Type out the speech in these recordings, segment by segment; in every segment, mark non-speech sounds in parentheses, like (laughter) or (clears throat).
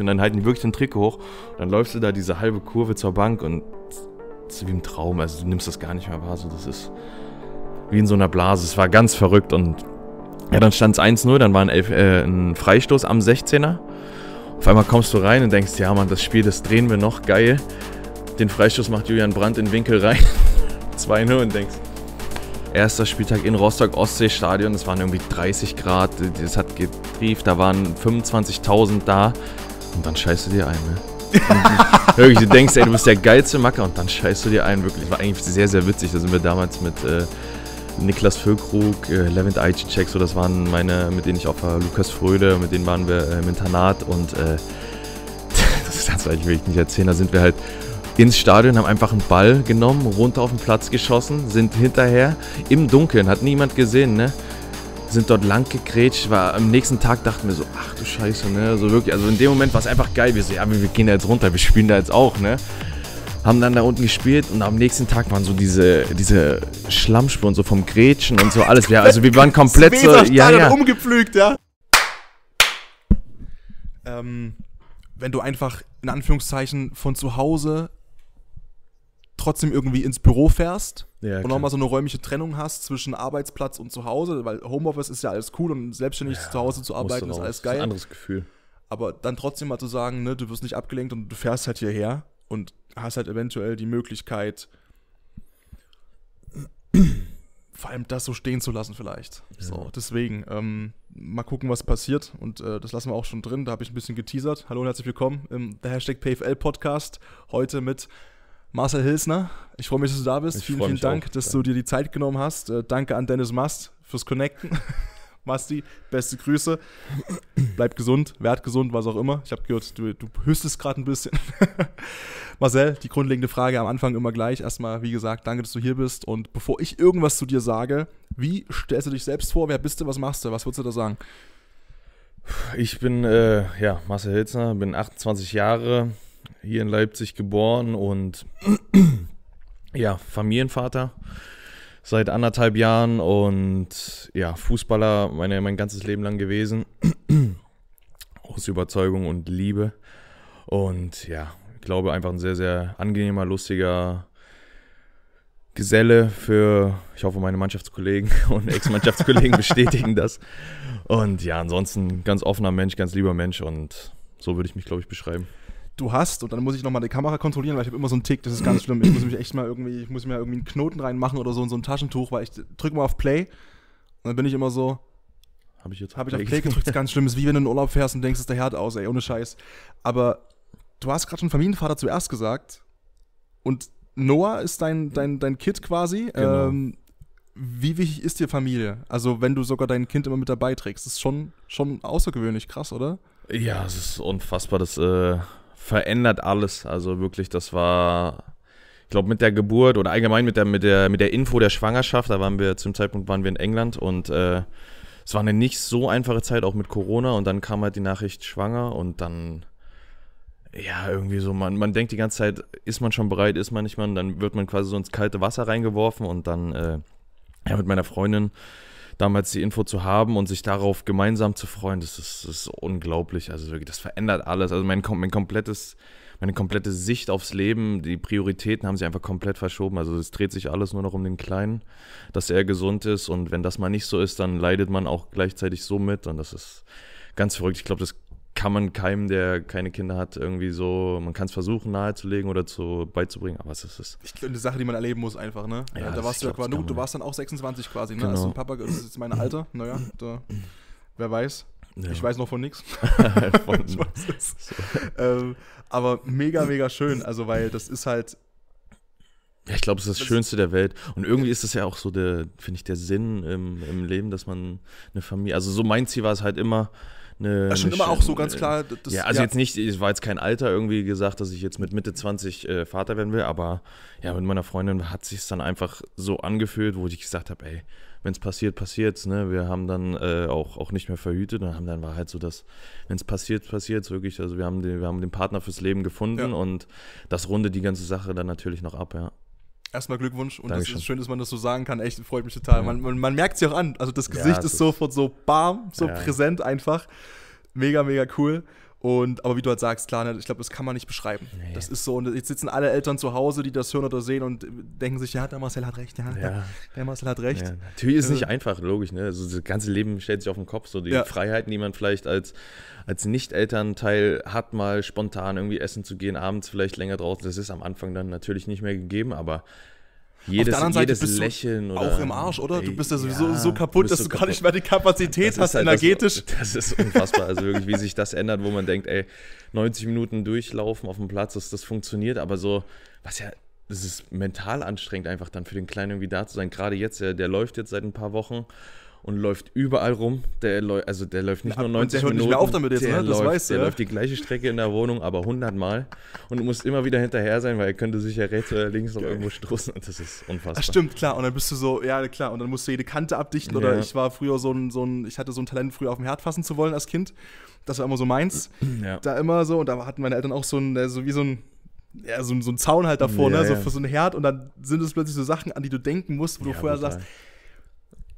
Und dann halten die wirklich den Trikot hoch. Dann läufst du da diese halbe Kurve zur Bank und es ist wie im Traum. Also du nimmst das gar nicht mehr wahr. So, das ist wie in so einer Blase. Es war ganz verrückt. Und ja, dann stand es 1-0, dann war ein, Elf äh, ein Freistoß am 16er. Auf einmal kommst du rein und denkst, ja Mann, das Spiel, das drehen wir noch, geil. Den Freistoß macht Julian Brandt in den Winkel rein. 2-0 (laughs) und denkst, erster Spieltag in Rostock-Ostsee-Stadion. Es waren irgendwie 30 Grad, es hat getrieft, da waren 25.000 da. Und dann scheißt du dir ein, ne? (laughs) wirklich, du denkst, ey, du bist der geilste Macker und dann scheißt du dir ein, wirklich. War eigentlich sehr, sehr witzig. Da sind wir damals mit äh, Niklas Füllkrug, äh, Levent Ajcicek, so das waren meine, mit denen ich auch war, Lukas Fröde, mit denen waren wir äh, im Internat und äh, (laughs) das kannst du eigentlich wirklich nicht erzählen. Da sind wir halt ins Stadion, haben einfach einen Ball genommen, runter auf den Platz geschossen, sind hinterher im Dunkeln, hat niemand gesehen, ne? sind dort lang gegrätscht, war am nächsten Tag dachten wir so, ach du Scheiße, ne? So wirklich, also in dem Moment war es einfach geil. Wir so, ja, wir gehen da jetzt runter, wir spielen da jetzt auch, ne? Haben dann da unten gespielt und am nächsten Tag waren so diese, diese Schlammspuren so vom Grätschen und so alles. Ja, also wir waren (laughs) komplett so. Ja, ja. umgepflügt, ja. Ähm, wenn du einfach in Anführungszeichen von zu Hause trotzdem irgendwie ins Büro fährst ja, und nochmal so eine räumliche Trennung hast zwischen Arbeitsplatz und Zuhause, weil Homeoffice ist ja alles cool und selbstständig ja, zu Hause zu arbeiten ist alles geil. Das ist ein anderes Gefühl. Aber dann trotzdem mal zu sagen, ne, du wirst nicht abgelenkt und du fährst halt hierher und hast halt eventuell die Möglichkeit, vor allem das so stehen zu lassen vielleicht. Ja. So, deswegen, ähm, mal gucken, was passiert. Und äh, das lassen wir auch schon drin. Da habe ich ein bisschen geteasert. Hallo und herzlich willkommen im The Hashtag PFL Podcast. Heute mit Marcel Hilsner, ich freue mich, dass du da bist. Ich vielen, vielen Dank, auch. dass du dir die Zeit genommen hast. Äh, danke an Dennis Mast fürs Connecten. (laughs) Masti, beste Grüße. Bleib gesund, werd gesund, was auch immer. Ich habe gehört, du, du hüstest gerade ein bisschen. (laughs) Marcel, die grundlegende Frage am Anfang immer gleich. Erstmal, wie gesagt, danke, dass du hier bist. Und bevor ich irgendwas zu dir sage, wie stellst du dich selbst vor? Wer bist du? Was machst du? Was würdest du da sagen? Ich bin, äh, ja, Marcel Hilsner, bin 28 Jahre, hier in Leipzig geboren und (clears throat) ja, Familienvater seit anderthalb Jahren und ja, Fußballer meine, mein ganzes Leben lang gewesen. (clears throat) Aus Überzeugung und Liebe. Und ja, ich glaube einfach ein sehr, sehr angenehmer, lustiger Geselle für, ich hoffe, meine Mannschaftskollegen (laughs) und Ex-Mannschaftskollegen bestätigen (laughs) das. Und ja, ansonsten ganz offener Mensch, ganz lieber Mensch und so würde ich mich, glaube ich, beschreiben du hast und dann muss ich nochmal die Kamera kontrollieren, weil ich habe immer so einen Tick, das ist ganz schlimm. Ich muss mich echt mal irgendwie, ich muss mir irgendwie einen Knoten reinmachen oder so in so ein Taschentuch, weil ich drücke mal auf Play und dann bin ich immer so. Habe ich jetzt hab ich auf Play gedrückt, ist ganz schlimm. Ist wie wenn du in den Urlaub fährst und denkst, ist der Herd aus, ey, ohne Scheiß. Aber du hast gerade schon Familienvater zuerst gesagt und Noah ist dein, dein, dein Kid quasi. Genau. Ähm, wie wichtig ist dir Familie? Also, wenn du sogar dein Kind immer mit dabei trägst, das ist schon, schon außergewöhnlich krass, oder? Ja, es ist unfassbar. Das äh, verändert alles. Also wirklich, das war, ich glaube, mit der Geburt oder allgemein mit der, mit, der, mit der Info der Schwangerschaft, da waren wir, zum Zeitpunkt waren wir in England und äh, es war eine nicht so einfache Zeit, auch mit Corona. Und dann kam halt die Nachricht schwanger und dann, ja, irgendwie so, man, man denkt die ganze Zeit, ist man schon bereit, ist man nicht, man, dann wird man quasi so ins kalte Wasser reingeworfen und dann, äh, ja, mit meiner Freundin damals die Info zu haben und sich darauf gemeinsam zu freuen, das ist, das ist unglaublich. Also wirklich, das verändert alles. Also mein, mein komplettes, meine komplette Sicht aufs Leben, die Prioritäten haben sich einfach komplett verschoben. Also es dreht sich alles nur noch um den Kleinen, dass er gesund ist und wenn das mal nicht so ist, dann leidet man auch gleichzeitig so mit und das ist ganz verrückt. Ich glaube, das kann man keinem, der keine Kinder hat, irgendwie so, man kann es versuchen nahezulegen oder zu, beizubringen, aber es ist es. Ich glaube, eine Sache, die man erleben muss einfach, ne? Ja, ja da warst du, glaub, du, du warst dann auch 26 quasi, ne? Genau. Also Papa, das ist jetzt mein Alter, (laughs) naja, da, wer weiß. Ja. Ich weiß noch von nichts. (laughs) (laughs) ähm, aber mega, mega schön, also weil das ist halt. Ja, ich glaube, es ist das, das Schönste der Welt. Und irgendwie ist das ja auch so der, finde ich, der Sinn im, im Leben, dass man eine Familie. Also so mein Ziel war es halt immer, eine. Ach, schon eine, immer auch so ganz äh, klar. Das, ja, also ja. jetzt nicht, es war jetzt kein Alter irgendwie gesagt, dass ich jetzt mit Mitte 20 äh, Vater werden will, aber ja, mit meiner Freundin hat sich es dann einfach so angefühlt, wo ich gesagt habe, ey, wenn es passiert, passiert's. Ne? Wir haben dann äh, auch, auch nicht mehr verhütet und haben dann war halt so, dass wenn es passiert, passiert's wirklich. Also wir haben den, wir haben den Partner fürs Leben gefunden ja. und das rundet die ganze Sache dann natürlich noch ab, ja erstmal Glückwunsch und Dankeschön. das ist schön, dass man das so sagen kann. Echt, freut mich total. Ja. Man, man, man merkt sie auch an. Also das Gesicht ja, das ist sofort so bam, so präsent einfach. Mega, mega cool. Und, aber wie du halt sagst, klar, ne, ich glaube, das kann man nicht beschreiben. Nee. Das ist so, und jetzt sitzen alle Eltern zu Hause, die das hören oder sehen und denken sich, ja, der Marcel hat recht, ja, ja. Der, Marcel hat recht. Ja. Natürlich ist es nicht ähm. einfach, logisch, ne? Also das ganze Leben stellt sich auf den Kopf. So die ja. Freiheiten, die man vielleicht als, als Nicht-Elternteil hat, mal spontan irgendwie essen zu gehen, abends vielleicht länger draußen, das ist am Anfang dann natürlich nicht mehr gegeben, aber jedes, Auf der anderen Seite bist Lächeln du auch im Arsch, oder? Du bist ja sowieso ja, so kaputt, dass du kaputt. gar nicht mehr die Kapazität das hast, halt energetisch. Das, (laughs) das, ist unfassbar. Also wirklich, wie sich das ändert, wo man denkt, ey, 90 Minuten durchlaufen auf dem Platz, dass das funktioniert, aber so, was ja, das ist mental anstrengend, einfach dann für den Kleinen irgendwie da zu sein. Gerade jetzt, der, der läuft jetzt seit ein paar Wochen und läuft überall rum. Der also der läuft nicht ja, nur 90 Minuten. Der hört nicht mehr auf damit jetzt, der ne? Das weißt du. Der ja. läuft die gleiche Strecke in der Wohnung, aber 100 Mal. Und du musst immer wieder hinterher sein, weil er könnte sich ja rechts oder links noch irgendwo stoßen. das ist unfassbar. Ach, stimmt, klar. Und dann bist du so, ja klar. Und dann musst du jede Kante abdichten. Oder ich war früher so ein, so ein, ich hatte so ein Talent, früher auf dem Herd fassen zu wollen als Kind. Das war immer so meins. Da immer so. Und da hatten meine Eltern auch so ein, so wie so ein ja, so, so ein Zaun halt davor, ne? ja, ne? so, ja. so ein Herd und dann sind es plötzlich so Sachen, an die du denken musst, wo ja, du vorher sagst,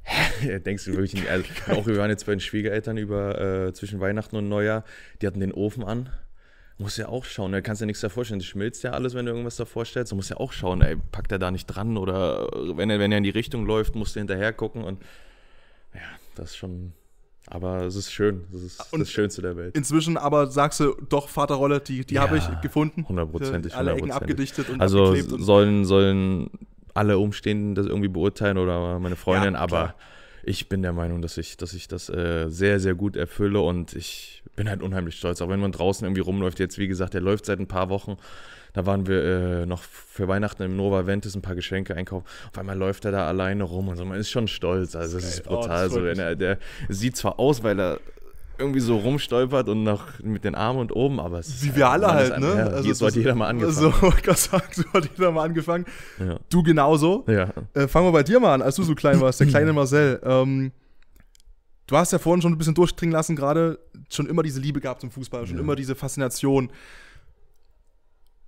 (laughs) Denkst du wirklich nicht? Also, (laughs) auch wir waren jetzt bei den Schwiegereltern über äh, zwischen Weihnachten und Neujahr. Die hatten den Ofen an. Muss ja auch schauen, da ne? kannst ja nichts davor stellen. Das schmilzt ja alles, wenn du irgendwas davor stellst. Du musst ja auch schauen, ey, packt er da nicht dran oder äh, wenn er, wenn er in die Richtung läuft, musst du hinterher gucken und ja, das ist schon. Aber es ist schön. Das ist und das Schönste der Welt. Inzwischen aber sagst du doch, Vaterrolle, die, die ja, habe ich gefunden. Hundertprozentig. Äh, alle Ecken abgedichtet und Also sollen, sollen alle Umstehenden das irgendwie beurteilen oder meine Freundin, ja, aber ich bin der Meinung, dass ich, dass ich das äh, sehr, sehr gut erfülle und ich bin halt unheimlich stolz. Auch wenn man draußen irgendwie rumläuft, jetzt wie gesagt, der läuft seit ein paar Wochen. Da waren wir äh, noch für Weihnachten im Nova Ventis ein paar Geschenke einkaufen. Auf einmal läuft er da alleine rum und so. Man ist schon stolz. Also, das ist, das ist oh, brutal. Oh, das so, der, der sieht zwar aus, weil er irgendwie so rumstolpert und noch mit den Armen und oben, aber es Wie halt wir alle halt, ne? Ja, also so hat jeder mal angefangen. So, (laughs) ich sagen, so hat jeder mal angefangen. Ja. Du genauso. Ja. Äh, fangen wir bei dir mal an, als du so klein warst, der kleine Marcel. Ähm, du hast ja vorhin schon ein bisschen durchdringen lassen, gerade schon immer diese Liebe gehabt zum Fußball, schon ja. immer diese Faszination.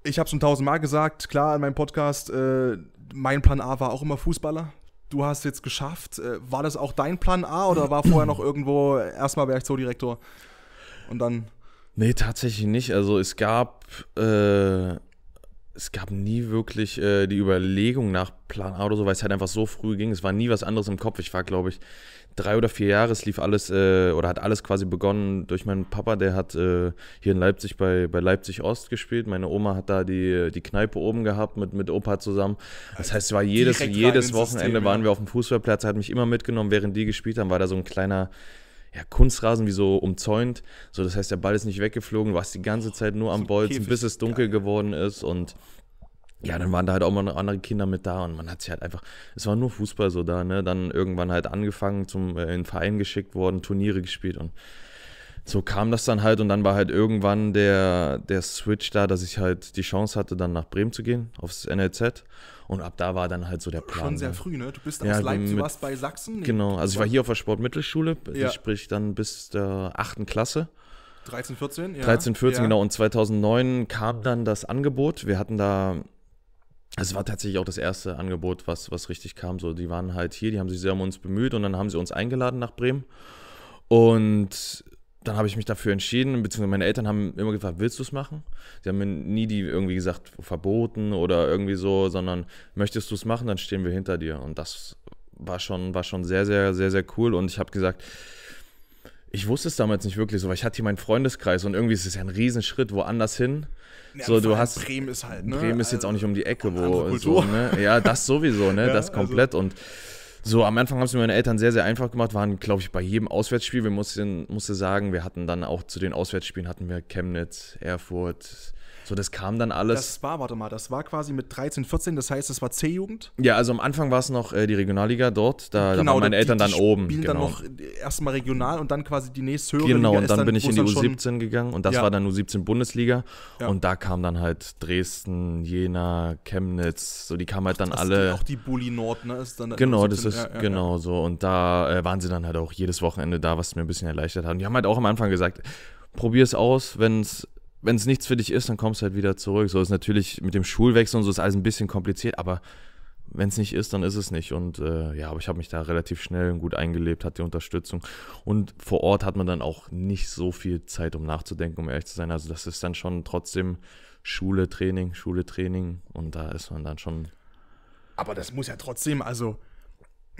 Ich habe schon tausendmal gesagt, klar in meinem Podcast, äh, mein Plan A war auch immer Fußballer du hast jetzt geschafft. Äh, war das auch dein Plan A oder war vorher noch irgendwo erstmal Werkzoodirektor? Und dann. Nee, tatsächlich nicht. Also es gab, äh, es gab nie wirklich äh, die Überlegung nach Plan A oder so, weil es halt einfach so früh ging. Es war nie was anderes im Kopf. Ich war, glaube ich, drei oder vier Jahre, es lief alles äh, oder hat alles quasi begonnen durch meinen Papa, der hat äh, hier in Leipzig bei, bei Leipzig Ost gespielt. Meine Oma hat da die, die Kneipe oben gehabt mit, mit Opa zusammen. Das heißt, es war jedes, jedes Wochenende System, waren wir auf dem Fußballplatz, hat mich immer mitgenommen, während die gespielt haben, war da so ein kleiner ja, Kunstrasen wie so umzäunt. So, das heißt, der Ball ist nicht weggeflogen, du warst die ganze Zeit nur am Bolzen, bis es dunkel geworden ist und ja, dann waren da halt auch mal andere Kinder mit da und man hat sich halt einfach, es war nur Fußball so da, ne? Dann irgendwann halt angefangen, zum, äh, in den Verein geschickt worden, Turniere gespielt und so kam das dann halt und dann war halt irgendwann der, der Switch da, dass ich halt die Chance hatte, dann nach Bremen zu gehen, aufs NLZ. Und ab da war dann halt so der Plan. Schon sehr ne? früh, ne? Du bist ja, aus Leipzig, du warst bei Sachsen. Nee, genau, also ich war hier auf der Sportmittelschule, ja. sprich dann bis der achten Klasse. 13, 14, ja. 13, 14, ja. genau. Und 2009 kam dann das Angebot. Wir hatten da es war tatsächlich auch das erste Angebot, was, was richtig kam. So, die waren halt hier, die haben sich sehr um uns bemüht und dann haben sie uns eingeladen nach Bremen. Und dann habe ich mich dafür entschieden, beziehungsweise meine Eltern haben immer gefragt, willst du es machen? Sie haben mir nie die irgendwie gesagt, verboten oder irgendwie so, sondern möchtest du es machen, dann stehen wir hinter dir. Und das war schon, war schon sehr, sehr, sehr, sehr cool. Und ich habe gesagt, ich wusste es damals nicht wirklich so, weil ich hatte hier meinen Freundeskreis und irgendwie ist es ja ein Riesenschritt woanders hin. Ja, so, du hast, Bremen ist halt, ne? Bremen ist jetzt auch nicht um die Ecke, wo. So, ne? Ja, das sowieso, ne? (laughs) Ja, das also komplett. Also. Und so, am Anfang haben es mir meine Eltern sehr, sehr einfach gemacht, waren, glaube ich, bei jedem Auswärtsspiel. Wir mussten, musste sagen, wir hatten dann auch zu den Auswärtsspielen hatten wir Chemnitz, Erfurt, so, das kam dann alles. Das war, warte mal, das war quasi mit 13, 14, das heißt, das war C-Jugend? Ja, also am Anfang war es noch äh, die Regionalliga dort, da, genau, da waren meine die, Eltern dann oben. Spielen genau. dann noch äh, erstmal regional und dann quasi die nächste höhere Genau, Liga und dann, dann bin ich in die U17 gegangen und das ja. war dann U17 Bundesliga ja. und da kam dann halt Dresden, Jena, Chemnitz, so die kamen halt dann Ach, alle. Ist auch die Bulli Nord, ne? Ist dann genau, das ist ja, genau so und da äh, waren sie dann halt auch jedes Wochenende da, was mir ein bisschen erleichtert hat. Und die haben halt auch am Anfang gesagt, probier es aus, wenn es wenn es nichts für dich ist, dann kommst du halt wieder zurück. So ist natürlich mit dem Schulwechsel und so ist alles ein bisschen kompliziert, aber wenn es nicht ist, dann ist es nicht. Und äh, ja, aber ich habe mich da relativ schnell und gut eingelebt, hatte die Unterstützung. Und vor Ort hat man dann auch nicht so viel Zeit, um nachzudenken, um ehrlich zu sein. Also das ist dann schon trotzdem Schule, Training, Schule, Training. Und da ist man dann schon. Aber das muss ja trotzdem, also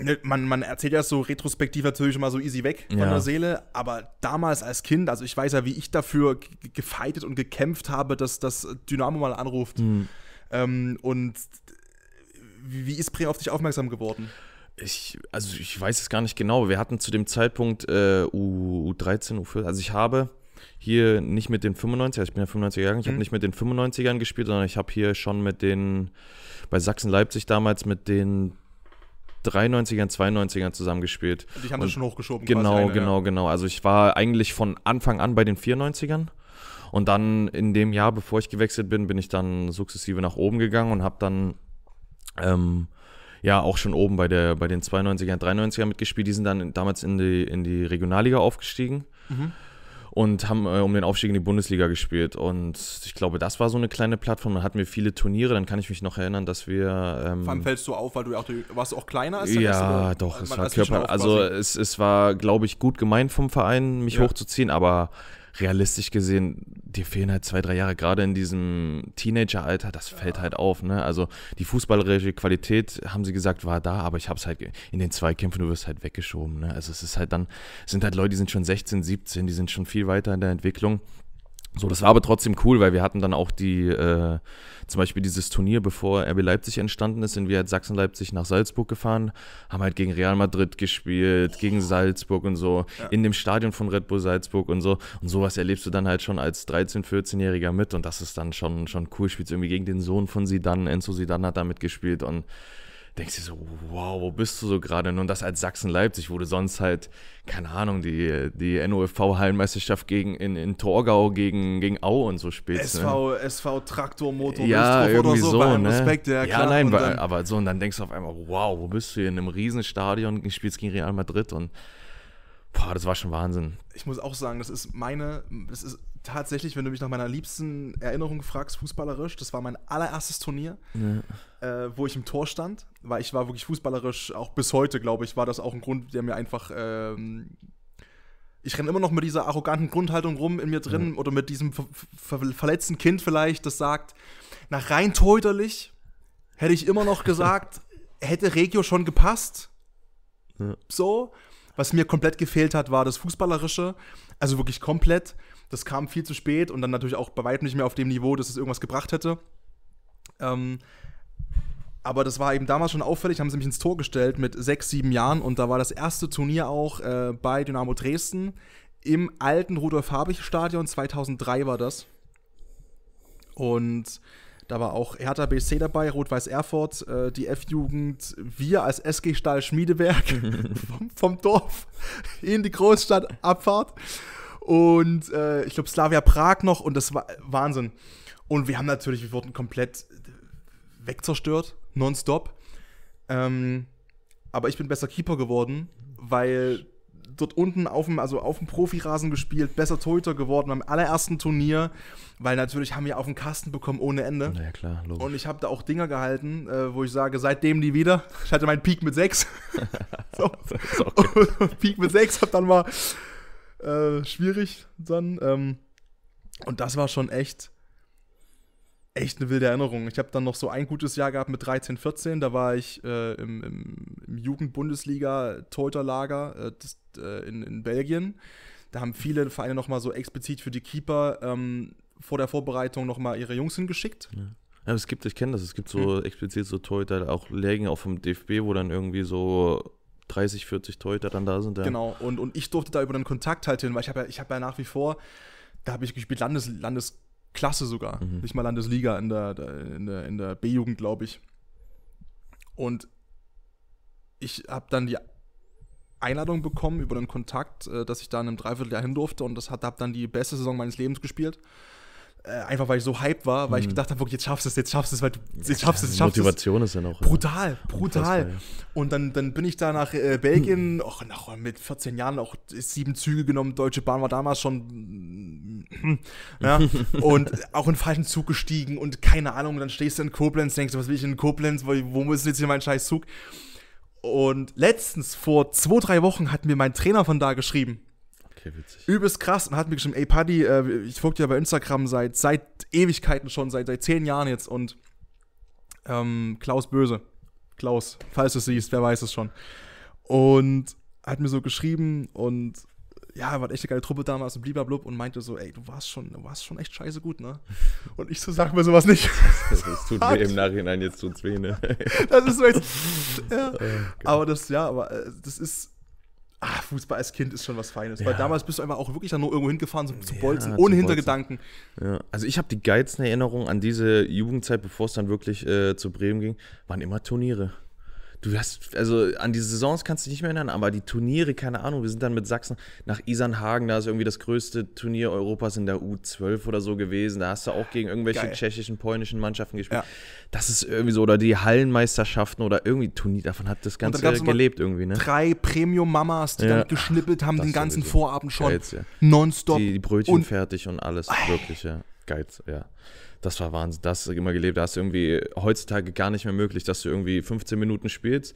Ne, man, man erzählt ja so retrospektiv natürlich immer so easy weg von ja. der Seele, aber damals als Kind, also ich weiß ja, wie ich dafür gefeitet und gekämpft habe, dass das Dynamo mal anruft. Mhm. Ähm, und wie ist Bremen auf dich aufmerksam geworden? Ich, also ich weiß es gar nicht genau. Wir hatten zu dem Zeitpunkt äh, U, 13 U14, also ich habe hier nicht mit den 95 ich bin ja 95 gegangen, ich mhm. habe nicht mit den 95ern gespielt, sondern ich habe hier schon mit den, bei Sachsen-Leipzig damals mit den 93ern, 92ern zusammengespielt. Die haben und das schon hochgeschoben. Genau, eine, genau, ja. genau. Also ich war eigentlich von Anfang an bei den 94ern. Und dann in dem Jahr, bevor ich gewechselt bin, bin ich dann sukzessive nach oben gegangen und habe dann ähm, ja auch schon oben bei, der, bei den 92ern, 93ern mitgespielt. Die sind dann damals in die, in die Regionalliga aufgestiegen. Mhm und haben äh, um den Aufstieg in die Bundesliga gespielt. Und ich glaube, das war so eine kleine Plattform. Dann hatten wir viele Turniere, dann kann ich mich noch erinnern, dass wir. Ähm, Vor allem fällst du auf, weil du auch du, warst du auch kleiner als der Ja, Rest, doch, es war Körper. Also es, es war, glaube ich, gut gemeint vom Verein, mich ja. hochzuziehen, aber realistisch gesehen, dir fehlen halt zwei, drei Jahre, gerade in diesem Teenageralter, das fällt ja. halt auf. Ne? Also die fußballerische Qualität, haben sie gesagt, war da, aber ich habe es halt in den Zweikämpfen, du wirst halt weggeschoben. Ne? Also es ist halt dann, es sind halt Leute, die sind schon 16, 17, die sind schon viel weiter in der Entwicklung. So, das war aber trotzdem cool, weil wir hatten dann auch die, äh, zum Beispiel dieses Turnier, bevor RB Leipzig entstanden ist, sind wir halt Sachsen-Leipzig nach Salzburg gefahren, haben halt gegen Real Madrid gespielt, gegen Salzburg und so, ja. in dem Stadion von Red Bull Salzburg und so. Und sowas erlebst du dann halt schon als 13-, 14-Jähriger mit und das ist dann schon, schon cool. Spielst irgendwie gegen den Sohn von Sidan, Enzo Sidan hat da mitgespielt und denkst du so, wow, wo bist du so gerade? Und das als Sachsen-Leipzig, wo du sonst halt, keine Ahnung, die, die NOFV-Hallenmeisterschaft gegen, in, in Torgau gegen, gegen Au und so spielst. SV, ne? SV Traktor Motor ja, irgendwie so, so ne? Respekt, ja, klar. ja nein, bei, aber so, und dann denkst du auf einmal, wow, wo bist du hier in einem Riesenstadion, spielst gegen Real Madrid und Boah, das war schon Wahnsinn. Ich muss auch sagen, das ist meine, das ist tatsächlich, wenn du mich nach meiner liebsten Erinnerung fragst, fußballerisch, das war mein allererstes Turnier, ja. äh, wo ich im Tor stand, weil ich war wirklich fußballerisch, auch bis heute, glaube ich, war das auch ein Grund, der mir einfach, ähm, ich renne immer noch mit dieser arroganten Grundhaltung rum in mir drin ja. oder mit diesem ver ver verletzten Kind vielleicht, das sagt, nach rein torhüterlich hätte ich immer noch gesagt, (laughs) hätte Regio schon gepasst. Ja. So, was mir komplett gefehlt hat, war das Fußballerische. Also wirklich komplett. Das kam viel zu spät und dann natürlich auch bei weitem nicht mehr auf dem Niveau, dass es irgendwas gebracht hätte. Ähm, aber das war eben damals schon auffällig, haben sie mich ins Tor gestellt mit sechs, sieben Jahren und da war das erste Turnier auch äh, bei Dynamo Dresden im alten Rudolf-Habich-Stadion, 2003 war das. Und da war auch Hertha BSC dabei, Rot-Weiß Erfurt, äh, die F-Jugend, wir als SG Stahl Schmiedeberg (laughs) vom, vom, Dorf in die Großstadt Abfahrt. Und äh, ich glaube Slavia Prag noch und das war Wahnsinn. Und wir haben natürlich, wir wurden komplett wegzerstört, nonstop. Ähm, aber ich bin besser Keeper geworden, weil dort unten auf dem, also auf dem Profirasen gespielt, besser Torhüter geworden beim allerersten Turnier, weil natürlich haben wir auf den Kasten bekommen ohne Ende. Na ja, klar, logisch. Und ich habe da auch Dinger gehalten, äh, wo ich sage, seitdem die wieder. (laughs) Ich hatte meinen Peak mit 6. (laughs) so. (laughs) Peak mit 6, hat dann mal äh, schwierig dann. Ähm, und das war schon echt echt eine wilde Erinnerung. Ich habe dann noch so ein gutes Jahr gehabt mit 13, 14. Da war ich äh, im, im, im jugend torhüterlager äh, äh, in, in, Belgien. Da haben viele Vereine nochmal so explizit für die Keeper ähm, vor der Vorbereitung nochmal ihre Jungs hingeschickt. Ja. ja es gibt, ich kenne das, es gibt so mhm. explizit so Torhüter, auch Lägen auch vom DFB, wo dann irgendwie so 30, 40 Torhüter dann da sind. Ja. Genau, und, und ich durfte da über den Kontakt halt hin, weil ich habe ja, hab ja nach wie vor, da habe ich gespielt Landes, Landes Klasse sogar. Mhm. Nicht mal Landesliga, in der, in der, in der B-Jugend, glaube ich. Und ich habe dann die Einladung bekommen über den Kontakt, äh, dass ich da in einem Dreivierteljahr hin durfte und das hat, habe dann die beste Saison meines Lebens gespielt. Äh, einfach weil ich so hype war, weil ich mhm. gedacht habe, okay, jetzt schaffst du es, jetzt schaffst du es, weil du jetzt schaffst du es, schaffst Motivation es. ist ja noch. Brutal, brutal. Und dann, dann bin ich da nach äh, Belgien, auch nach, mit 14 Jahren auch sieben Züge genommen, Deutsche Bahn war damals schon hm, ja, (laughs) und auch in falschen Zug gestiegen und keine Ahnung, dann stehst du in Koblenz, denkst du, was will ich in Koblenz, wo, wo ist jetzt hier mein scheiß Zug? Und letztens, vor zwei, drei Wochen, hat mir mein Trainer von da geschrieben, Okay, witzig. Übelst krass und hat mir geschrieben, ey Paddy, äh, ich folge dir bei Instagram seit, seit Ewigkeiten schon, seit, seit zehn Jahren jetzt und ähm, Klaus Böse. Klaus, falls du es siehst, wer weiß es schon. Und hat mir so geschrieben und ja, war echt eine geile Truppe damals und bliblablub und meinte so, ey, du warst schon, du warst schon echt scheiße gut, ne? Und ich so, sag mir sowas nicht. (laughs) Das, tut mir im Nachhinein jetzt tut's weh, ne? das ist so jetzt, ja. (laughs) oh, Aber das, ja, aber äh, das ist, ach, Fußball als Kind ist schon was Feines. Ja. Weil damals bist du einfach auch wirklich dann nur irgendwo hingefahren, so zu Bolzen, ja, ohne Hintergedanken. Ja. Also ich habe die geilsten Erinnerungen an diese Jugendzeit, bevor es dann wirklich äh, zu Bremen ging, waren immer Turniere du hast, also an die Saisons kannst du dich nicht mehr erinnern, aber die Turniere, keine Ahnung, wir sind dann mit Sachsen nach Isernhagen, da ist irgendwie das größte Turnier Europas in der U12 oder so gewesen. Da hast du auch gegen irgendwelche Geil. tschechischen, polnischen Mannschaften gespielt. Ja. Das ist irgendwie so, oder die Hallenmeisterschaften oder irgendwie Turnier, davon hat das Ganze gelebt irgendwie, ne? Drei Premium-Mamas, die ja. dann geschnippelt haben, das den ganzen Vorabend schon. Geiz, ja. Nonstop. Die, die Brötchen und fertig und alles, wirklich, ja. Geiz, ja. Das war Wahnsinn. Das hast du immer gelebt. Da hast du irgendwie heutzutage gar nicht mehr möglich, dass du irgendwie 15 Minuten spielst,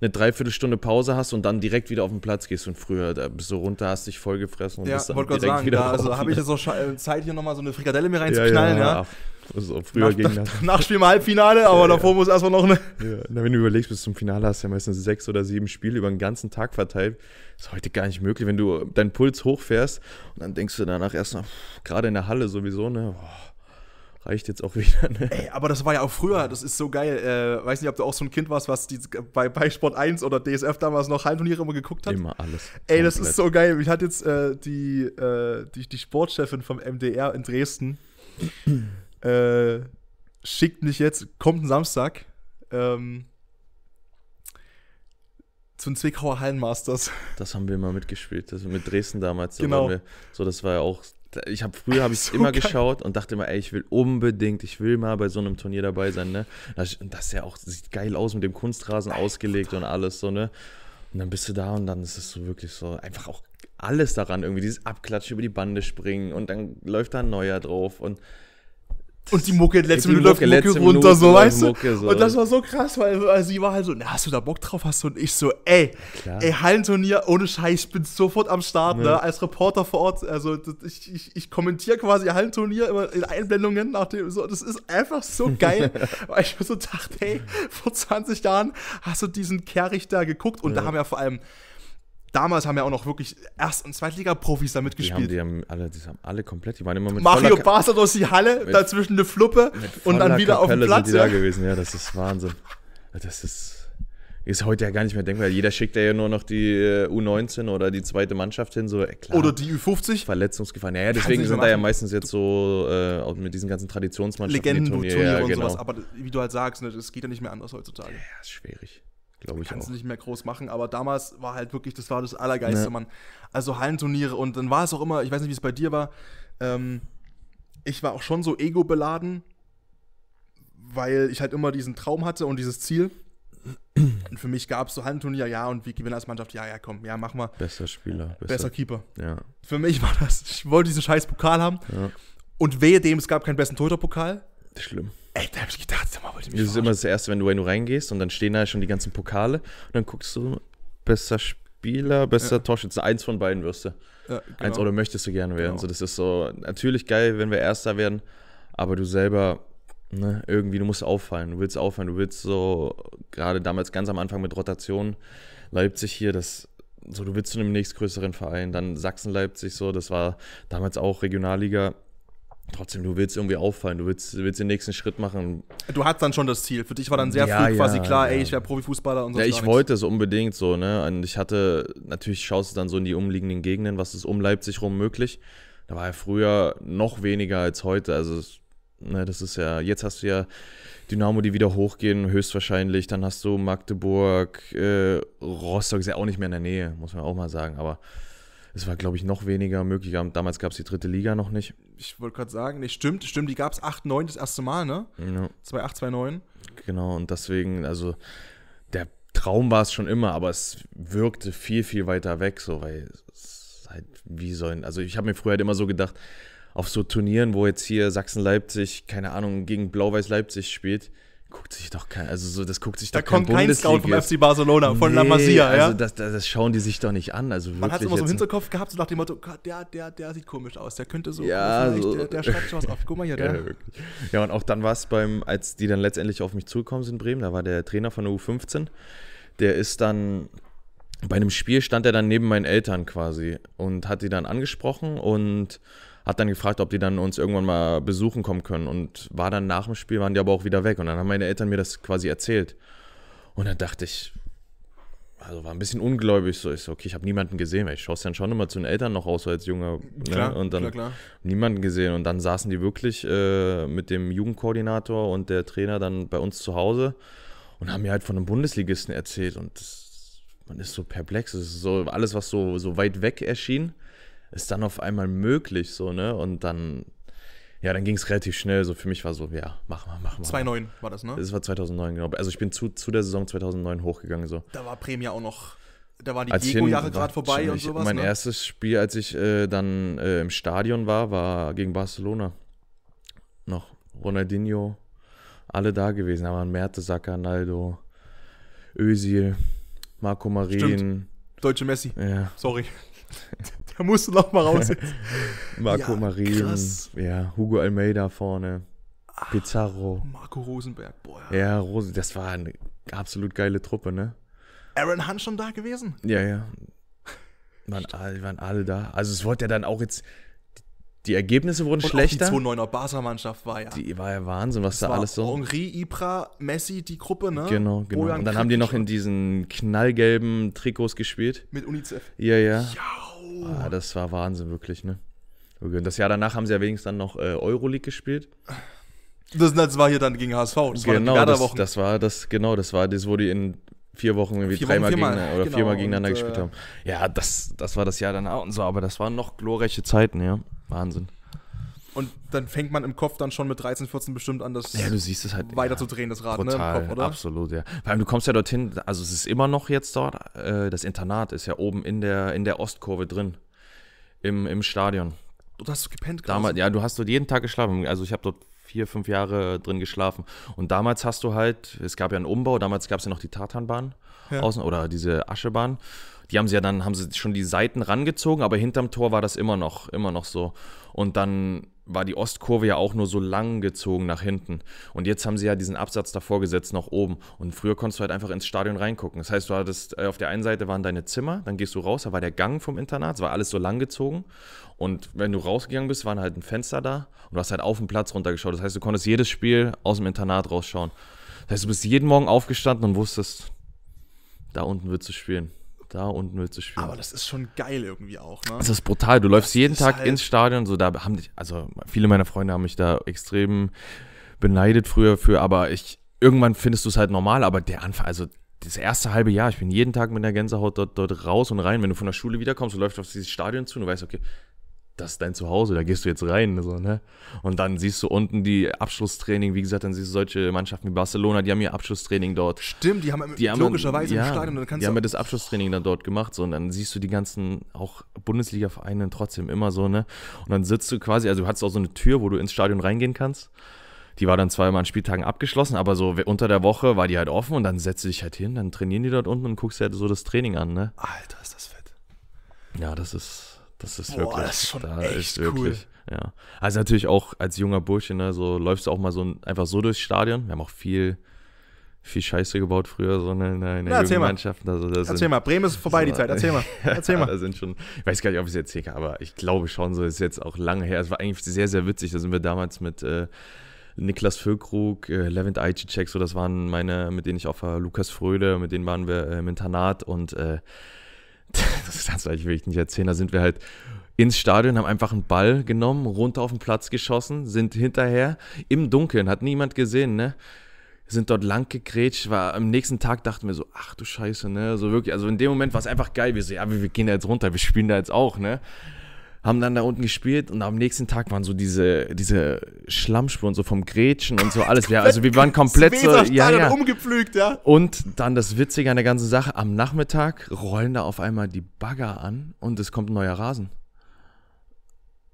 eine Dreiviertelstunde Pause hast und dann direkt wieder auf den Platz gehst. Und früher da bist du runter, hast dich vollgefressen und ja, bist dann direkt sagen, wieder da, Also habe ich jetzt noch äh, Zeit, hier nochmal so eine Frikadelle mir reinzuknallen. Ja, ja. ja. Also früher nach, gegen das. (laughs) Nachspiel mal Halbfinale, aber ja, davor ja. muss erstmal noch eine. Ja. wenn du überlegst, bis zum Finale hast du ja meistens sechs oder sieben Spiele über den ganzen Tag verteilt. Ist heute gar nicht möglich, wenn du deinen Puls hochfährst und dann denkst du danach erstmal, gerade in der Halle sowieso, ne, boah, reicht jetzt auch wieder. Ne? Ey, aber das war ja auch früher, das ist so geil. Äh, weiß nicht, ob du auch so ein Kind warst, was die, bei, bei Sport 1 oder DSF damals noch Hallenturniere immer geguckt hat. Immer alles. Ey, komplett. das ist so geil. Ich hatte jetzt äh, die, äh, die, die Sportchefin vom MDR in Dresden äh, schickt mich jetzt, kommt ein Samstag ähm, zum Zwickauer Hallenmasters. Das haben wir immer mitgespielt, Also mit Dresden damals. Da genau. so, das war ja auch ich habe früher habe ich so immer geil. geschaut und dachte immer, ey, ich will unbedingt, ich will mal bei so einem Turnier dabei sein, ne? Und das ist ja auch sieht geil aus mit dem Kunstrasen geil, ausgelegt total. und alles so, ne? Und dann bist du da und dann ist es so wirklich so einfach auch alles daran irgendwie dieses Abklatschen über die Bande springen und dann läuft da ein neuer drauf und und die Mucke, in letzter Minute Mucke, läuft Mucke runter, Minute so, weißt du? Mucke, so. Und das war so krass, weil also die war halt so, na, hast du da Bock drauf, hast du? Und ich so, ey, ey, Hallenturnier, ohne Scheiß, ich bin sofort am Start, ne, ja. ne, als Reporter vor Ort, also ich, ich, ich kommentiere quasi Hallenturnier immer in Einblendungen nach dem, so, das ist einfach so geil, (laughs) weil ich mir so dachte, ey, vor 20 Jahren hast du diesen Kerrig da geguckt und ja. da haben ja vor allem damals haben ja auch noch wirklich Erst- und Zweitliga-Profis da mitgespielt. Die haben, die haben alle, die haben alle komplett, die waren immer mit Mario Bastos aus die Halle, mit, dazwischen eine Fluppe und dann wieder Kapelle auf dem Platz. Sind die da gewesen. Ja, das ist Wahnsinn. Das ist ist heute ja gar nicht mehr denkbar. Jeder schickt ja nur noch die äh, U19 oder die zweite Mannschaft hin. So, äh, klar, oder die U50. Verletzungsgefahr. Naja, deswegen sind da ja meistens jetzt so äh, mit diesen ganzen Traditionsmannschaften. Legenden-Turniere ja, und genau. sowas. Aber wie du halt sagst, ne, das geht ja nicht mehr anders heutzutage. Ja, ist schwierig. Glaube ich Kannst auch. nicht mehr groß machen, aber damals war halt wirklich, das war das Allergeilste, ja. Mann. Also Hallenturniere und dann war es auch immer, ich weiß nicht, wie es bei dir war, ähm, ich war auch schon so ego-beladen, weil ich halt immer diesen Traum hatte und dieses Ziel. Und für mich gab es so Hallenturnier, ja, und wie gewinnen als Mannschaft, ja, ja, komm, ja, mach mal. Besser Spieler, besser, besser Keeper. Ja. Für mich war das, ich wollte diesen scheiß Pokal haben. Ja. Und wehe dem, es gab keinen besten Torhüterpokal. pokal Schlimm. Ey, da hab ich gedacht, sag mal, wollte mich Das ist immer das Erste, wenn du, wenn du reingehst und dann stehen da schon die ganzen Pokale und dann guckst du, besser Spieler, besser Torschütze, eins von beiden wirst du. Ja, genau. Eins oder möchtest du gerne werden. Genau. So, das ist so natürlich geil, wenn wir Erster werden, aber du selber, ne, irgendwie, du musst auffallen, du willst auffallen, du willst so, gerade damals ganz am Anfang mit Rotation, Leipzig hier, das, so, du willst zu einem nächstgrößeren Verein, dann Sachsen-Leipzig, so, das war damals auch Regionalliga, trotzdem, du willst irgendwie auffallen, du willst, willst den nächsten Schritt machen. Du hattest dann schon das Ziel. Für dich war dann sehr ja, früh quasi ja, klar, ja. ey, ich wäre Profifußballer und so. Ja, ich wollte es unbedingt so, ne? Und ich hatte, natürlich schaust du dann so in die umliegenden Gegenden, was ist um Leipzig rum möglich. Da war ja früher noch weniger als heute. Also, ne, das ist ja, jetzt hast du ja Dynamo, die wieder hochgehen, höchstwahrscheinlich. Dann hast du Magdeburg, äh, Rostock ist ja auch nicht mehr in der Nähe, muss man auch mal sagen, aber. Es war, glaube ich, noch weniger möglich. Damals gab es die dritte Liga noch nicht. Ich wollte gerade sagen, nee, stimmt, stimmt, die gab es 8, 9 das erste Mal, ne? Ja. 2, 8, 2, 9. Genau, und deswegen, also der Traum war es schon immer, aber es wirkte viel, viel weiter weg, so, weil es halt, wie sollen, also ich habe mir früher halt immer so gedacht, auf so Turnieren, wo jetzt hier Sachsen-Leipzig, keine Ahnung, gegen Blau-Weiß-Leipzig spielt, guckt sich doch kein, also so, das guckt sich da doch kein Da kommt kein Scout vom FC Barcelona, von nee, La Masia, ja? Also das, das, das, schauen die sich doch nicht an. Also Man hat es immer so im Hinterkopf gehabt, so nach dem Motto, der, der, der sieht komisch aus, der könnte so, ja, so. der, der schreibt schon was auf. Guck mal hier, (laughs) der. Ja, ja und auch dann war es beim, als die dann letztendlich auf mich zugekommen sind in Bremen, da war der Trainer von der U15, der ist dann bei einem Spiel stand er dann neben meinen Eltern quasi und hat die dann angesprochen und hat dann gefragt, ob die dann uns irgendwann mal besuchen kommen können und war dann nach dem Spiel, waren die aber auch wieder weg und dann haben meine Eltern mir das quasi erzählt und dann dachte ich, also war ein bisschen ungläubig so, ich so, okay, ich habe niemanden gesehen, weil ich schaue es dann schon immer zu den Eltern noch aus, so als Junge ne? klar, und dann klar, klar. niemanden gesehen und dann saßen die wirklich äh, mit dem Jugendkoordinator und der Trainer dann bei uns zu Hause und haben mir halt von einem Bundesligisten erzählt und das, man ist so perplex, es ist so alles, was so, so weit weg erschien ist dann auf einmal möglich, so, ne? Und dann, ja, dann ging es relativ schnell. So für mich war so, ja, mach mal, mach mal. 2009 war das, ne? Das war 2009, genau. Also ich bin zu, zu der Saison 2009 hochgegangen, so. Da war Premier auch noch da waren die Diego-Jahre gerade vorbei und sowas. Mein ne? erstes Spiel, als ich äh, dann äh, im Stadion war, war gegen Barcelona. Noch Ronaldinho, alle da gewesen. Da waren Mertesacker, Naldo, Özil, Marco Marin. Stimmt. Deutsche Messi. Ja. Sorry. (laughs) da musst du noch mal raus jetzt. (laughs) Marco ja, Marin, krass. ja, Hugo Almeida vorne. Ach, Pizarro. Marco Rosenberg, boah. Ja, Rosen, das war eine absolut geile Truppe, ne? Aaron Hunt schon da gewesen? Ja, ja. Waren alle, waren alle da. Also es wurde ja dann auch jetzt. Die Ergebnisse wurden und schlechter. Auch die 2-9er Barca-Mannschaft war ja. Die war ja Wahnsinn, was da alles so. Henri, Ibra, Messi, die Gruppe, ne? Genau, genau. und dann haben die noch in diesen knallgelben Trikots gespielt. Mit UNICEF. Ja, ja. Ja. Boah, das war Wahnsinn, wirklich, ne? Das Jahr danach haben sie ja wenigstens noch äh, Euroleague gespielt. Das, das, halt war hier dann gegen HSV. Das genau, war das, das, war das, genau, das war das, wo die in vier Wochen irgendwie vier Wochen, dreimal viermal, gegen, äh, oder genau, viermal gegeneinander und, gespielt äh, haben. Ja, das, das war das Jahr danach und so, aber das waren noch glorreiche Zeiten, ja. Wahnsinn. Und dann fängt man im Kopf dann schon mit 13, 14 bestimmt an, das ja, du siehst es halt, weiter ja, zu drehen, das Rad total, ne, Kopf, Absolut, ja. Vor allem, du kommst ja dorthin, also es ist immer noch jetzt dort, äh, das Internat ist ja oben in der, in der Ostkurve drin, im, im Stadion. Du hast gepennt Damals, Ja, du hast dort jeden Tag geschlafen. Also ich habe dort vier, fünf Jahre drin geschlafen. Und damals hast du halt, es gab ja einen Umbau, damals gab es ja noch die Tartanbahn ja. außen oder diese Aschebahn. Die haben sie ja dann, haben sie schon die Seiten rangezogen, aber hinterm Tor war das immer noch, immer noch so. Und dann war die Ostkurve ja auch nur so lang gezogen nach hinten. Und jetzt haben sie ja diesen Absatz davor gesetzt nach oben. Und früher konntest du halt einfach ins Stadion reingucken. Das heißt, du hattest äh, auf der einen Seite waren deine Zimmer, dann gehst du raus, da war der Gang vom Internat, es war alles so lang gezogen. Und wenn du rausgegangen bist, waren halt ein Fenster da und du hast halt auf den Platz runtergeschaut. Das heißt, du konntest jedes Spiel aus dem Internat rausschauen. Das heißt, du bist jeden Morgen aufgestanden und wusstest, da unten wird zu spielen da unten willst du spielen. Aber das ist schon geil irgendwie auch, ne? Das ist brutal. Du läufst das jeden Tag halt ins Stadion, so da haben dich, also viele meiner Freunde haben mich da extrem beneidet früher für, aber ich, irgendwann findest du es halt normal, aber der Anfang, also das erste halbe Jahr, ich bin jeden Tag mit der Gänsehaut dort, dort raus und rein. Wenn du von der Schule wiederkommst, du läufst auf dieses Stadion zu und du weißt, okay, das ist dein Zuhause, da gehst du jetzt rein. So, ne? Und dann siehst du unten die Abschlusstraining, wie gesagt, dann siehst du solche Mannschaften wie Barcelona, die haben ihr Abschlusstraining dort. Stimmt, die haben die logischerweise haben, im Stadion. Dann kannst die haben ja das Abschlusstraining dann dort gemacht. So, und dann siehst du die ganzen, auch Bundesliga-Vereine trotzdem immer so. ne Und dann sitzt du quasi, also du hattest auch so eine Tür, wo du ins Stadion reingehen kannst. Die war dann zweimal an Spieltagen abgeschlossen, aber so unter der Woche war die halt offen und dann setzt du dich halt hin, dann trainieren die dort unten und guckst dir halt so das Training an. Ne? Alter, ist das fett. Ja, das ist das ist Boah, wirklich, das ist schon da echt ist wirklich, cool. ja. Also natürlich auch als junger Bursche, ne, so läufst du auch mal so einfach so durchs Stadion. Wir haben auch viel, viel Scheiße gebaut früher, so in ne, in der ja, Also erzähl sind, mal, Bremen ist vorbei so, die Zeit, erzähl mal. (laughs) Erzähl mal. da sind schon, ich weiß gar nicht, ob ich es erzähle, aber ich glaube schon, so ist jetzt auch lange her. Es war eigentlich sehr, sehr witzig. Da sind wir damals mit äh, Niklas Füllkrug, äh, Levent Aichicek, so das waren meine, mit denen ich auch war, Lukas Fröde, mit denen waren wir äh, im Internat und äh, (laughs) das kannst du eigentlich wirklich nicht erzählen, da sind wir halt ins Stadion, haben einfach einen Ball genommen, runter auf den Platz geschossen, sind hinterher im Dunkeln, hat niemand gesehen, ne? Sind dort lang gegrätscht, war am nächsten Tag dachten wir so, ach du Scheiße, ne? So wirklich, also in dem Moment war es einfach geil, wir so, ja, wir gehen da jetzt runter, wir spielen da jetzt auch, ne? haben dann da unten gespielt und am nächsten Tag waren so diese, diese Schlammspuren so vom Gretchen und so alles. Ja, also wir waren komplett so ja, ja. umgepflügt, ja. Und dann das Witzige an der ganzen Sache, am Nachmittag rollen da auf einmal die Bagger an und es kommt ein neuer Rasen.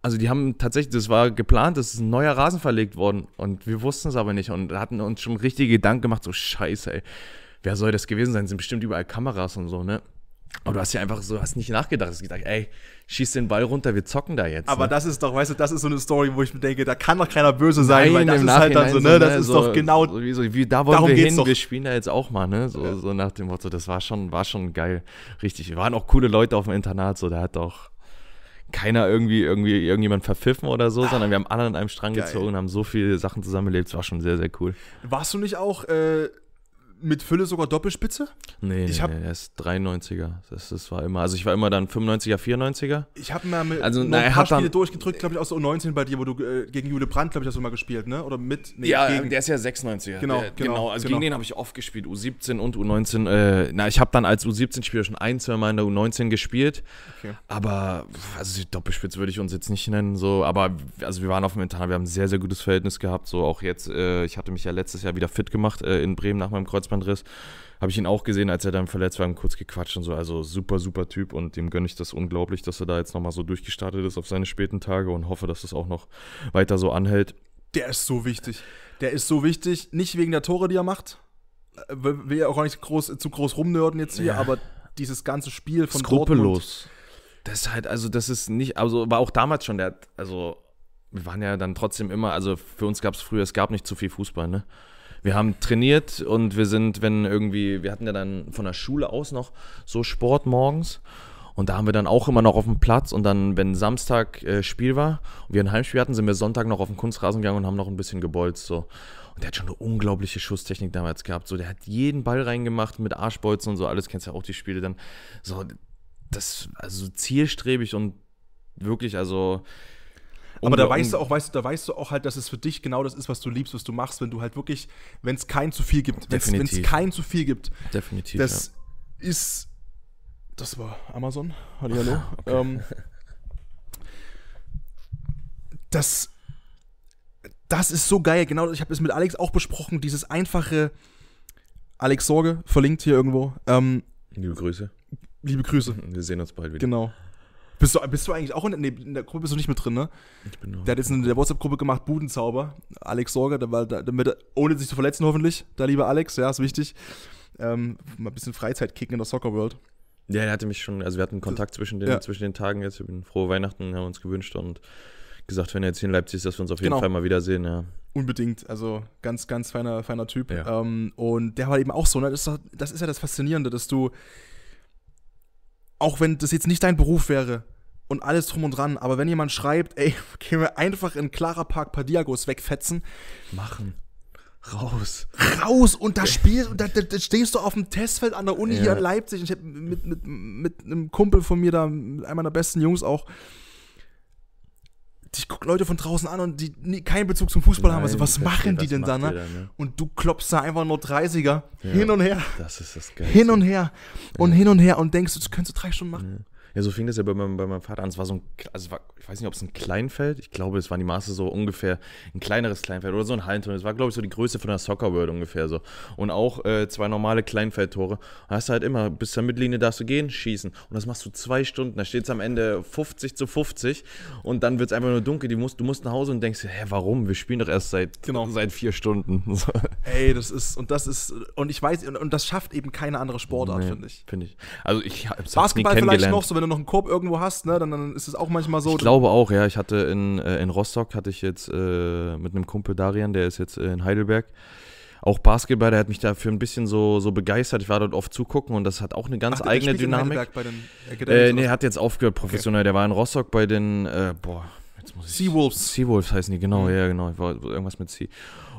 Also die haben tatsächlich, das war geplant, es ist ein neuer Rasen verlegt worden und wir wussten es aber nicht und hatten uns schon richtige Gedanken gemacht, so scheiße, ey. Wer soll das gewesen sein? Es sind bestimmt überall Kameras und so, ne? Aber du hast ja einfach so, hast nicht nachgedacht. Du Hast gedacht, ey, schieß den Ball runter, wir zocken da jetzt. Aber ne? das ist doch, weißt du, das ist so eine Story, wo ich mir denke, da kann doch keiner böse sein, Nein, weil das ist halt dann so, ne, so, das ne, ist so, doch genau. So wie, so, wie, da wollen wir hin, doch. wir spielen da jetzt auch mal, ne? So, ja. so nach dem Motto, das war schon, war schon geil. Richtig. Wir waren auch coole Leute auf dem Internat, so, da hat doch keiner irgendwie, irgendwie irgendjemand verpfiffen oder so, ah, sondern wir haben alle an einem Strang geil. gezogen und haben so viele Sachen zusammengelebt, Es war schon sehr, sehr cool. Warst du nicht auch äh, mit Fülle sogar Doppelspitze? Nee, ich nee, hab, er ist 93er. Das, das war immer, also ich war immer dann 95er, 94er. Ich habe mal mit also, noch na, ein paar Spiele dann, durchgedrückt, glaube ich, aus der U19 bei dir, wo du äh, gegen Jule Brandt, glaube ich, hast du mal gespielt, ne? Oder mit? Nee, ja, gegen, der ist ja 96er. Genau, der, genau, genau. Also genau. gegen den habe ich oft gespielt, U17 und U19. Äh, na, ich habe dann als U17-Spieler schon ein, zwei Mal in der U19 gespielt. Okay. Aber, also die Doppelspitze würde ich uns jetzt nicht nennen, so. Aber, also wir waren auf dem Internat, wir haben ein sehr, sehr gutes Verhältnis gehabt. So auch jetzt, äh, ich hatte mich ja letztes Jahr wieder fit gemacht äh, in Bremen nach meinem Kreuz Kreuzbandriss. Habe ich ihn auch gesehen, als er dann verletzt war, haben kurz gequatscht und so. Also super, super Typ und dem gönne ich das unglaublich, dass er da jetzt nochmal so durchgestartet ist auf seine späten Tage und hoffe, dass das auch noch weiter so anhält. Der ist so wichtig. Der ist so wichtig. Nicht wegen der Tore, die er macht. Äh, will ja auch nicht groß, zu groß rumnörden jetzt hier, ja. aber dieses ganze Spiel von Skrupellos. Dortmund, das ist halt, also das ist nicht, also war auch damals schon der, also wir waren ja dann trotzdem immer, also für uns gab es früher, es gab nicht zu viel Fußball, ne? wir haben trainiert und wir sind, wenn irgendwie, wir hatten ja dann von der Schule aus noch so Sport morgens. Und da haben wir dann auch immer noch auf dem Platz und dann, wenn Samstag äh, Spiel war und wir ein Heimspiel hatten, sind wir Sonntag noch auf den Kunstrasen gegangen und haben noch ein bisschen gebolzt. So. Und der hat schon eine unglaubliche Schusstechnik damals gehabt. So, der hat jeden Ball reingemacht mit Arschbolzen und so, alles kennst ja auch die Spiele dann. So, das, also zielstrebig und wirklich, also aber da weißt du auch, weißt du, da weißt du auch halt, dass es für dich genau das ist, was du liebst, was du machst, wenn du halt wirklich, wenn es kein zu viel gibt, wenn es kein zu viel gibt. Definitiv. Das ja. ist, das war Amazon. Hallo, hallo. (laughs) Ähm, das, das ist so geil. Genau, ich habe es mit Alex auch besprochen. Dieses einfache Alex Sorge verlinkt hier irgendwo. Ähm, liebe Grüße. Liebe Grüße. Wir sehen uns bald wieder. Genau. Bist du, bist du eigentlich auch in, nee, in der Gruppe bist du nicht mit drin, ne? Ich bin Der hat jetzt in der WhatsApp-Gruppe gemacht, Budenzauber. Alex Sorge, der war da, damit, ohne sich zu verletzen hoffentlich. Da lieber Alex, ja, ist wichtig. Ähm, mal ein bisschen Freizeit kicken in der Soccer World. Ja, er hatte mich schon, also wir hatten Kontakt zwischen den, ja. zwischen den Tagen jetzt. Wir haben frohe Weihnachten haben uns gewünscht und gesagt, wenn er jetzt hier in Leipzig ist, dass wir uns auf jeden genau. Fall mal wiedersehen, ja. Unbedingt, also ganz, ganz feiner, feiner Typ. Ja. Ähm, und der war eben auch so, ne? das, ist das ist ja das Faszinierende, dass du, auch wenn das jetzt nicht dein Beruf wäre, und alles drum und dran. Aber wenn jemand schreibt, ey, (laughs) gehen wir einfach in Clara Park Padiagos wegfetzen, machen. Raus. Raus! Und da spielst und da, da, da stehst du auf dem Testfeld an der Uni ja. hier in Leipzig. Und ich hab mit, mit, mit einem Kumpel von mir da, einem meiner besten Jungs auch, ich gucke Leute von draußen an und die nie, keinen Bezug zum Fußball Nein, haben. Also, was machen die was denn da? Ne? Ja. Ne? Und du klopfst da einfach nur 30er ja, hin und her. Das ist das Geilste. Hin und her und ja. hin und her und denkst, das könntest du drei Stunden machen. Ja, so fing das ja bei, meinem, bei meinem Vater an. Es war so ein, also war, ich weiß nicht, ob es ein Kleinfeld, ich glaube, es waren die Maße so ungefähr ein kleineres Kleinfeld oder so ein Hallentor. Es war, glaube ich, so die Größe von der Soccer World ungefähr so. Und auch äh, zwei normale Kleinfeldtore. Da hast du halt immer, bis zur Mittellinie darfst du gehen, schießen. Und das machst du zwei Stunden. Da steht es am Ende 50 zu 50 und dann wird es einfach nur dunkel. Die musst, du musst nach Hause und denkst, hä, warum? Wir spielen doch erst seit, genau. seit vier Stunden. (laughs) So. Ey, das ist, und das ist, und ich weiß, und, und das schafft eben keine andere Sportart, nee, finde ich. Finde ich. Also ich hab's Basketball vielleicht noch so, wenn du noch einen Korb irgendwo hast, ne, dann, dann ist es auch manchmal so. Ich glaube auch, ja. Ich hatte in, äh, in Rostock, hatte ich jetzt äh, mit einem Kumpel Darian, der ist jetzt äh, in Heidelberg, auch Basketball, der hat mich dafür ein bisschen so, so begeistert. Ich war dort oft zugucken und das hat auch eine ganz Ach, eigene Dynamik. In Bei den äh, äh nee, hat jetzt aufgehört, professionell. Okay. Der war in Rostock bei den, äh, boah, jetzt muss ich. Seawolves. Seawolves heißen die, genau, mhm. ja, genau. irgendwas mit Sea.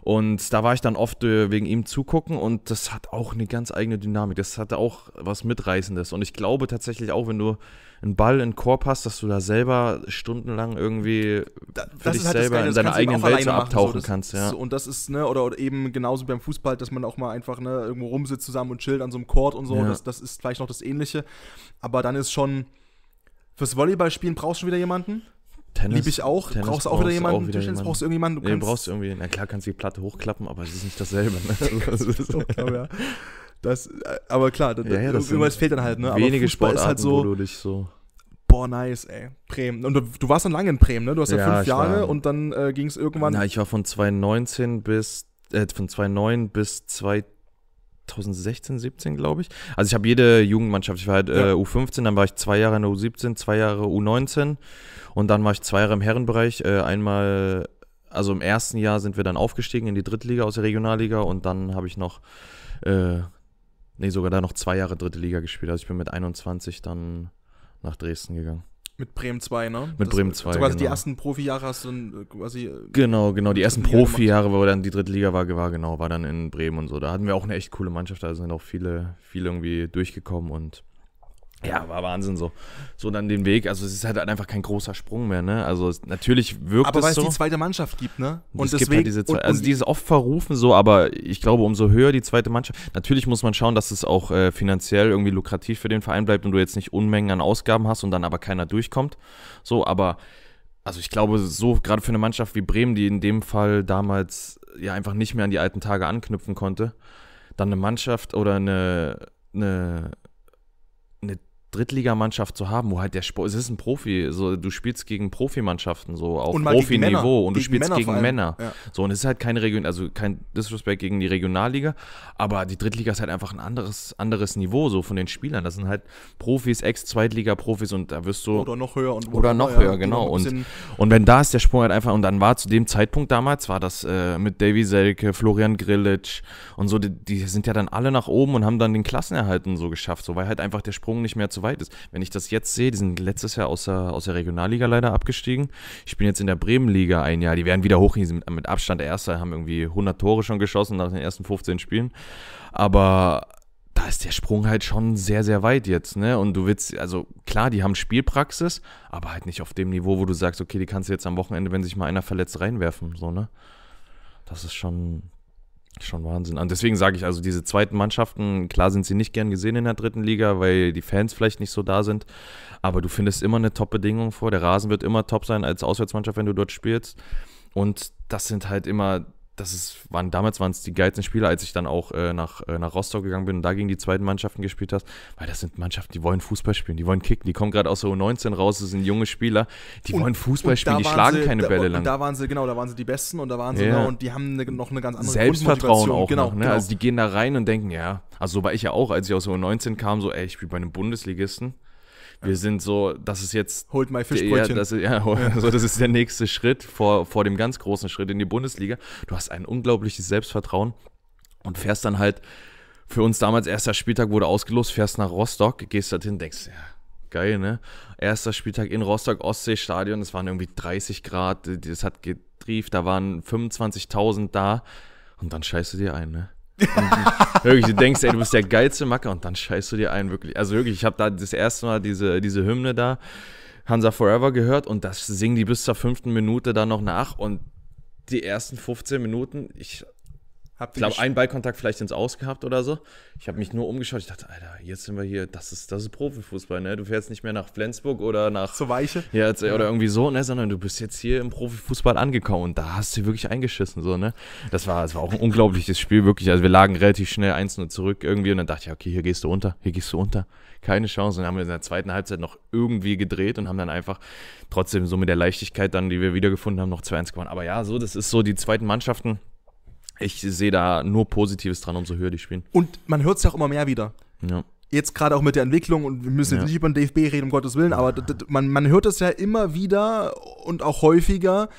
Und da war ich dann oft äh, wegen ihm zugucken und das hat auch eine ganz eigene Dynamik. Das hatte auch was Mitreißendes. Und ich glaube tatsächlich auch, wenn du einen Ball in den Korb hast, dass du da selber stundenlang irgendwie da, für dich halt selber Geile, in deiner eigenen Welt so abtauchen machen, so, kannst. Ja. Ist, und das ist, ne, oder, oder, eben genauso beim Fußball, dass man auch mal einfach ne, irgendwo rumsitzt zusammen und chillt an so einem Court und so. Ja. Das, das ist vielleicht noch das Ähnliche. Aber dann ist schon. Fürs Volleyballspielen brauchst du schon wieder jemanden. Tennis. Liebe ich auch. Tennis brauchst du auch wieder jemanden. Auch wieder jemanden. brauchst du irgendjemanden. Du nee, brauchst du irgendwie. Na klar, kannst du die Platte hochklappen, aber es ist nicht dasselbe. Ne? (laughs) Also, das ja. Äh, aber klar, das, ja, ja, das irgendwas fehlt dann halt. Ne? Wenige Sportarten, ist halt so, so, Boah, nice, ey. Bremen. Und du, du, warst dann lange in Bremen, ne? Du hast ja, ja fünf Jahre war, und dann äh, ging es irgendwann. Ja, ich war von 2019 bis. Äh, von 2009 bis 2010. 2016, 17, glaube ich. Also ich habe jede Jugendmannschaft, ich war halt äh, U15, dann war ich zwei Jahre in der U17, zwei Jahre U19 und dann war ich zwei Jahre im Herrenbereich. Äh, einmal, also im ersten Jahr sind wir dann aufgestiegen in die Drittliga aus der Regionalliga und dann habe ich noch, äh, nee, sogar da noch zwei Jahre Dritte Liga gespielt. Also ich bin mit 21 dann nach Dresden gegangen. Mit Bremen 2, ne? Mit das, Bremen 2. So quasi genau. die ersten Profijahre hast du dann äh, quasi. Äh, genau, genau. Die ersten Profijahre, wo dann die Drittliga war, war, genau, war dann in Bremen und so. Da hatten wir auch eine echt coole Mannschaft. Da sind auch viele, viele irgendwie durchgekommen und ja, war Wahnsinn so. So dann den Weg. Also es ist halt einfach kein großer Sprung mehr, ne? Also es, natürlich wirkt aber es so. Aber weil es die zweite Mannschaft gibt, ne? Und es deswegen, gibt halt diese zwei, und, und also die ist oft verrufen so, aber ich glaube, umso höher die zweite Mannschaft. Natürlich muss man schauen, dass es auch äh, finanziell irgendwie lukrativ für den Verein bleibt und du jetzt nicht Unmengen an Ausgaben hast und dann aber keiner durchkommt. So, aber also ich glaube, so gerade für eine Mannschaft wie Bremen, die in dem Fall damals ja einfach nicht mehr an die alten Tage anknüpfen konnte, dann eine Mannschaft oder eine, eine Drittligamannschaft zu haben, wo halt der Sport, es ist ein Profi, so du spielst gegen Profimannschaften so auf Profiniveau und du spielst Männer gegen Männer. Ja. So und es ist halt keine Region, also kein Disrespect gegen die Regionalliga, aber die Drittliga ist halt einfach ein anderes anderes Niveau so von den Spielern. Das sind halt Profis, Ex-Zweitliga Profis und da wirst du oder noch höher und oder noch höher, ja, genau und und wenn da ist der Sprung halt einfach und dann war zu dem Zeitpunkt damals war das äh, mit Davy Selke, Florian Grillitsch und so die, die sind ja dann alle nach oben und haben dann den Klassenerhalten so geschafft, so weil halt einfach der Sprung nicht mehr zu weit ist. Wenn ich das jetzt sehe, die sind letztes Jahr aus der, aus der Regionalliga leider abgestiegen. Ich bin jetzt in der Bremenliga ein Jahr. Die werden wieder hoch, die sind mit Abstand der Erste, haben irgendwie 100 Tore schon geschossen nach den ersten 15 Spielen. Aber da ist der Sprung halt schon sehr, sehr weit jetzt, ne? Und du willst, also klar, die haben Spielpraxis, aber halt nicht auf dem Niveau, wo du sagst, okay, die kannst du jetzt am Wochenende, wenn sich mal einer verletzt, reinwerfen, so, ne? Das ist schon, Schon Wahnsinn. Und deswegen sage ich also, diese zweiten Mannschaften, klar sind sie nicht gern gesehen in der dritten Liga, weil die Fans vielleicht nicht so da sind. Aber du findest immer eine Top-Bedingung vor. Der Rasen wird immer top sein als Auswärtsmannschaft, wenn du dort spielst. Und das sind halt immer das ist, waren, damals waren es die geilsten Spieler, als ich dann auch äh, nach, äh, nach Rostock gegangen bin und da gegen die zweiten Mannschaften gespielt hast, weil das sind Mannschaften, die wollen Fußball spielen, die wollen kicken, die kommen gerade aus der U19 raus, das sind junge Spieler, die und, wollen Fußball spielen, die schlagen sie, keine da, Bälle und, lang. da waren sie, genau, da waren sie die Besten und da waren sie, ja. genau, und die haben eine, noch eine ganz andere Selbstvertrauen auch genau, noch, ne? genau, Also die gehen da rein und denken, ja, also so war ich ja auch, als ich aus der U19 kam, so, ey, ich spiele bei einem Bundesligisten. Wir sind so, das ist jetzt. Holt mal Fischbrötchen. Der, das, ja, also (laughs) das ist der nächste Schritt vor, vor dem ganz großen Schritt in die Bundesliga. Du hast ein unglaubliches Selbstvertrauen und fährst dann halt. Für uns damals, erster Spieltag wurde ausgelost, fährst nach Rostock, gehst dorthin, denkst, ja, geil, ne? Erster Spieltag in Rostock Ostseestadion, es waren irgendwie 30 Grad, das hat getrieft, da waren 25.000 da und dann scheißt du dir ein, ne? (laughs) wirklich, du denkst, ey, du bist der geilste Macker und dann scheißt du dir ein, wirklich. Also wirklich, ich habe da das erste Mal diese, diese Hymne da, Hansa Forever, gehört und das singen die bis zur fünften Minute dann noch nach und die ersten 15 Minuten, ich Habt ich glaube, einen Ballkontakt vielleicht ins Aus gehabt oder so. Ich habe mich nur umgeschaut. Ich dachte, Alter, jetzt sind wir hier. Das ist, das ist Profifußball, ne? Du fährst nicht mehr nach Flensburg oder nach. Zur Weiche? Ja, jetzt, oder irgendwie so, ne? Sondern du bist jetzt hier im Profifußball angekommen und da hast du wirklich eingeschissen, so, ne? Das war, das war auch ein unglaubliches Spiel, wirklich. Also, wir lagen relativ schnell 1-0 zurück irgendwie und dann dachte ich, okay, hier gehst du unter, hier gehst du unter. Keine Chance. Und dann haben wir in der zweiten Halbzeit noch irgendwie gedreht und haben dann einfach trotzdem so mit der Leichtigkeit dann, die wir wiedergefunden haben, noch 2-1 gewonnen. Aber ja, so, das ist so, die zweiten Mannschaften ich sehe da nur Positives dran, umso höher die spielen. Und man hört es ja auch immer mehr wieder. Ja. Jetzt gerade auch mit der Entwicklung, und wir müssen jetzt nicht über den DFB reden, um Gottes Willen, aber man, man hört es ja immer wieder und auch häufiger.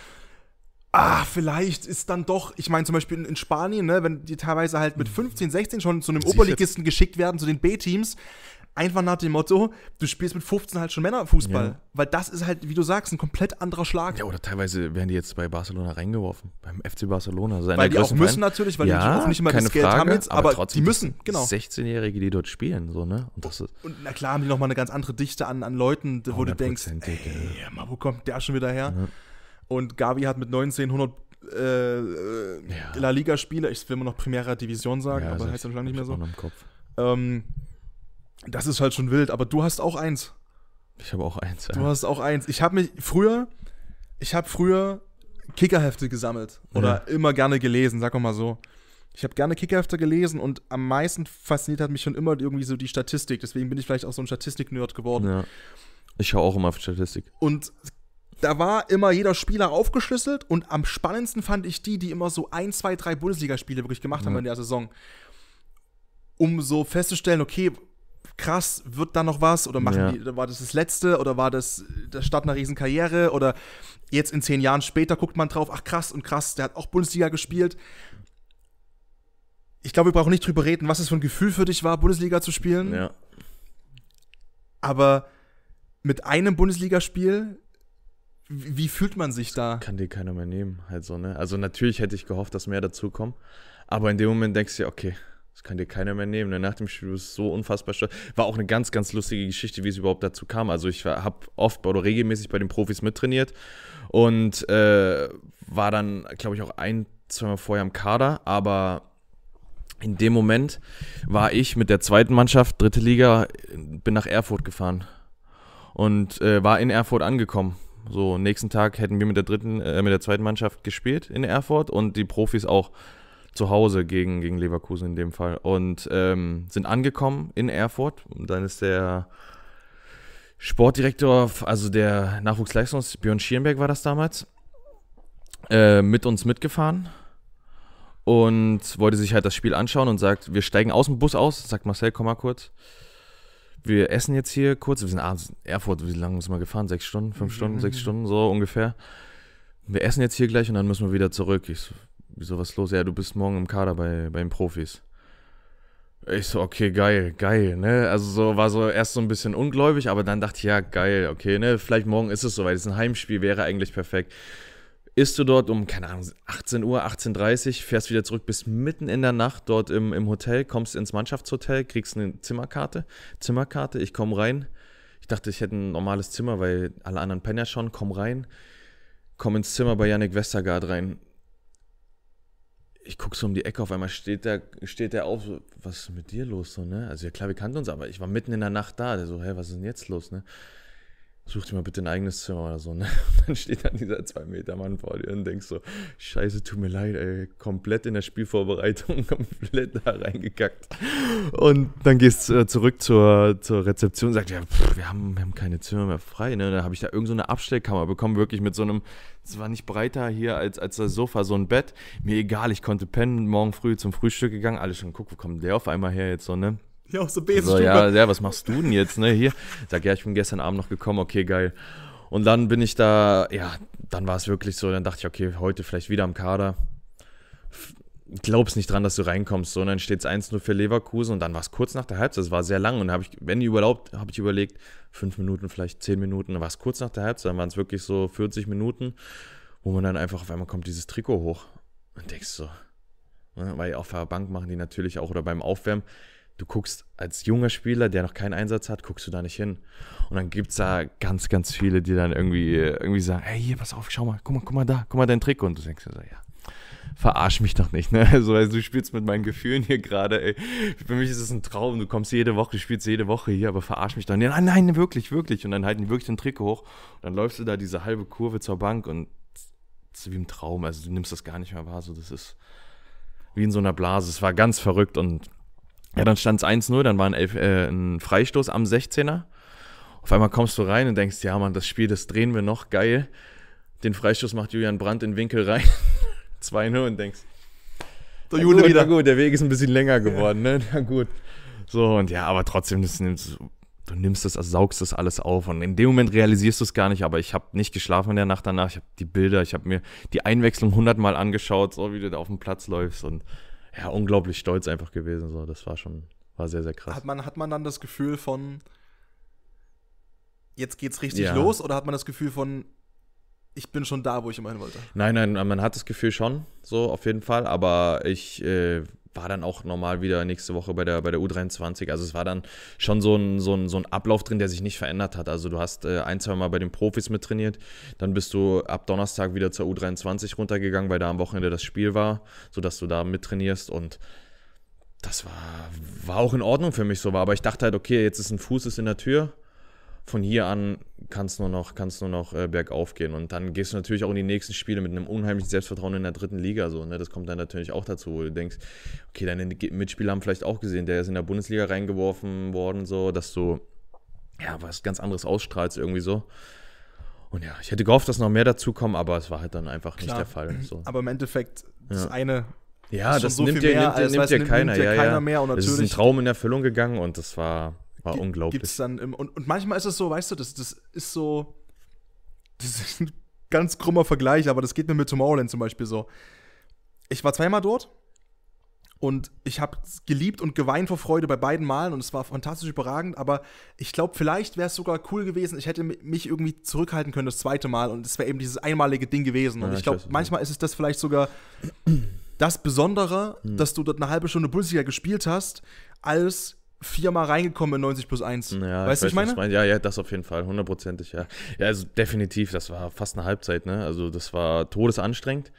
Ah, vielleicht ist dann doch, ich meine zum Beispiel in Spanien, ne, wenn die teilweise halt mit 15, mhm. 16 schon zu einem Oberligisten geschickt werden, zu den B-Teams, Einfach nach dem Motto, du spielst mit 15 halt schon Männerfußball. Ja. Weil das ist halt, wie du sagst, ein komplett anderer Schlag. Ja, oder teilweise werden die jetzt bei Barcelona reingeworfen. Beim FC Barcelona. Also weil die auch müssen Verein. natürlich, weil ja, die auch nicht immer das Geld Frage, haben jetzt, aber, aber die müssen, genau. 16-Jährige, die dort spielen, so, ne? Und, das ist und na klar haben die nochmal eine ganz andere Dichte an, an Leuten, wo du denkst, ey, ja. mal, wo kommt der schon wieder her? Ja. Und Gavi hat mit 19 100 äh, äh, ja. La Liga-Spieler, ich will immer noch Primera Division sagen, ja, aber heißt ja schon lange nicht mehr so. Kopf. Ähm, das ist halt schon wild, aber du hast auch eins. Ich habe auch eins. Ja. Du hast auch eins. Ich habe mich früher, ich habe früher Kickerhefte gesammelt oder ja. immer gerne gelesen, sag mal so. Ich habe gerne Kickerhefte gelesen und am meisten fasziniert hat mich schon immer irgendwie so die Statistik. Deswegen bin ich vielleicht auch so ein Statistik-Nerd geworden. Ja. Ich schaue auch immer auf Statistik. Und da war immer jeder Spieler aufgeschlüsselt und am spannendsten fand ich die, die immer so ein, zwei, drei Bundesligaspiele wirklich gemacht haben in der Saison. Um so festzustellen, okay, krass, wird da noch was? Oder machen ja. die, war das das Letzte? Oder war das äh, der Start einer riesen Karriere? Oder jetzt in zehn Jahren später guckt man drauf, ach krass und krass, der hat auch Bundesliga gespielt. Ich glaube, wir brauchen nicht drüber reden, was es für ein Gefühl für dich war, Bundesliga zu spielen. Ja. Aber mit einem Bundesligaspiel, wie, fühlt man sich da? Kann dir keiner mehr nehmen, halt so, ne? Also natürlich hätte ich gehofft, dass mehr dazukommen. Aber in dem Moment denkst du ja, okay, das kann dir keiner mehr nehmen. Ne? Nach dem Spiel ist so unfassbar stolz. War auch eine ganz, ganz lustige Geschichte, wie es überhaupt dazu kam. Also ich habe oft oder regelmäßig bei den Profis mittrainiert und äh, war dann, glaube ich, auch ein, zwei Mal vorher im Kader, aber in dem Moment war ich mit der zweiten Mannschaft, dritte Liga, bin nach Erfurt gefahren und äh, war in Erfurt angekommen. So, nächsten Tag hätten wir mit der dritten, äh, mit der zweiten Mannschaft gespielt in Erfurt und die Profis auch zu Hause gegen, gegen Leverkusen in dem Fall. Und ähm, sind angekommen in Erfurt. Und dann ist der Sportdirektor, also der Nachwuchsleistungs, Björn Schierenberg war das damals, äh, mit uns mitgefahren und wollte sich halt das Spiel anschauen und sagt, wir steigen aus dem Bus aus, sagt Marcel, komm mal kurz. Wir essen jetzt hier kurz, wir sind abends ah, in Erfurt, wie lange sind wir gefahren? Sechs Stunden, fünf mhm. Stunden, sechs Stunden, so ungefähr. Wir essen jetzt hier gleich und dann müssen wir wieder zurück. Ich so, wieso was los? Ja, du bist morgen im Kader bei, bei den Profis. Ich so, okay, geil, geil, ne? Also so war so erst so ein bisschen ungläubig, aber dann dachte ich, ja, geil, okay, ne? Vielleicht morgen ist es soweit. Es ist ein Heimspiel, wäre eigentlich perfekt. Ist du dort um, keine Ahnung, 18 Uhr, 18.30 Uhr, fährst wieder zurück bis mitten in der Nacht dort im, im Hotel, kommst ins Mannschaftshotel, kriegst eine Zimmerkarte, Zimmerkarte, ich komm rein. Ich dachte, ich hätte ein normales Zimmer, weil alle anderen pennen ja schon, komm rein, komm ins Zimmer bei Yannick Westergaard rein ich gucke so um die Ecke, auf einmal steht der, steht der auf, so, was ist mit dir los? So, ne? Also ja klar, wir kannten uns, aber ich war mitten in der Nacht da, der so, hey, was ist denn jetzt los? Ne? such dir mal bitte ein eigenes Zimmer oder so. Ne? Und (laughs) dann steht dann dieser 2-Meter-Mann vor dir und denkst so, scheiße, tut mir leid, ey, komplett in der Spielvorbereitung, (laughs) komplett da reingekackt. Und dann gehst du äh, zurück zur, zur Rezeption und sagst, ja, pff, wir, haben, wir haben keine Zimmer mehr frei. Ne? Dann habe ich da irgendeine so Abstellkammer bekommen, wirklich mit so einem, es war nicht breiter hier als, als das Sofa, so ein Bett. Mir egal, ich konnte pennen, morgen früh zum Frühstück gegangen, alles schon, guck, wo kommt der auf einmal her jetzt so, ne? Ja, auch so Besenstube. ja, ja, was machst du denn jetzt, ne, hier? Sag, ja, ich bin gestern Abend noch gekommen, okay, geil. Und dann bin ich da, ja, dann war es wirklich so, dann dachte ich, okay, heute vielleicht wieder am Kader. Glaubst nicht dran, dass du reinkommst, sondern ne? steht es 1-0 für Leverkusen und dann war es kurz nach der Halbzeit, es war sehr lang und habe ich, wenn überhaupt, habe ich überlegt, fünf Minuten, vielleicht zehn Minuten, dann war es kurz nach der Halbzeit, dann waren es wirklich so 40 Minuten, wo man dann einfach auf einmal kommt dieses Trikot hoch und denkst so, ne, weil auf der Bank machen die natürlich auch oder beim Aufwärmen, du guckst als junger Spieler, der noch keinen Einsatz hat, guckst du da nicht hin. Und dann gibt es da ganz, ganz viele, die dann irgendwie, irgendwie sagen, hey, hier, pass auf, schau mal, guck mal, guck mal da, guck mal dein Trick. Und du denkst dir so, ja, verarsch mich doch nicht, ne? (laughs) Also, also du spielst mit meinen Gefühlen hier gerade, ey. Für mich ist es ein Traum, du kommst jede Woche, du spielst jede Woche hier, aber verarsch mich doch nicht. Nein, nein, wirklich, wirklich. Und dann halten die wirklich den Trick hoch und dann läufst du da diese halbe Kurve zur Bank und es ist wie im Traum, also du nimmst das gar nicht mehr wahr, so das ist wie in so einer Blase. Es war ganz verrückt und ja, dann stand es 1-0, dann war ein, Elf äh, ein Freistoß am 16er. Auf einmal kommst du rein und denkst, ja, Mann, das Spiel, das drehen wir noch, geil. Den Freistoß macht Julian Brandt in Winkel rein. 2-0 (laughs) und denkst, der Jule gut, wieder. gut, der Weg ist ein bisschen länger geworden, ja. ne? Na gut. So, und ja, aber trotzdem, das nimmst, du nimmst das, also saugst das alles auf. Und in dem Moment realisierst du es gar nicht, aber ich habe nicht geschlafen in der Nacht danach. Ich habe die Bilder, ich habe mir die Einwechslung hundertmal angeschaut, so wie du da auf dem Platz läufst. Und ja, unglaublich stolz einfach gewesen. So, das war schon, war sehr, sehr krass. Hat man, hat man dann das Gefühl von, jetzt geht's richtig ja. los oder hat man das Gefühl von, ich bin schon da, wo ich immer hin wollte? Nein, nein, man hat das Gefühl schon, so auf jeden Fall, aber ich äh, war dann auch normal wieder nächste Woche bei der, bei der U23. Also es war dann schon so ein, so, ein, so ein Ablauf drin, der sich nicht verändert hat. Also du hast äh, ein, zwei Mal bei den Profis mit trainiert, dann bist du ab Donnerstag wieder zur U23 runtergegangen, weil da am Wochenende das Spiel war, sodass du da mit trainierst und das war, war auch in Ordnung für mich so. War. Aber ich dachte halt, okay, jetzt ist ein Fuß ist in der Tür von hier an kann es nur noch, kann's nur noch äh, bergauf gehen. Und dann gehst du natürlich auch in die nächsten Spiele mit einem unheimlichen Selbstvertrauen in der dritten Liga. So, ne? Das kommt dann natürlich auch dazu, wo du denkst, okay, deine Mitspieler haben vielleicht auch gesehen, der ist in der Bundesliga reingeworfen worden, so, dass du ja was ganz anderes ausstrahlst irgendwie so. Und ja, ich hätte gehofft, dass noch mehr dazukommen, aber es war halt dann einfach Klar. nicht der Fall. So. Aber im Endeffekt, das ja. eine ja, das so nimmt ja nimmt, nimmt, keiner. ja, keiner ja. mehr. Und natürlich es ist ein Traum in Erfüllung gegangen und das war war unglaublich. Gibt's dann im, und, und manchmal ist es so, weißt du, das, das ist so. Das ist ein ganz krummer Vergleich, aber das geht mir mit Tomorrowland zum Beispiel so. Ich war zweimal dort und ich habe geliebt und geweint vor Freude bei beiden Malen und es war fantastisch überragend, aber ich glaube, vielleicht wäre es sogar cool gewesen, ich hätte mich irgendwie zurückhalten können das zweite Mal und es wäre eben dieses einmalige Ding gewesen. Und ich glaube, manchmal ist es das vielleicht sogar das Besondere, hm. dass du dort eine halbe Stunde Bundesliga gespielt hast, als viermal reingekommen in 90 plus 1. Ja, weißt du, ich, weiß, ich meine? Ja, ja, das auf jeden Fall, hundertprozentig, ja. Ja, also definitiv, das war fast eine Halbzeit, ne? Also das war todesanstrengend,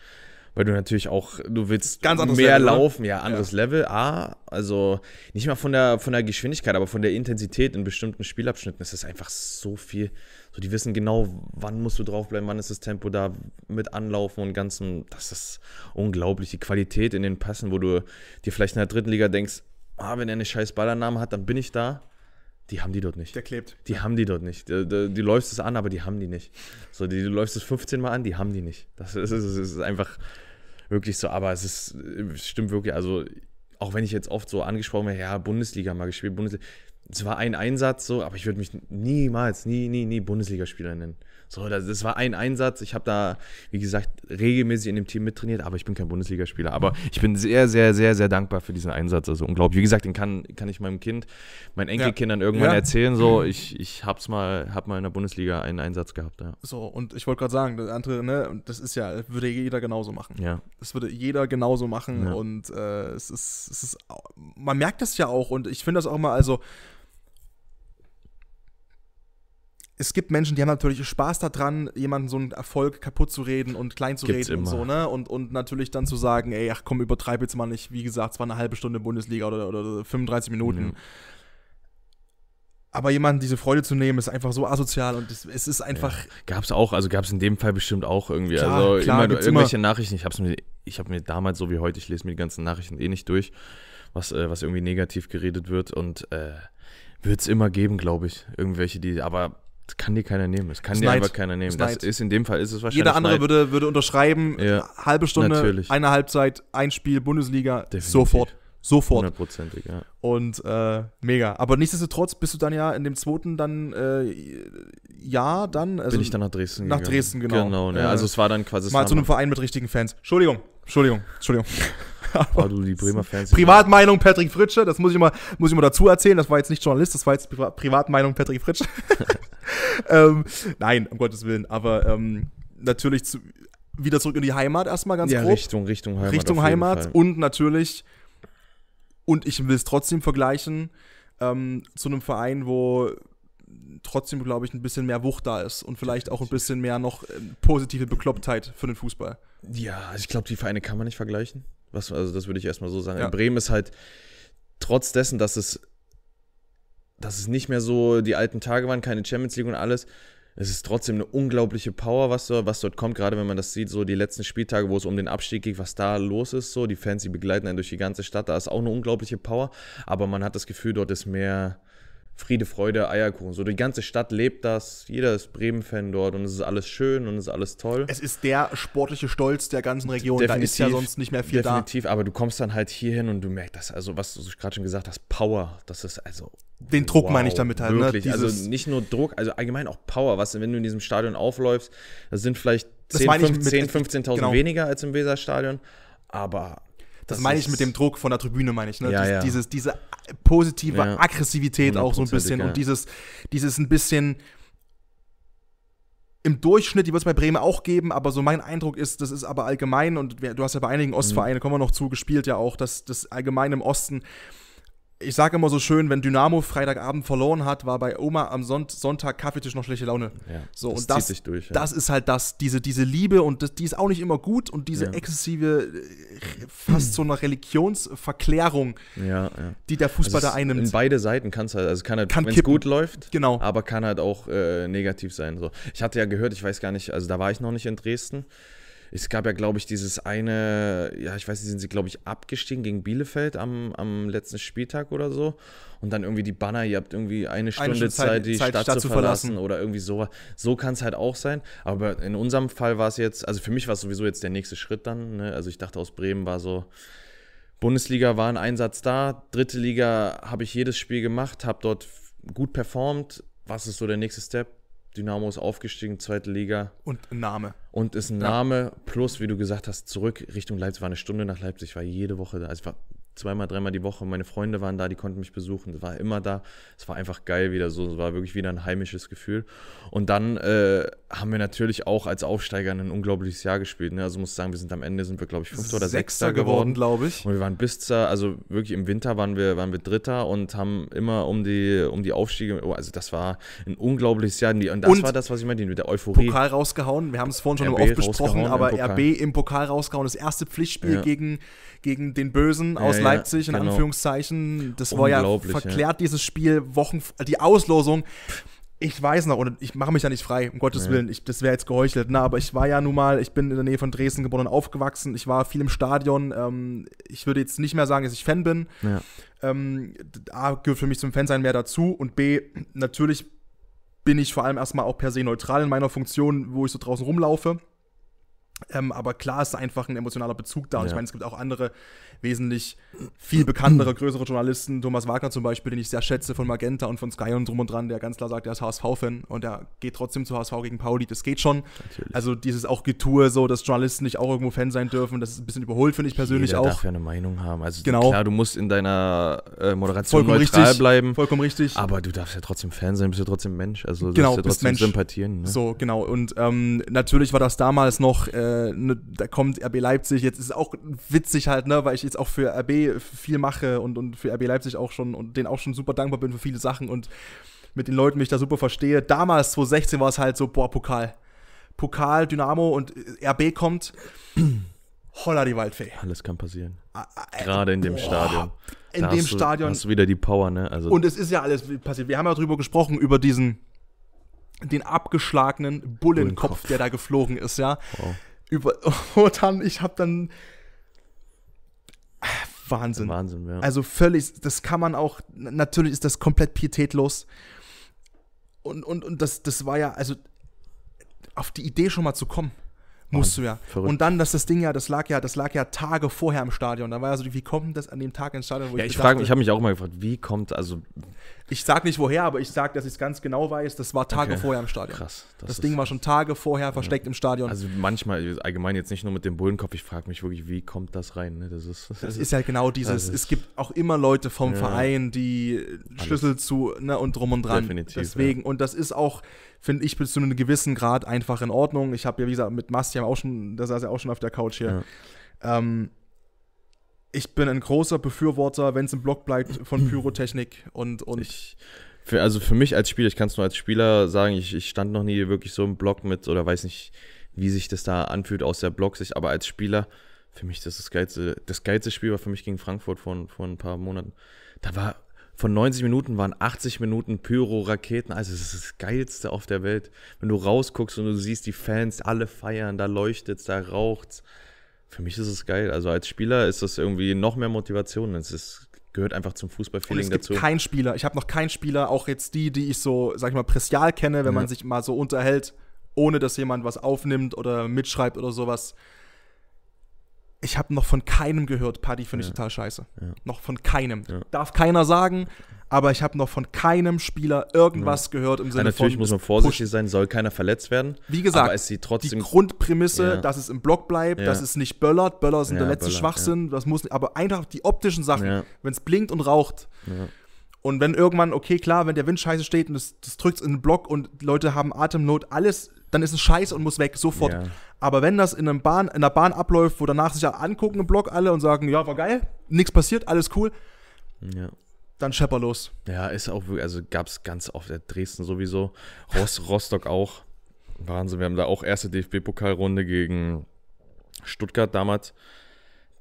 weil du natürlich auch, du willst Ganz mehr Level, laufen, ja, anderes ja. Level. A, also nicht mal von der, von der Geschwindigkeit, aber von der Intensität in bestimmten Spielabschnitten ist es einfach so viel. So, die wissen genau, wann musst du draufbleiben, wann ist das Tempo da, mit Anlaufen und Ganzen. Das ist unglaublich, die Qualität in den Passen, wo du dir vielleicht in der dritten Liga denkst, ah, wenn er eine scheiß Ballannahme hat, dann bin ich da. Die haben die dort nicht. Der klebt. Die haben die dort nicht. Du, du, du läufst es an, aber die haben die nicht. So, die, du läufst es 15 Mal an, die haben die nicht. Das ist, das ist einfach wirklich so. Aber es ist, stimmt wirklich. Also, auch wenn ich jetzt oft so angesprochen werde, ja, Bundesliga mal gespielt, Bundesliga. Es war ein Einsatz so, aber ich würde mich niemals, nie, nie, nie Bundesligaspieler nennen. So, das, das war ein Einsatz. Ich habe da, wie gesagt, regelmäßig in dem Team mittrainiert, aber ich bin kein Bundesligaspieler. Aber ich bin sehr, sehr, sehr, sehr dankbar für diesen Einsatz. Also unglaublich. Wie gesagt, den kann, kann ich meinem Kind, meinen Enkelkindern ja. irgendwann ja. erzählen. So, mhm. ich, ich es mal, hab mal in der Bundesliga einen Einsatz gehabt. Ja. So, und ich wollte gerade sagen, das andere, ne, das ist ja, würde jeder genauso machen. Ja. Das würde jeder genauso machen. Und äh, es, ist, es ist, man merkt das ja auch. Und ich finde das auch mal, also, es gibt Menschen, die haben natürlich Spaß daran, jemanden so einen Erfolg kaputt zu reden und klein zu Gibt's reden immer. und so, ne? Und, und natürlich dann zu sagen, ey, ach komm, übertreib jetzt mal nicht, wie gesagt, es war eine halbe Stunde Bundesliga oder, oder 35 Minuten. Mhm. Aber jemanden diese Freude zu nehmen, ist einfach so asozial und es, es ist einfach. Ja. Gab es auch, also gab es in dem Fall bestimmt auch irgendwie. Klar, also klar, immer, irgendwelche immer. Nachrichten, ich habe mir, hab mir damals so wie heute, ich lese mir die ganzen Nachrichten eh nicht durch, was, äh, was irgendwie negativ geredet wird und äh, wird es immer geben, glaube ich. Irgendwelche, die, aber das kann dir keiner nehmen. Das kann Snight. dir einfach keiner nehmen. Snight. Das ist in dem Fall ist es wahrscheinlich. Jeder andere würde, würde unterschreiben. Ja, halbe Stunde, natürlich. eine Halbzeit, ein Spiel Bundesliga Definitiv. sofort. Sofort. Hundertprozentig, ja. Und äh, mega. Aber nichtsdestotrotz bist du dann ja in dem zweiten dann äh, ja dann. Also Bin ich dann nach Dresden gegangen. Nach Dresden, genau. Genau, ne? äh, also es war dann quasi. Mal zu einem Verein mit richtigen Fans. Entschuldigung, Entschuldigung, Entschuldigung. (laughs) (laughs) Aber oh, du, die Bremer Fans. Privatmeinung Patrick Fritsche, das muss ich, mal, muss ich mal dazu erzählen. Das war jetzt nicht Journalist, das war jetzt Pri Privatmeinung Patrick Fritsche. (laughs) (laughs) ähm, nein, um Gottes Willen. Aber ähm, natürlich zu, wieder zurück in die Heimat erstmal ganz ja, grob. Richtung, Richtung Heimat. Richtung Heimat. Fall. Und natürlich, und ich will es trotzdem vergleichen, ähm, zu einem Verein, wo trotzdem, glaube ich, ein bisschen mehr Wucht da ist und vielleicht auch ein bisschen mehr noch äh, positive Beklopptheit für den Fußball. Ja, also ich glaube, die Vereine kann man nicht vergleichen. Was, also das würde ich erstmal so sagen. Ja. In Bremen ist halt, trotz dessen, dass es, dass es nicht mehr so die alten Tage waren, keine Champions League und alles, es ist trotzdem eine unglaubliche Power, was, was dort kommt, gerade wenn man das sieht, so die letzten Spieltage, wo es um den Abstieg geht, was da los ist, so die Fans, die begleiten einen durch die ganze Stadt, da ist auch eine unglaubliche Power, aber man hat das Gefühl, dort ist mehr, Friede, Freude, Eierkuchen. So die ganze Stadt lebt das, jeder ist Bremen-Fan dort und es ist alles schön und es ist alles toll. Es ist der sportliche Stolz der ganzen Region, definitiv, da ist ja sonst nicht mehr viel definitiv, da. Definitiv, aber du kommst dann halt hier hin und du merkst das, also was du gerade schon gesagt hast, Power, das ist also... Den wow, Druck meine ich damit halt. Ne? Wirklich, ne? also nicht nur Druck, also allgemein auch Power, was, wenn du in diesem Stadion aufläufst, das sind vielleicht 10.000, 15.000 genau. weniger als im Weserstadion, aber das, das meine ich mit dem Druck von der Tribüne, meine ich. Ne? Ja, Dies, ja. Dieses, diese positive ja. Aggressivität auch so ein bisschen und dieses, dieses ein bisschen im Durchschnitt, die wird es bei Bremen auch geben, aber so mein Eindruck ist, das ist aber allgemein und du hast ja bei einigen Ostvereinen, mhm. kommen wir noch zu, gespielt ja auch, dass das allgemein im Osten ich sage immer so schön, wenn Dynamo Freitagabend verloren hat, war bei Oma am Sonntag Kaffeetisch noch schlechte Laune. Ja, so, das und das, zieht sich durch, ja. das ist halt das, diese, diese Liebe und das, die ist auch nicht immer gut und diese ja. exzessive, äh, fast so eine Religionsverklärung, die der Fußball also da einnimmt. In beide Seiten kann's halt, also kann halt, kann wenn es gut läuft, genau. aber kann halt auch äh, negativ sein. So. Ich hatte ja gehört, ich weiß gar nicht, also da war ich noch nicht in Dresden es gab ja, glaube ich, dieses eine, ja, ich weiß nicht, sind sie, glaube ich, abgestiegen gegen Bielefeld am, am letzten Spieltag oder so. Und dann irgendwie die Banner, ihr habt irgendwie eine Stunde, eine Zeit, Zeit, die Zeit, Stadt, Stadt, zu verlassen, verlassen oder irgendwie sowas. So kann es halt auch sein. Aber in unserem Fall war es jetzt, also für mich war es sowieso jetzt der nächste Schritt dann. Ne? Also ich dachte, aus Bremen war so, Bundesliga war ein Einsatz da, dritte Liga habe ich jedes Spiel gemacht, habe dort gut performt. Was ist so der nächste Step? Dynamo ist aufgestiegen, zweite Liga. Und ein Name. Und ist ein Name, plus, wie du gesagt hast, zurück Richtung Leipzig. War eine Stunde nach Leipzig, war jede Woche da. Also war zweimal, dreimal die Woche. Meine Freunde waren da, die konnten mich besuchen. Es war immer da. Es war einfach geil wieder so. Es war wirklich wieder ein heimisches Gefühl. Und dann äh, haben wir natürlich auch als Aufsteiger ein unglaubliches Jahr gespielt. Ne? Also muss ich sagen, wir sind am Ende, sind wir, glaube ich, Fünfter oder Sechster, Sechster geworden, glaube ich. Und wir waren Bister, also wirklich im Winter waren wir, waren wir Dritter und haben immer um die, um die Aufstiege, oh, also das war ein unglaubliches Jahr. Und das und war das, was ich meinte, mit der Euphorie. Pokal rausgehauen, wir haben es vorhin schon RB oft besprochen, aber im RB im Pokal rausgehauen, das erste Pflichtspiel ja. gegen, gegen den Bösen ja, aus Leipzig, in genau. Anführungszeichen. Das war ja verklärt, dieses Spiel, Wochen, äh, die Auslosung. Ich weiß noch, und ich mache mich ja nicht frei, um Gottes Willen, ich, das wäre jetzt geheuchelt. Na, ne? aber ich war ja nun mal, ich bin in der Nähe von Dresden geboren und aufgewachsen, ich war viel im Stadion. Ähm, ich würde jetzt nicht mehr sagen, dass ich Fan bin. Ja. Ähm, A, gehört für mich zum Fansein mehr dazu und B, natürlich bin ich vor allem erstmal auch per se neutral in meiner Funktion, wo ich so draußen rumlaufe. Ähm, aber klar ist einfach ein emotionaler Bezug da. Und ja. ich meine, es gibt auch andere wesentlich viel bekanntere, größere Journalisten, Thomas Wagner zum Beispiel, den ich sehr schätze, von Magenta und von Sky und drum und dran, der ganz klar sagt, er ist HSV-Fan und er geht trotzdem zu HSV gegen Pauli, das geht schon. Natürlich. Also dieses auch Getue, so, dass Journalisten nicht auch irgendwo Fan sein dürfen, das ist ein bisschen überholt, finde ich persönlich Jeder auch. darf ja eine Meinung haben. Also genau. klar, du musst in deiner äh, Moderation vollkommen neutral richtig, bleiben. Vollkommen richtig. Aber du darfst ja trotzdem Fan sein, bist ja trotzdem Mensch. Also du genau, ja trotzdem Mensch. sympathieren. Ne? So, genau. Und ähm, natürlich war das damals noch, äh, ne, da kommt RB Leipzig, jetzt ist es auch witzig halt, ne, weil ich jetzt auch für RB viel mache und, und für RB Leipzig auch schon und denen auch schon super dankbar bin für viele Sachen und mit den Leuten mich da super verstehe. Damals, 2016, war es halt so, boah, Pokal. Pokal, Dynamo und RB kommt. Holla die Waldfee. Alles kann passieren. Äh, Gerade in dem boah, Stadion. Da in dem du, Stadion. Hast du wieder die Power, ne? Also und es ist ja alles passiert. Wir haben ja drüber gesprochen, über diesen, den abgeschlagenen Bullenkopf, Bullenkopf. der da geflogen ist, ja. Wow. Über, (laughs) und dann, ich habe dann Wahnsinn. Wahnsinn, ja. Also völlig, das kann man auch, natürlich ist das komplett pietätlos. Und, und, und das, das war ja, also auf die Idee schon mal zu kommen, musst Mann, du ja. Verrückt. Und dann, dass das Ding ja, das lag ja, das lag ja Tage vorher im Stadion. Da war ja so, wie kommt das an dem Tag ins Stadion? ja, ich, ich frage, ich habe mich auch immer gefragt, wie kommt, also ich sag nicht woher, aber ich sag, dass ich es ganz genau weiß. Das war Tage okay. vorher im Stadion. Krass. Das, das Ding war schon Tage vorher versteckt im Stadion. Also manchmal, allgemein jetzt nicht nur mit dem Bullenkopf, ich frage mich wirklich, wie kommt das rein? Ne? Das, ist, das, das ist ja halt genau dieses, es gibt auch immer Leute vom ja. Verein, die Schlüssel Alles. zu ne, und drum und dran. Definitiv. Deswegen, ja. und das ist auch, finde ich, bis zu einem gewissen Grad einfach in Ordnung. Ich habe ja, wie gesagt, mit Mastian auch schon, da saß er auch schon auf der Couch hier. Ähm, ich bin ein großer Befürworter, wenn es im Block bleibt, von hm. Pyrotechnik und. und ich, für, also für mich als Spieler, ich kann es nur als Spieler sagen, ich, ich stand noch nie wirklich so im Block mit oder weiß nicht, wie sich das da anfühlt aus der Blocksicht, aber als Spieler, für mich das ist das geilste, das geilste Spiel war für mich gegen Frankfurt vor, vor ein paar Monaten. Da war von 90 Minuten waren 80 Minuten Pyro-Raketen. Also, das ist das Geilste auf der Welt. Wenn du rausguckst und du siehst die Fans, alle feiern, da leuchtet's, da raucht's für mich ist es geil. Also als Spieler ist das irgendwie noch mehr Motivation. Es ist, gehört einfach zum Fußballfeeling dazu. Es gibt Spieler. Ich habe noch keinen Spieler, auch jetzt die, die ich so, sag ich mal, pressial kenne, wenn mhm. man sich mal so unterhält, ohne dass jemand was aufnimmt oder mitschreibt oder sowas ich habe noch von keinem gehört, Paddy finde ich ja. total scheiße. Ja. Noch von keinem. Ja. Darf keiner sagen, aber ich habe noch von keinem Spieler irgendwas gehört im Sinne natürlich von. Natürlich muss man vorsichtig sein, soll keiner verletzt werden. Wie gesagt, die Grundprämisse, dass es im Block bleibt, dass es nicht böllert. Böller sind der letzte Böller, Schwachsinn. Das muss, aber einfach die optischen Sachen, wenn es blinkt und raucht. Und wenn irgendwann, okay, klar, wenn der Wind scheiße steht und das, das drückt in den Block und Leute haben Atemnot, alles dann ist es scheiße und muss weg, sofort. Ja. Aber wenn das in, einem Bahn, in einer Bahn abläuft, wo danach sich ja angucken im Block alle und sagen, ja, war geil, nichts passiert, alles cool, ja. dann schepper los. Ja, ist auch wirklich, also gab es ganz oft, Dresden sowieso, Rost, Rostock auch. Wahnsinn, wir haben da auch erste DFB-Pokalrunde gegen Stuttgart damals.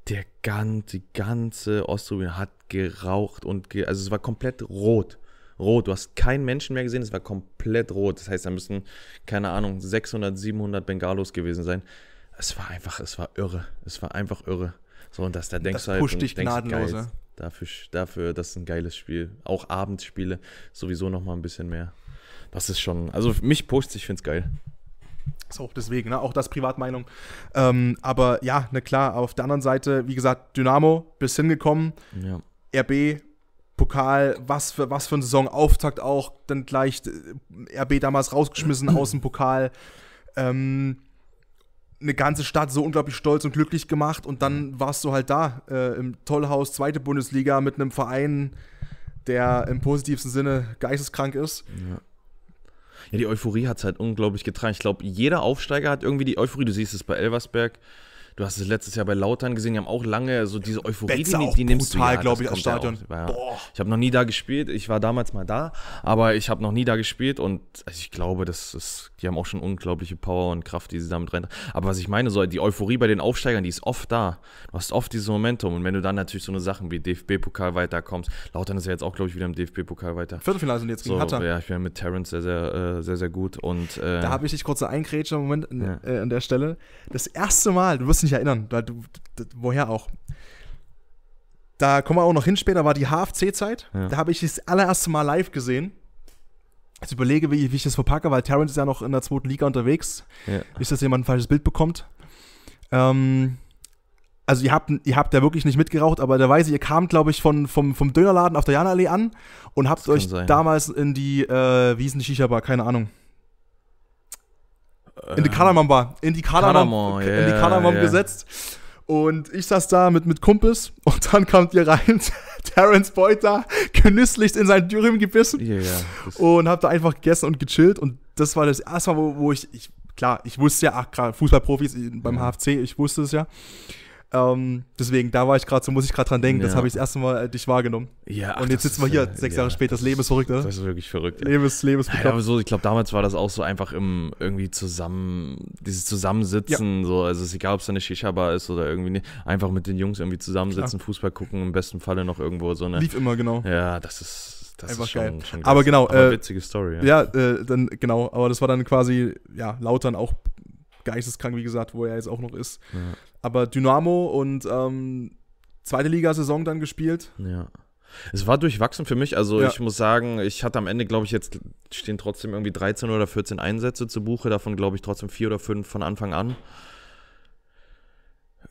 Der ganze, die ganze Osttribüne hat geraucht und, ge also es war komplett rot rot. Du hast keinen Menschen mehr gesehen, es war komplett rot. Das heißt, da müssen, keine Ahnung, 600, 700 Bengalos gewesen sein. Es war einfach, es war irre. Es war einfach irre. So, und dass da denkst das du halt, pusht dich gnadenlos. Geil, dafür, dafür, das ist ein geiles Spiel. Auch Abendspiele sowieso nochmal ein bisschen mehr. Das ist schon, also mich pusht, ich find's geil. So, deswegen, ne? auch das Privatmeinung. Ähm, aber ja, na ne, klar, auf der anderen Seite, wie gesagt, Dynamo bis hingekommen. Ja. RB Pokal, was für, was für ein Saisonauftakt auch, dann gleich äh, RB damals rausgeschmissen aus dem Pokal. Ähm, eine ganze Stadt so unglaublich stolz und glücklich gemacht und dann warst du halt da äh, im Tollhaus, zweite Bundesliga mit einem Verein, der im positivsten Sinne geisteskrank ist. Ja. Ja, die Euphorie hat es halt unglaublich getragen. Ich glaube, jeder Aufsteiger hat irgendwie die Euphorie. Du siehst es bei Elversberg, Du hast es letztes Jahr bei Lautern gesehen, die haben auch lange so diese Euphorie, Betze die, die nimmst brutal, du. Ja, glaube ich, am Stadion. Ja ja. Ich habe noch nie da gespielt. Ich war damals mal da, aber ich habe noch nie da gespielt und also ich glaube, das ist die haben auch schon unglaubliche Power und Kraft, die sie damit rein. Aber was ich meine, so die Euphorie bei den Aufsteigern, die ist oft da. Du hast oft dieses Momentum. Und wenn du dann natürlich so eine Sachen wie DFB-Pokal weiterkommst, Lautern ist ja jetzt auch, glaube ich, wieder im DFB-Pokal weiter. Viertelfinale sind jetzt gegen so, Hatter. Ja, ich bin mit Terrence sehr, sehr, äh, sehr, sehr gut. Und, äh, da habe ich dich kurz eingrätscht im Moment an, ja. äh, an der Stelle. Das erste Mal, du wirst dich erinnern, du, du, du, woher auch da kommen wir auch noch hin später, war die HFC-Zeit. Ja. Da habe ich das allererste Mal live gesehen. Jetzt überlege, wie ich, wie ich das verpacke, weil Terrence ist ja noch in der zweiten Liga unterwegs. Ja. Ist, dass jemand ein falsches Bild bekommt. Ähm, also ihr habt, ihr habt ja wirklich nicht mitgeraucht, aber der Weise, ihr kamt, glaube ich, von, vom, vom Dönerladen auf der Janallee an und habt euch sein, damals ja. in die, äh, wie ist denn die Shisha-Bar, keine Ahnung. In die ähm, Kardamom Bar, in die Kardamom, in die Kardamom yeah, yeah. gesetzt. Und ich saß da mit, mit Kumpels und dann kamt ihr rein. Terence Beuter da genüsslich in sein Dürüm gebissen yeah, yeah, und habe da einfach gegessen und gechillt. Und das war das erste Mal, wo, wo ich, ich, klar, ich wusste ja, ach, gerade Fußballprofis beim ja. HFC, ich wusste es ja. Ähm, deswegen, da war ich gerade so, muss ich gerade dran denken, ja. das habe ich das erste Mal äh, dich wahrgenommen. Ja, ach, und jetzt sitzen wir hier, sechs ja. Jahre später, das Leben ist verrückt, ne? Das ist wirklich verrückt. Leben ist, Leben ist ja, aber so, Ich glaube, damals war das auch so einfach im irgendwie zusammen, dieses Zusammensitzen, ja. so, also es ist egal, ob es eine Shisha-Bar ist oder irgendwie, nicht, einfach mit den Jungs irgendwie zusammensitzen, Klar. Fußball gucken, im besten Falle noch irgendwo so eine. Lief immer, genau. Ja, das ist. Das einfach ist schon, geil. Schon aber genau, aber äh, witzige Story. Ja, ja äh, dann genau, aber das war dann quasi ja Lautern auch geisteskrank, wie gesagt, wo er jetzt auch noch ist. Ja aber Dynamo und ähm, zweite Liga-Saison dann gespielt. Ja. Es war durchwachsen für mich. Also ja. ich muss sagen, ich hatte am Ende, glaube ich, jetzt stehen trotzdem irgendwie 13 oder 14 Einsätze zu Buche, davon glaube ich trotzdem vier oder fünf von Anfang an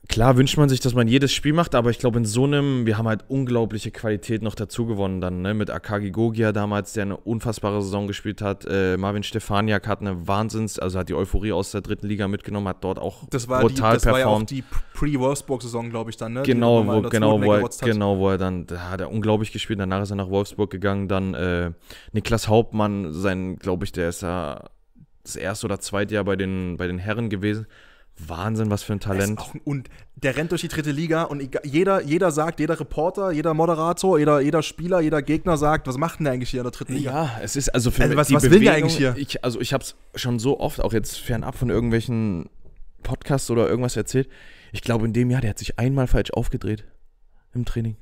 klar wünscht man sich, dass man jedes Spiel macht, aber ich glaube, in so einem, wir haben halt unglaubliche Qualität noch dazu gewonnen dann, ne? Mit Akagi Gogia damals, der eine unfassbare Saison gespielt hat. Äh, Marvin Stefaniak hat eine Wahnsinns, also hat die Euphorie aus der dritten Liga mitgenommen, hat dort auch das war brutal die, das performt. War ja auch die Pre-Wolfsburg-Saison, glaube ich, dann, ne? Genau, wo, genau, wo er, genau, wo er dann, da hat er unglaublich gespielt, danach ist er nach Wolfsburg gegangen, dann äh, Niklas Hauptmann, sein, glaube ich, der ist ja das erste oder zweite Jahr bei den, bei den Herren gewesen Wahnsinn, was für ein Talent. Ein, und der rennt durch die dritte Liga und jeder, jeder sagt, jeder Reporter, jeder Moderator, jeder, jeder Spieler, jeder Gegner sagt, was macht denn der eigentlich hier in der dritten Liga? Ja, es ist also für also, was, was Bewegung, will der eigentlich hier? Ich, also ich habe es schon so oft, auch jetzt fernab von irgendwelchen Podcasts oder irgendwas erzählt. Ich glaube, in dem Jahr, der hat sich einmal falsch aufgedreht im Training.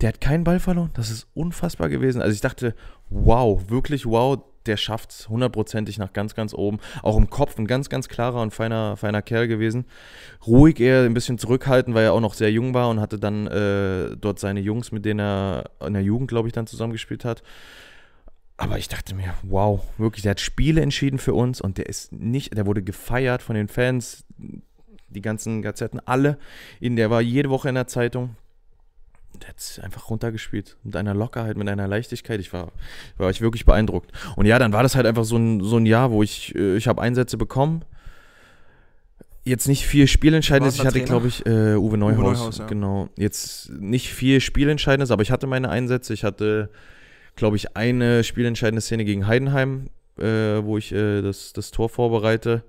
Der hat keinen Ball verloren. Das ist unfassbar gewesen. Also ich dachte, wow, wirklich wow, der schafft es hundertprozentig nach ganz, ganz oben. Auch im Kopf ein ganz, ganz klarer und feiner, feiner Kerl gewesen. Ruhig eher ein bisschen zurückhaltend, weil er auch noch sehr jung war und hatte dann äh, dort seine Jungs, mit denen er in der Jugend, glaube ich, dann zusammengespielt hat. Aber ich dachte mir, wow, wirklich, der hat Spiele entschieden für uns und der ist nicht, der wurde gefeiert von den Fans, die ganzen Gazetten, alle. In, der war jede Woche in der Zeitung der hat es einfach runtergespielt. Mit einer Lockerheit, mit einer Leichtigkeit. Ich war, war ich wirklich beeindruckt. Und ja, dann war das halt einfach so ein, so ein Jahr, wo ich, äh, ich habe Einsätze bekommen. Jetzt nicht viel Spielentscheidendes. Ich hatte, glaube ich, äh, Uwe Neuhaus. Uwe Neuhaus ja. Genau. Jetzt nicht viel Spielentscheidendes, aber ich hatte meine Einsätze. Ich hatte, glaube ich, eine spielentscheidende Szene gegen Heidenheim, äh, wo ich äh, das, das Tor vorbereite.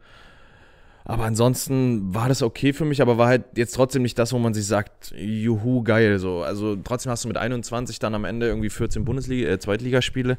Aber ansonsten war das okay für mich, aber war halt jetzt trotzdem nicht das, wo man sich sagt, juhu, geil so. Also trotzdem hast du mit 21 dann am Ende irgendwie 14 Bundesliga, äh, Zweitligaspiele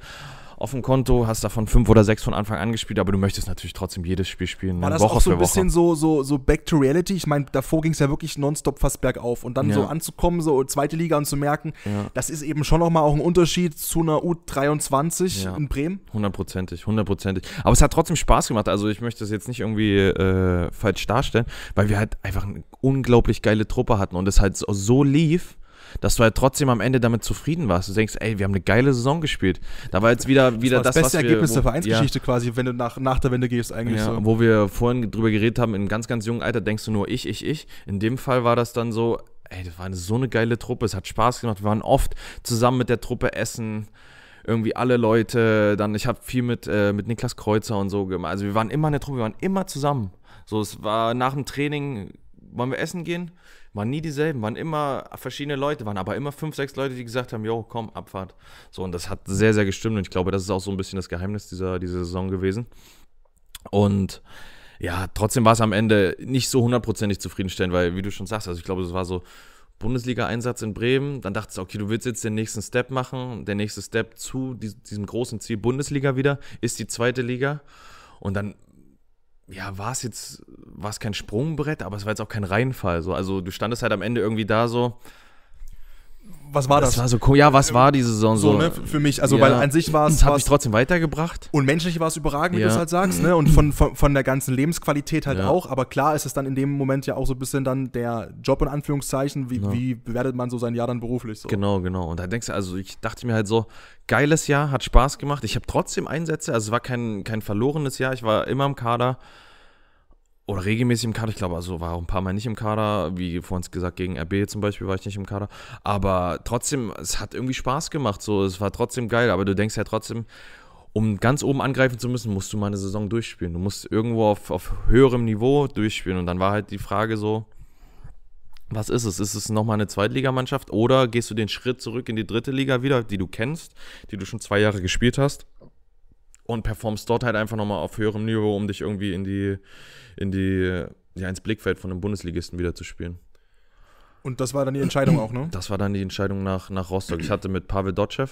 auf dem Konto, hast davon fünf oder sechs von Anfang an gespielt, aber du möchtest natürlich trotzdem jedes Spiel spielen. War ne? das Woche auch so ein bisschen so, so, so Back to Reality? Ich meine, davor ging es ja wirklich nonstop fast bergauf und dann ja. so anzukommen, so zweite Liga und zu merken, ja. das ist eben schon nochmal auch ein Unterschied zu einer U23 ja. in Bremen. Hundertprozentig, hundertprozentig. Aber es hat trotzdem Spaß gemacht. Also ich möchte das jetzt nicht irgendwie äh, falsch darstellen, weil wir halt einfach eine unglaublich geile Truppe hatten und es halt so lief dass du halt trotzdem am Ende damit zufrieden warst. Du denkst, ey, wir haben eine geile Saison gespielt. Da war jetzt wieder, wieder das, das, das beste was wir, Ergebnis wo, der Vereinsgeschichte ja. quasi, wenn du nach, nach der Wende gehst eigentlich. Ja, so. Wo wir vorhin drüber geredet haben, in ganz, ganz jungen Alter denkst du nur ich, ich, ich. In dem Fall war das dann so, ey, das war eine, so eine geile Truppe, es hat Spaß gemacht. Wir waren oft zusammen mit der Truppe essen irgendwie alle Leute, dann ich habe viel mit, äh, mit Niklas Kreuzer und so gemacht. Also wir waren immer in der Truppe, wir waren immer zusammen. So, es war nach dem Training, wollen wir essen gehen? Waren nie dieselben, waren immer verschiedene Leute, waren aber immer fünf, sechs Leute, die gesagt haben, jo, komm, Abfahrt. So, und das hat sehr, sehr gestimmt und ich glaube, das ist auch so ein bisschen das Geheimnis dieser, dieser Saison gewesen. Und ja, trotzdem war es am Ende nicht so hundertprozentig zufriedenstellend, weil, wie du schon sagst, also ich glaube, es war so Bundesliga-Einsatz in Bremen. Dann dachte ich, okay, du willst jetzt den nächsten Step machen. Der nächste Step zu diesem großen Ziel Bundesliga wieder ist die zweite Liga. Und dann ja, war es jetzt, war es kein Sprungbrett, aber es war jetzt auch kein Reinfall. So. Also du standest halt am Ende irgendwie da so, was war das? Das war so cool. Ja, was war die Saison so? so ne, für mich, also ja. weil an sich war es. Das hat mich trotzdem weitergebracht. Und menschlich war es überragend, wie du es halt sagst, ne? Und von, von, von der ganzen Lebensqualität halt ja. auch. Aber klar ist es dann in dem Moment ja auch so ein bisschen dann der Job in Anführungszeichen. Wie, wie bewertet man so sein Jahr dann beruflich so? Genau, genau. Und da denkst du, also ich dachte mir halt so, geiles Jahr, hat Spaß gemacht. Ich habe trotzdem Einsätze, also es war kein, kein verlorenes Jahr. Ich war immer im Kader oder regelmäßig im Kader. Ich glaube, also war auch ein paar Mal nicht im Kader. Wie vorhin gesagt, gegen RB zum Beispiel war ich nicht im Kader. Aber trotzdem, es hat irgendwie Spaß gemacht. So, es war trotzdem geil. Aber du denkst ja trotzdem, um ganz oben angreifen zu müssen, musst du meine Saison durchspielen. Du musst irgendwo auf, auf höherem Niveau durchspielen. Und dann war halt die Frage so, was ist es? Ist es nochmal eine Zweitligamannschaft oder gehst du den Schritt zurück in die dritte Liga wieder, die du kennst, die du schon zwei Jahre gespielt hast? und performst dort halt einfach nochmal auf höherem Niveau, um dich irgendwie in die, in die, ja, ins Blickfeld von einem Bundesligisten wieder zu spielen. Und das war dann die Entscheidung auch, ne? (clears throat) Das war dann die Entscheidung nach, nach Rostock. Ich hatte mit Pavel Dotschew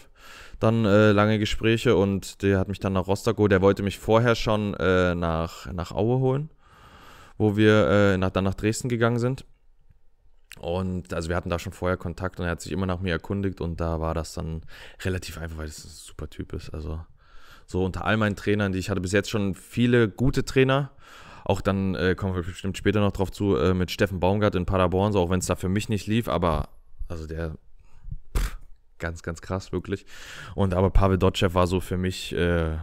dann äh, lange Gespräche und der hat mich dann nach Rostock geholt. Der wollte mich vorher schon äh, nach, nach Aue holen, wo wir äh, nach, dann nach Dresden gegangen sind. Und also wir hatten da schon vorher Kontakt und er hat sich immer nach mir erkundigt und da war das dann relativ einfach, weil das ein super Typ ist. Also so unter all meinen Trainern, die ich hatte bis jetzt schon viele gute Trainer. Auch dann äh, kommen wir bestimmt später noch drauf zu, äh, mit Steffen Baumgart in Paderborn, so auch wenn es da für mich nicht lief, aber also der pff, ganz, ganz krass, wirklich. Und aber Pavel Dotschew war so für mich. Äh,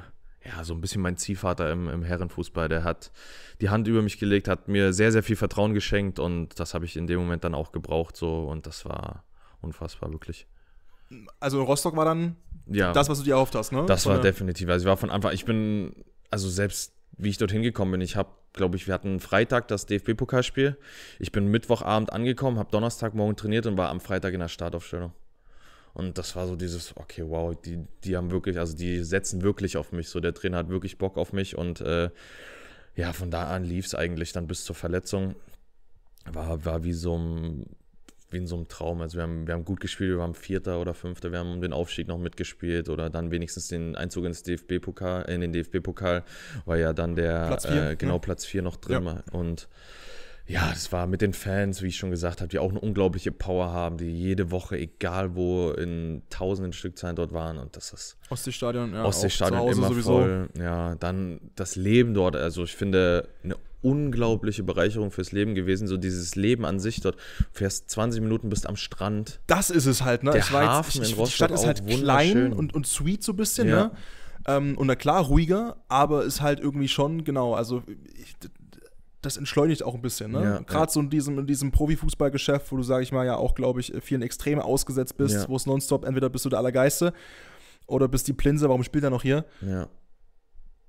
ja, so ein bisschen mein Ziehvater im, im, Herrenfußball. Der hat die Hand über mich gelegt, hat mir sehr, sehr viel Vertrauen geschenkt und das habe ich in dem Moment dann auch gebraucht so und das war unfassbar wirklich. Also Rostock war dann ja, das, was du dir erhofft hast, ne? Das war definitiv. Also ich war von Anfang, ich bin, also selbst wie ich dorthin gekommen bin, ich habe, glaube ich, wir hatten Freitag das DFB-Pokalspiel. Ich bin Mittwochabend angekommen, habe Donnerstagmorgen trainiert und war am Freitag in der Startaufstellung. Und das war so dieses, okay, wow, die, die haben wirklich, also die setzen wirklich auf mich. So, der Trainer hat wirklich Bock auf mich und äh, ja, von da an lief es eigentlich dann bis zur Verletzung. War, war wie so ein wie in so einem Traum. Also wir haben, wir haben gut gespielt, wir waren Vierter oder Fünfter, wir haben den Aufstieg noch mitgespielt oder dann wenigstens den Einzug ins DFB-Pokal, in den DFB-Pokal, war ja dann der Platz vier, äh, genau ne? Platz 4 noch drin. Ja. Und ja, das war mit den Fans, wie ich schon gesagt habe, die auch eine unglaubliche Power haben, die jede Woche, egal wo, in tausenden Stückzahlen dort waren. Und das ist. Ostseestadion, ja. Ostseestadion immer sowieso. voll. Ja, dann das Leben dort. Also ich finde eine unglaubliche Bereicherung fürs Leben gewesen. So dieses Leben an sich dort. Du fährst 20 Minuten, bist am Strand. Das ist es halt, ne? Der ich Hafen jetzt, ich, in Rostock die Stadt ist halt klein und, und sweet so ein bisschen, ja. ne? Ähm, und na klar, ruhiger, aber ist halt irgendwie schon, genau, also ich, das entschleunigt auch ein bisschen. Ne? Ja, Gerade ja. so in diesem, in diesem Profifußballgeschäft, wo du, sag ich mal, ja auch, glaube ich, vielen Extremen ausgesetzt bist, ja. wo es nonstop, entweder bist du der Allergeiste oder bist die Plinse, warum spielt er noch hier? Ja.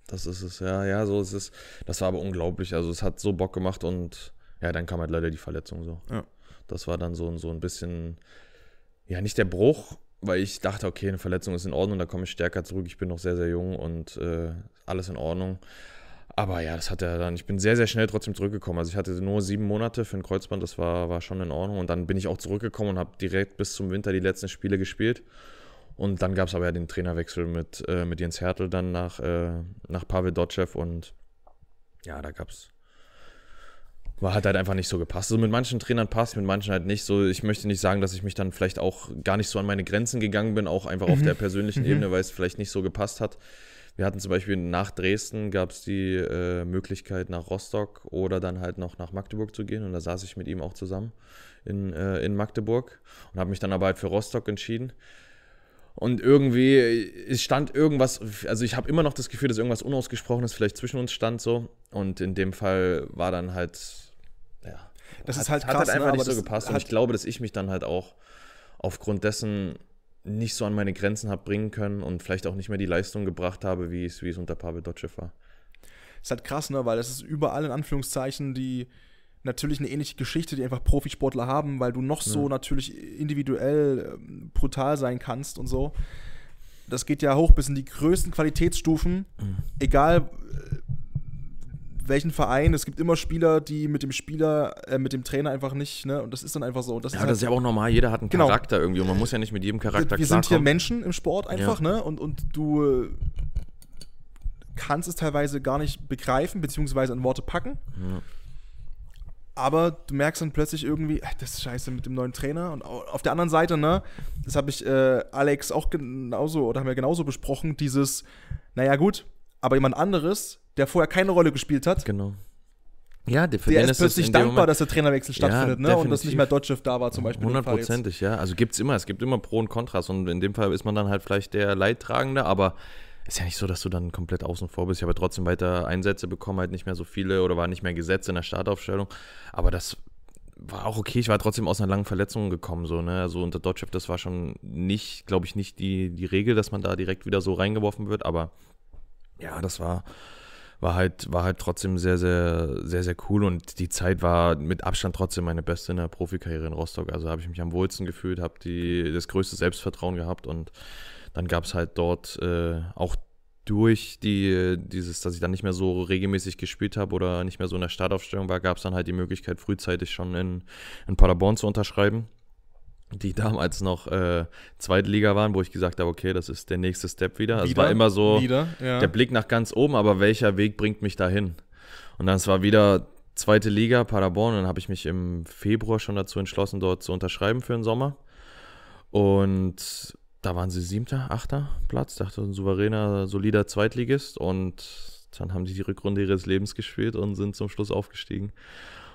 Das ist es, ja, ja, so ist es. Das war aber unglaublich. Also es hat so Bock gemacht und ja, dann kam halt leider die Verletzung so. Ja. Das war dann so, so ein bisschen, ja, nicht der Bruch, weil ich dachte, okay, eine Verletzung ist in Ordnung, da komme ich stärker zurück. Ich bin noch sehr, sehr jung und äh, alles in Ordnung. Aber ja, das hat er dann. Ich bin sehr, sehr schnell trotzdem zurückgekommen. Also ich hatte nur sieben Monate für ein Kreuzband, das war, war schon in Ordnung. Und dann bin ich auch zurückgekommen und habe direkt bis zum Winter die letzten Spiele gespielt. Und dann gab es aber ja den Trainerwechsel mit, äh, mit Jens Hertel dann nach, äh, nach Pavel Dotschew und ja, da gab es. War halt halt einfach nicht so gepasst. Also mit manchen Trainern passt, mit manchen halt nicht. So, ich möchte nicht sagen, dass ich mich dann vielleicht auch gar nicht so an meine Grenzen gegangen bin, auch einfach mhm. auf der persönlichen mhm. Ebene, weil es vielleicht nicht so gepasst hat. Wir hatten zum Beispiel nach Dresden gab es die äh, Möglichkeit nach Rostock oder dann halt noch nach Magdeburg zu gehen und da saß ich mit ihm auch zusammen in, äh, in Magdeburg und habe mich dann aber halt für Rostock entschieden. Und irgendwie äh, es stand irgendwas, also ich habe immer noch das Gefühl, dass irgendwas Unausgesprochenes vielleicht zwischen uns stand so. Und in dem Fall war dann halt, ja. Das hat, ist halt hat krass, halt einfach ne? nicht so gepasst. Und ich glaube, dass ich mich dann halt auch aufgrund dessen nicht so an meine Grenzen habe bringen können und vielleicht auch nicht mehr die Leistung gebracht habe, wie es, wie es unter Pavel Dotschew war. Das Ist halt krass, ne? Weil das ist überall in Anführungszeichen die, natürlich eine ähnliche Geschichte, die einfach Profisportler haben, weil du noch so natürlich individuell ähm, brutal sein kannst und so. Das geht ja hoch bis in die größten Qualitätsstufen, mhm. egal äh, welchen Verein. Es gibt immer Spieler, die mit dem Spieler, äh, mit dem Trainer einfach nicht, ne? Und das ist dann einfach so. Das ja, halt, das ist ja auch normal. Jeder hat einen genau. Charakter irgendwie und man muss ja nicht mit jedem Charakter Wir, wir sind hier Menschen im Sport einfach, ja. ne? Und, und du äh, kannst es teilweise gar nicht begreifen, beziehungsweise in Worte packen. Ja aber du merkst dann plötzlich irgendwie, das ist scheiße mit dem neuen Trainer. Und auf der anderen Seite, ne, das habe ich äh, Alex auch genauso oder haben wir genauso besprochen, dieses, naja gut, aber jemand anderes, der vorher keine Rolle gespielt hat. Genau. Ja, der, für der ist plötzlich dankbar, Moment, dass der Trainerwechsel stattfindet, ja, ne? Und dass nicht mehr Dotchev da war zum Beispiel. Hundertprozentig, ja. Also gibt es immer, es gibt immer Pro und Kontras und in dem Fall ist man dann halt vielleicht der Leidtragende, aber ist ja nicht so, dass du dann komplett außen vor bist. Ich habe trotzdem weiter Einsätze bekommen, halt nicht mehr so viele oder war nicht mehr gesetzt in der Startaufstellung. Aber das war auch okay. Ich war trotzdem aus einer langen Verletzung gekommen, so, ne? Also unter Dodgef, das war schon nicht, glaube ich, nicht die, die Regel, dass man da direkt wieder so reingeworfen wird, aber ja, das war. War halt, war halt trotzdem sehr, sehr, sehr, sehr cool und die Zeit war mit Abstand trotzdem meine beste in der Profikarriere in Rostock. Also habe ich mich am wohlsten gefühlt, habe das größte Selbstvertrauen gehabt und dann gab es halt dort äh, auch durch die, dieses, dass ich dann nicht mehr so regelmäßig gespielt habe oder nicht mehr so in der Startaufstellung war, gab es dann halt die Möglichkeit, frühzeitig schon in, in Paderborn zu unterschreiben, die damals noch äh, Zweitliga waren, wo ich gesagt habe, okay, das ist der nächste Step wieder. Also es war immer so wieder, ja. der Blick nach ganz oben, aber welcher Weg bringt mich dahin? Und dann es war wieder zweite Liga, Paderborn, und dann habe ich mich im Februar schon dazu entschlossen, dort zu unterschreiben für den Sommer. Und da waren sie siebter, achter Platz, dachte ein souveräner, solider Zweitligist und dann haben sie die Rückrunde ihres Lebens gespielt und sind zum Schluss aufgestiegen.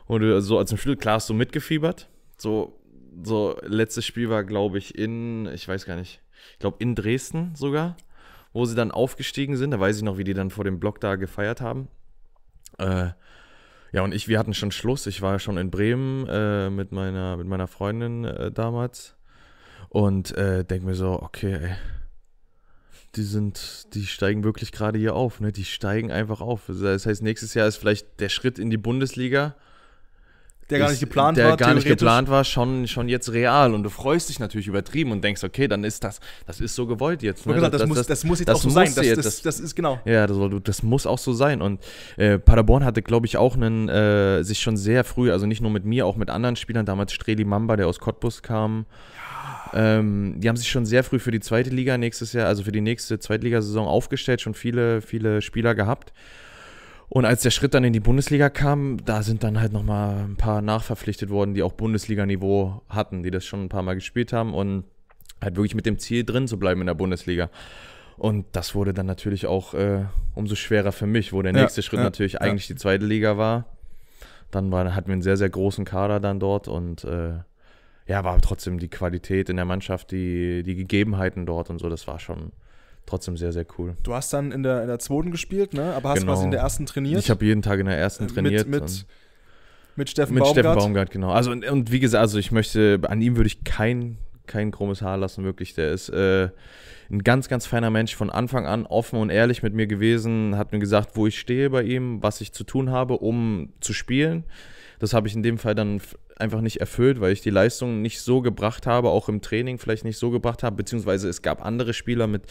Und so also als im Spiel, klar hast du mitgefiebert. So, so letztes Spiel war, glaube ich, in, ich weiß gar nicht, ich glaube in Dresden sogar, wo sie dann aufgestiegen sind. Da weiß ich noch, wie die dann vor dem Block da gefeiert haben. Äh, ja, und ich, wir hatten schon Schluss. Ich war schon in Bremen äh, mit, meiner, mit meiner Freundin äh, damals. Und äh, denke mir so, okay, ey, die sind, die steigen wirklich gerade hier auf, ne? Die steigen einfach auf. Das heißt, nächstes Jahr ist vielleicht der Schritt in die Bundesliga. Der gar nicht geplant der war. Der gar nicht geplant war, schon, schon jetzt real. Und du freust dich natürlich übertrieben und denkst, okay, dann ist das, das ist so gewollt jetzt. Ne? Gesagt, das, das, muss, das, das, muss, jetzt auch so sein. Jetzt, das, das, ist genau. Ja, das, muss auch so sein. Und äh, Paderborn hatte, glaube ich, auch einen, äh, sich schon sehr früh, also nicht nur mit mir, auch mit anderen Spielern, damals Streli Mamba, der aus Cottbus kam. Ja ähm, die haben sich schon sehr früh für die zweite Liga nächstes Jahr, also für die nächste Zweitligasaison aufgestellt, schon viele, viele Spieler gehabt. Und als der Schritt dann in die Bundesliga kam, da sind dann halt nochmal ein paar nachverpflichtet worden, die auch Bundesliga-Niveau hatten, die das schon ein paar Mal gespielt haben und halt wirklich mit dem Ziel drin zu bleiben in der Bundesliga. Und das wurde dann natürlich auch äh, umso schwerer für mich, wo der nächste ja, Schritt ja, natürlich ja. eigentlich die zweite Liga war. Dann war, hatten wir einen sehr, sehr großen Kader dann dort und äh, ja, aber trotzdem die Qualität in der Mannschaft, die, die Gegebenheiten dort und so, das war schon trotzdem sehr, sehr cool. Du hast dann in der, in der zweiten gespielt, ne? aber hast genau. quasi in der ersten trainiert? Ich habe jeden Tag in der ersten äh, trainiert. Mit, mit, mit Steffen mit Steffen Baumgart, genau. Also, und, und, wie gesagt, also ich möchte, an ihm würde ich kein, kein krummes Haar lassen, wirklich. Der ist äh, ein ganz, ganz feiner Mensch, von Anfang an offen und ehrlich mit mir gewesen, hat mir gesagt, wo ich stehe bei ihm, was ich zu tun habe, um zu spielen. Das habe ich in dem Fall dann einfach nicht erfüllt, weil ich die Leistung nicht so gebracht habe, auch im Training vielleicht nicht so gebracht habe, beziehungsweise es gab andere Spieler mit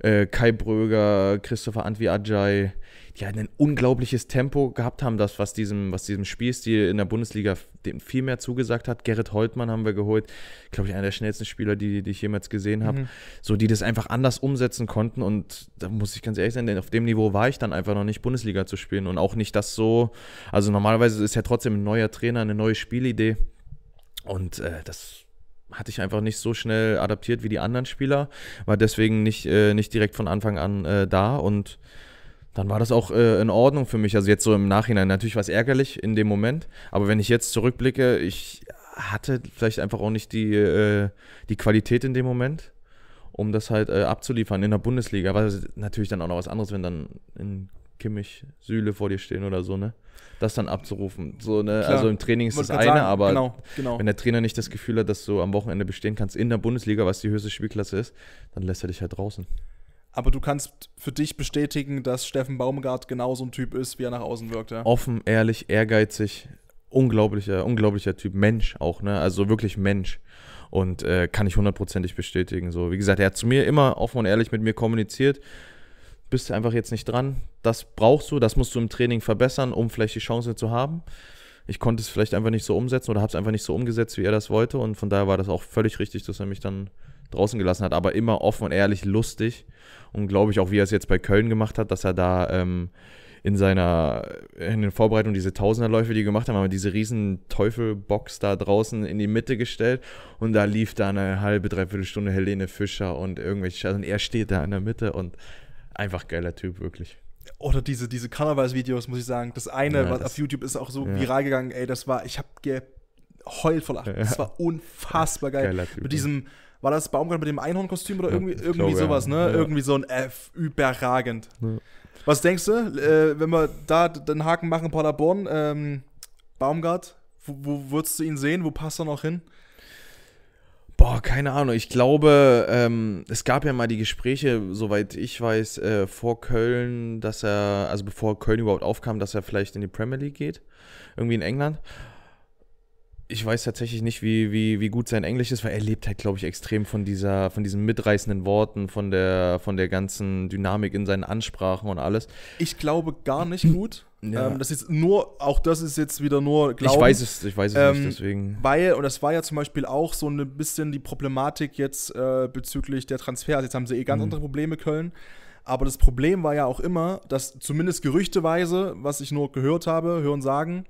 äh, Kai Bröger, Christopher Antwi Ajay, die halt ein unglaubliches Tempo gehabt haben, das, was diesem, was diesem Spielstil in der Bundesliga dem viel mehr zugesagt hat. Gerrit Holtmann haben wir geholt, glaube ich, einer der schnellsten Spieler, die, die ich jemals gesehen habe. Mhm. So, die das einfach anders umsetzen konnten. Und da muss ich ganz ehrlich sein, denn auf dem Niveau war ich dann einfach noch nicht, Bundesliga zu spielen und auch nicht das so. Also normalerweise ist ja trotzdem ein neuer Trainer, eine neue Spielidee. Und äh, das hatte ich einfach nicht so schnell adaptiert wie die anderen Spieler, war deswegen nicht, äh, nicht direkt von Anfang an äh, da und dann war das auch äh, in Ordnung für mich. Also jetzt so im Nachhinein. Natürlich war es ärgerlich in dem Moment, aber wenn ich jetzt zurückblicke, ich hatte vielleicht einfach auch nicht die, äh, die Qualität in dem Moment, um das halt äh, abzuliefern in der Bundesliga. War natürlich dann auch noch was anderes, wenn dann in Kimmich, Sühle vor dir stehen oder so, ne? Das dann abzurufen. So, ne? Also im Training ist das eine, sagen, aber genau, genau. wenn der Trainer nicht das Gefühl hat, dass du am Wochenende bestehen kannst in der Bundesliga, was die höchste Spielklasse ist, dann lässt er dich halt draußen. Aber du kannst für dich bestätigen, dass Steffen Baumgart genauso ein Typ ist, wie er nach außen wirkt. Ja? Offen, ehrlich, ehrgeizig, unglaublicher, unglaublicher Typ, Mensch auch, ne? Also wirklich Mensch. Und äh, kann ich hundertprozentig bestätigen. So, wie gesagt, er hat zu mir immer offen und ehrlich mit mir kommuniziert. Bist du einfach jetzt nicht dran. Das brauchst du, das musst du im Training verbessern, um vielleicht die Chance zu haben. Ich konnte es vielleicht einfach nicht so umsetzen oder habe es einfach nicht so umgesetzt, wie er das wollte. Und von daher war das auch völlig richtig, dass er mich dann draußen gelassen hat, aber immer offen und ehrlich lustig. Und glaube ich auch, wie er es jetzt bei Köln gemacht hat, dass er da ähm, in seiner, äh, in den Vorbereitungen diese Tausenderläufe, die gemacht haben, haben wir diese riesen Teufelbox da draußen in die Mitte gestellt und da lief da eine halbe, dreiviertel Stunde Helene Fischer und irgendwelche, Scheiße. und er steht da in der Mitte und einfach geiler Typ, wirklich. Oder diese, diese Karnevalsvideos, muss ich sagen. Das eine, ja, was das, auf YouTube ist auch so ja. viral gegangen, ey, das war, ich habe geheult vor Lachen. Das war unfassbar geil. Geiler typ, Mit diesem, war das Baumgart mit dem Einhornkostüm oder irgendwie, ja, irgendwie glaube, sowas, ne? Ja. Irgendwie so ein F, überragend. Ja. Was denkst du, äh, wenn wir da den Haken machen, Paderborn, ähm, Baumgart, wo, wo würdest du ihn sehen? Wo passt er noch hin? Boah, keine Ahnung. Ich glaube, ähm, es gab ja mal die Gespräche, soweit ich weiß, äh, vor Köln, dass er, also bevor Köln überhaupt aufkam, dass er vielleicht in die Premier League geht. Irgendwie in England ich weiß tatsächlich nicht, wie, wie, wie gut sein Englisch ist, weil er lebt halt, glaube ich, extrem von dieser, von diesen mitreißenden Worten, von der, von der ganzen Dynamik in seinen Ansprachen und alles. Ich glaube gar nicht gut. Ja. Ähm, das ist nur, auch das ist jetzt wieder nur Glauben. Ich weiß es, ich weiß es ähm, nicht, deswegen. Weil, und das war ja zum Beispiel auch so ein bisschen die Problematik jetzt äh, bezüglich der Transfers. Jetzt haben sie eh ganz mhm. andere Probleme, Köln. Aber das Problem war ja auch immer, dass zumindest gerüchteweise, was ich nur gehört habe, hören sagen,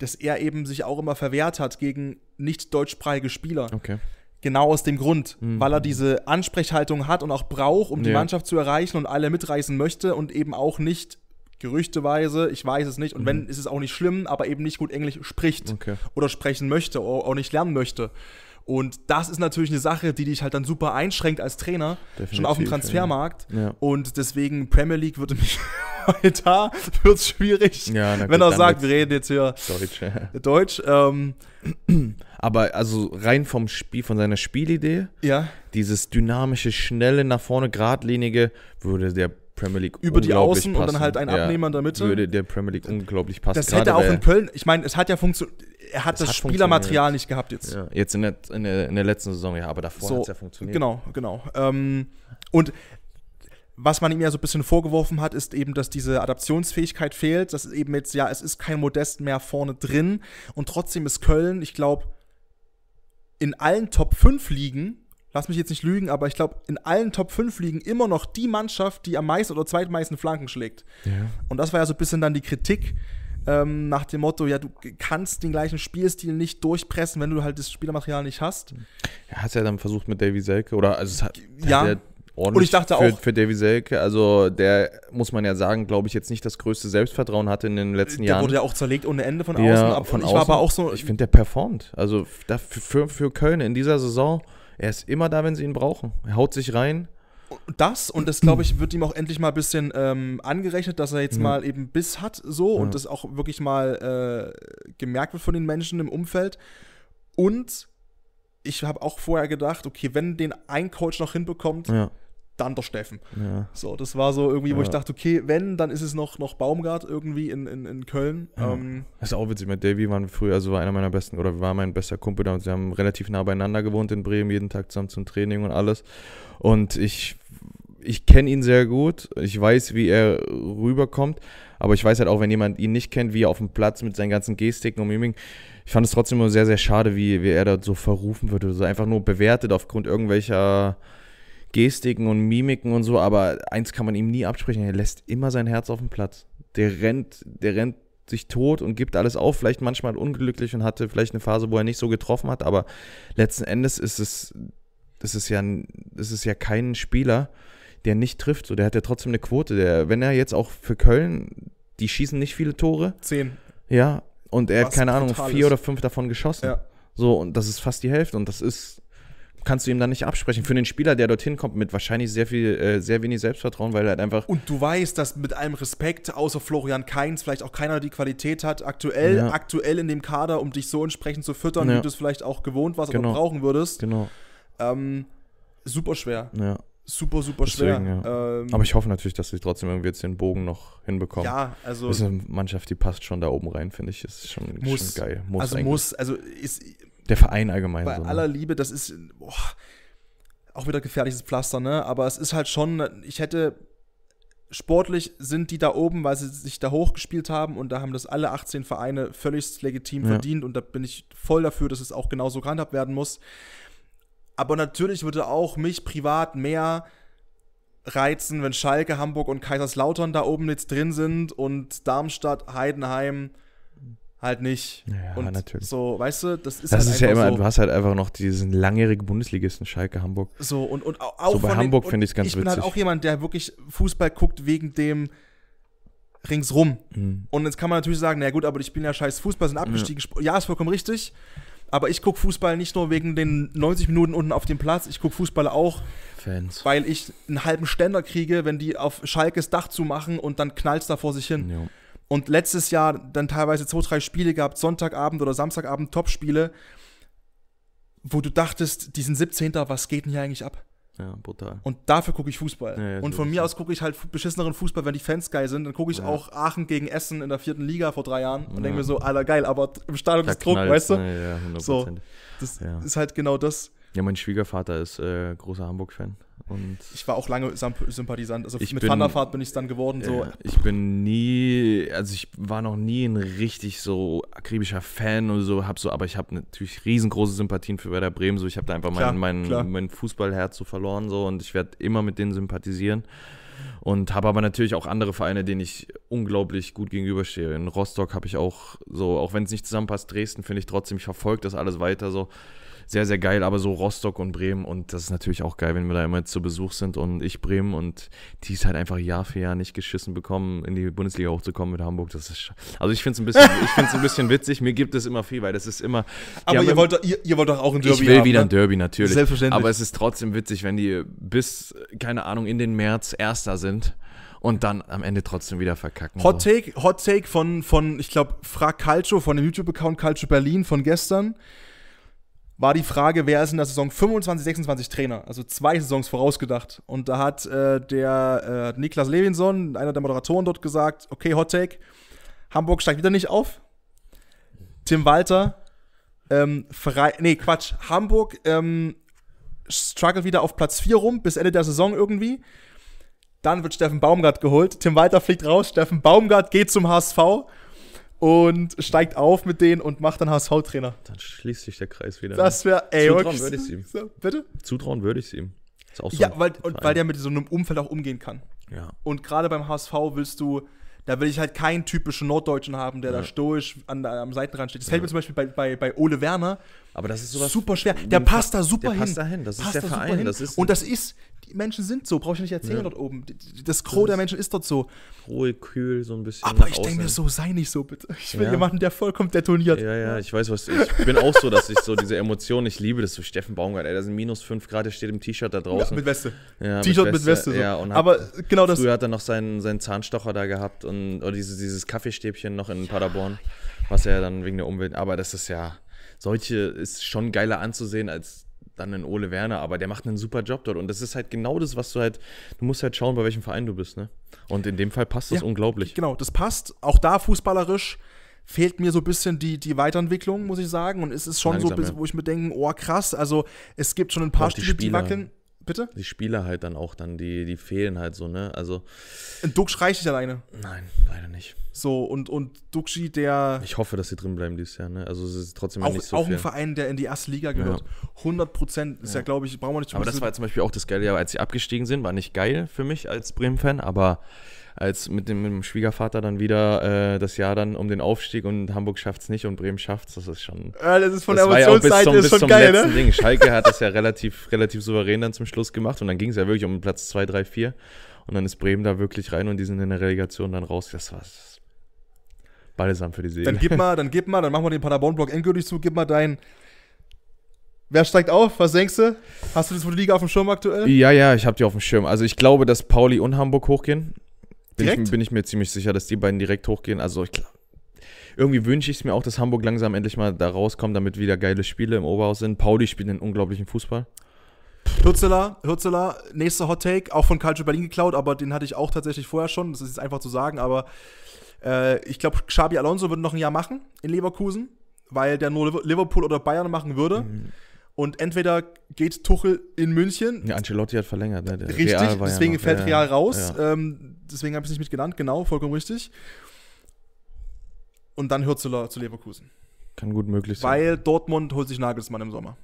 dass er eben sich auch immer verwehrt hat gegen nicht deutschsprachige Spieler. Okay. Genau aus dem Grund, mhm. weil er diese Ansprechhaltung hat und auch braucht, um ja. die Mannschaft zu erreichen und alle mitreißen möchte und eben auch nicht gerüchteweise, ich weiß es nicht, und mhm. wenn, ist es auch nicht schlimm, aber eben nicht gut Englisch spricht okay. oder sprechen möchte oder auch nicht lernen möchte. Und das ist natürlich eine Sache, die dich halt dann super einschränkt als Trainer, Definitiv, schon auf dem Transfermarkt. Ja. Und deswegen Premier League würde mich da wird es schwierig, ja, gut, wenn er sagt, wir reden jetzt hier Deutsch. Deutsch ähm. (clears throat) Aber also rein vom Spiel, von seiner Spielidee, ja. dieses dynamische, schnelle, nach vorne, geradlinige, würde der Premier League über die Außen passen. und dann halt ein Abnehmer ja, in der Mitte. Würde der Premier League unglaublich passen. Das hätte auch in Köln, ich meine, es hat ja funktioniert, er hat das hat Spielermaterial nicht gehabt jetzt. Ja, jetzt in der, in, der, in der, letzten Saison, ja, aber davor so, hat es ja funktioniert. Genau, genau. Ähm, und was man ihm ja so ein bisschen vorgeworfen hat, ist eben, dass diese Adaptionsfähigkeit fehlt. Das ist eben jetzt, ja, es ist kein Modest mehr vorne drin. Und trotzdem ist Köln, ich glaube, in allen Top 5 Ligen lass mich jetzt nicht lügen, aber ich glaube, in allen Top 5 liegen immer noch die Mannschaft, die am meisten oder zweitmeisten Flanken schlägt. Ja. Und das war ja so ein bisschen dann die Kritik ähm, nach dem Motto, ja, du kannst den gleichen Spielstil nicht durchpressen, wenn du halt das Spielermaterial nicht hast. ja, hat es ja dann versucht mit Davy Selke, oder also es hat, ja. hat und ich dachte auch, für, für Davy Selke. Also der, muss man ja sagen, glaube ich, jetzt nicht das größte Selbstvertrauen hatte in den letzten der Jahren. Der wurde ja auch zerlegt ohne Ende von außen. Ja, von ich außen. war aber auch so. Ich finde, der performt. Also für, für Köln in dieser Saison er ist immer da, wenn sie ihn brauchen. Er haut sich rein. Das und das, glaube ich, wird ihm auch endlich mal ein bisschen ähm, angerechnet, dass er jetzt mhm. mal eben Biss hat, so ja. und das auch wirklich mal äh, gemerkt wird von den Menschen im Umfeld. Und ich habe auch vorher gedacht, okay, wenn den ein Coach noch hinbekommt, ja dann der Steffen. Ja. So, das war so irgendwie, wo ja. ich dachte, okay, wenn, dann ist es noch, noch Baumgart irgendwie in, in, in Köln. Ja. Ähm, das ist auch witzig, mit Davy waren wir früher, also war einer meiner besten, oder war mein bester Kumpel damals. Wir haben relativ nah beieinander gewohnt in Bremen, jeden Tag zusammen zum Training und alles. Und ich, ich kenne ihn sehr gut, ich weiß, wie er rüberkommt, aber ich weiß halt auch, wenn jemand ihn nicht kennt, wie er auf dem Platz mit seinen ganzen Gestiken und Miming, ich fand es trotzdem immer sehr, sehr schade, wie, wie er da so verrufen wird, oder so einfach nur bewertet aufgrund irgendwelcher Gestiken und Mimiken und so, aber eins kann man ihm nie absprechen, er lässt immer sein Herz auf dem Platz. Der rennt, der rennt sich tot und gibt alles auf, vielleicht manchmal unglücklich und hatte vielleicht eine Phase, wo er nicht so getroffen hat, aber letzten Endes ist es, das ist ja, das ist ja kein Spieler, der nicht trifft. So, der hat ja trotzdem eine Quote. Der, wenn er jetzt auch für Köln, die schießen nicht viele Tore. Zehn. Ja, und er Was hat, keine Ahnung, vier ist. oder fünf davon geschossen. Ja. So, und das ist fast die Hälfte. Und das ist kannst du ihm dann nicht absprechen. Für den Spieler, der dorthin kommt, mit wahrscheinlich sehr viel, äh, sehr wenig Selbstvertrauen, weil er halt einfach. Und du weißt, dass mit allem Respekt, außer Florian Kainz, vielleicht auch keiner die Qualität hat, aktuell, ja. aktuell in dem Kader, um dich so entsprechend zu füttern, ja. wie du es vielleicht auch gewohnt warst genau. oder brauchen würdest. Genau. Ähm, super schwer. Ja. Super, super Deswegen, schwer. Ja. Ähm, Aber ich hoffe natürlich, dass sie trotzdem irgendwie jetzt den Bogen noch hinbekommen. Ja, also. Das ist eine Mannschaft, die passt schon da oben rein, finde ich. Das ist schon, muss, schon geil. Muss also eigentlich. muss, also ist der Verein allgemein. Bei so, ne? aller Liebe, das ist boah, auch wieder gefährliches Pflaster, ne? Aber es ist halt schon, ich hätte. Sportlich sind die da oben, weil sie sich da hochgespielt haben und da haben das alle 18 Vereine völlig legitim ja. verdient und da bin ich voll dafür, dass es auch genauso gehandhabt werden muss. Aber natürlich würde auch mich privat mehr reizen, wenn Schalke, Hamburg und Kaiserslautern da oben jetzt drin sind und Darmstadt, Heidenheim, halt nicht. Ja, und natürlich. So, weißt du, das ist das halt ist ja immer, so, du hast halt einfach noch diesen langjährigen Bundesligisten Schalke Hamburg. So und und auch, so bei Hamburg finde ich es ganz witzig. Ich bin halt auch jemand, der wirklich Fußball guckt wegen dem ringsrum. Mhm. Und jetzt kann man natürlich sagen, na gut, aber ich bin ja scheiß Fußball, sind abgestiegen. Ja, ja ist vollkommen richtig. Aber ich gucke Fußball nicht nur wegen den 90 Minuten unten auf dem Platz, ich gucke Fußball auch, Fans. weil ich einen halben Ständer kriege, wenn die auf Schalkes Dach zumachen und dann knallt da vor sich hin. Ja und letztes Jahr dann teilweise zwei, drei Spiele gehabt, Sonntagabend oder Samstagabend Topspiele, wo du dachtest, diesen 17. Was geht denn hier eigentlich ab? Ja, brutal. Und dafür gucke ich Fußball. Ja, ja, und von mir aus gucke ich halt beschisseneren Fußball, wenn die Fans geil sind. Dann gucke ich ja. auch Aachen gegen Essen in der vierten Liga vor drei Jahren und denke mir so, Alter, geil, aber im Stadion ist Druck, weißt du? Ja, ja, 100%. So, das ist halt genau das. Ja, mein Schwiegervater ist äh, großer Hamburg-Fan. Und ich war auch lange Sympathisant. Also mit bin, bin ich es dann geworden. So. Äh, ich bin nie, also ich war noch nie ein richtig so akribischer Fan oder so, hab so, aber ich habe natürlich riesengroße Sympathien für Werder Bremen. So, ich habe da einfach klar, mein, mein, klar. mein Fußballherz so verloren so und ich werde immer mit denen sympathisieren. Und habe aber natürlich auch andere Vereine, denen ich unglaublich gut gegenüberstehe. In Rostock habe ich auch so, auch wenn es nicht zusammenpasst, Dresden finde ich trotzdem, ich verfolge das alles weiter so sehr, sehr geil. Aber so Rostock und Bremen und das ist natürlich auch geil, wenn wir da immer zu Besuch sind und ich Bremen und die ist halt einfach Jahr für Jahr nicht geschissen bekommen, in die Bundesliga hochzukommen mit Hamburg. Das ist also ich finde es ein bisschen, ich finde ein bisschen witzig. Mir gibt es immer viel, weil das ist immer. Aber ihr wollt, doch, ihr, ihr wollt doch auch ein Derby. Ich will haben, wieder ne? ein Derby natürlich. Selbstverständlich. Aber es ist trotzdem witzig, wenn die bis keine Ahnung in den März Erster sind und dann am Ende trotzdem wieder verkacken. Hot Take, Hot Take von, von ich glaube, Frag Calcio, von dem YouTube-Account Calcio Berlin von gestern war die Frage, wer ist in der Saison 25, 26 Trainer? Also zwei Saisons vorausgedacht. Und da hat äh, der äh, Niklas Levinson, einer der Moderatoren dort, gesagt: Okay, Hot Take, Hamburg steigt wieder nicht auf. Tim Walter, ähm, Verein, nee, Quatsch, Hamburg ähm, struggelt wieder auf Platz 4 rum bis Ende der Saison irgendwie. Dann wird Steffen Baumgart geholt. Tim Walter fliegt raus. Steffen Baumgart geht zum HSV und steigt auf mit denen und macht dann HSV-Trainer. Dann schließt sich der Kreis wieder. Das ne? wäre, ey, Zutrauen würde ich ihm. So, bitte? Zutrauen würde ich ihm. Ist auch so ja, weil, und weil der mit so einem Umfeld auch umgehen kann. Ja. Und gerade beim HSV willst du, da will ich halt keinen typischen Norddeutschen haben, der ja. da stoisch an, am Seitenrand steht. Das ja. fällt mir zum Beispiel bei, bei, bei Ole Werner, aber das ist sowas. Super schwer. Der passt da super hin. der Passt da hin. Das ist der Verein. Das ist und das ist, die Menschen sind so, brauche ich nicht erzählen ja. dort oben. Das Gros der Menschen ist dort so. Ruhe, kühl, so ein bisschen. Aber ich denke mir so, sei nicht so bitte. Ich will ja. jemanden, der vollkommen detoniert. Ja, ja, ich weiß, was Ich bin auch so, dass ich so diese Emotionen, ich liebe das so. Steffen Baumgart, ey, da sind minus 5 Grad, der steht im T-Shirt da draußen. Ja, mit Weste. Ja, T-Shirt mit Weste. so. und Aber hat, genau das. Früher hat er noch seinen, seinen Zahnstocher da gehabt und oder dieses, dieses Kaffeestäbchen noch in Paderborn, was er dann wegen der Umwelt. Aber das ist ja solche ist schon geiler anzusehen als dann ein Ole Werner, aber der macht einen super Job dort. Und das ist halt genau das, was du halt, du musst halt schauen, bei welchem Verein du bist, ne? Und in dem Fall passt das ja, unglaublich. Genau, das passt. Auch da fußballerisch fehlt mir so ein bisschen die, die Weiterentwicklung, muss ich sagen. Und es ist schon Langsam, so ja. wo ich mir denke, oh krass, also es gibt schon ein paar Stile, die wackeln. Bitte? Die Spieler halt dann auch dann, die, die fehlen halt so, ne? Also. Duxch reicht nicht alleine. Nein, leider nicht. So, und, und Duxchi, der. Ich hoffe, dass sie drin bleiben dieses Jahr, ne? Also es ist trotzdem auch, nicht so. Auch viel. ein Verein, der in die erste Liga gehört. Ja. 100 Prozent ist ja, ja glaube ich, brauchen wir nicht zu Aber das war zum Beispiel auch das geile als sie abgestiegen sind, war nicht geil für mich als Bremen-Fan, aber als mit dem, mit dem Schwiegervater dann wieder äh, das Jahr dann um den Aufstieg und Hamburg schafft es nicht und Bremen schafft es. Das ist schon. Ja, das ist von das der Emotionsseite ja bis zum, bis schon zum geil, ne? letzten ne? Ding. Schalke hat das ja relativ, relativ souverän dann zum Schluss gemacht und dann ging es ja wirklich um Platz 2, 3, 4. Und dann ist Bremen da wirklich rein und die sind in der Relegation dann raus. Das war's. Balsam für die Seele. Dann gib mal, dann gib mal, dann machen wir den Paderborn-Block endgültig zu, gib mal deinen. Wer steigt auf? Was denkst du? Hast du das für die Liga auf dem Schirm aktuell? Ja, ja, ich habe die auf dem Schirm. Also ich glaube, dass Pauli und Hamburg hochgehen. Bin ich, bin ich, mir ziemlich sicher, dass die beiden direkt hochgehen. Also ich, irgendwie wünsche ich es mir auch, dass Hamburg langsam endlich mal da rauskommt, damit wieder geile Spiele im Oberhaus sind. Pauli spielt einen unglaublichen Fußball. Hürzela, Hürzela, nächster Hot Take, auch von Culture Berlin geklaut, aber den hatte ich auch tatsächlich vorher schon. Das ist jetzt einfach zu sagen, aber äh, ich glaube, Xabi Alonso wird noch ein Jahr machen in Leverkusen, weil der nur Liverpool oder Bayern machen würde. Mhm. Und entweder geht Tuchel in München. Ja, Ancelotti hat verlängert. Ne? Richtig, deswegen ja noch, fällt Real raus. Ähm, deswegen habe ich es nicht mit genannt. Genau, vollkommen richtig. Und dann Hürzeler zu Leverkusen. Kann gut möglich sein. Weil Dortmund holt sich Nagelsmann im Sommer.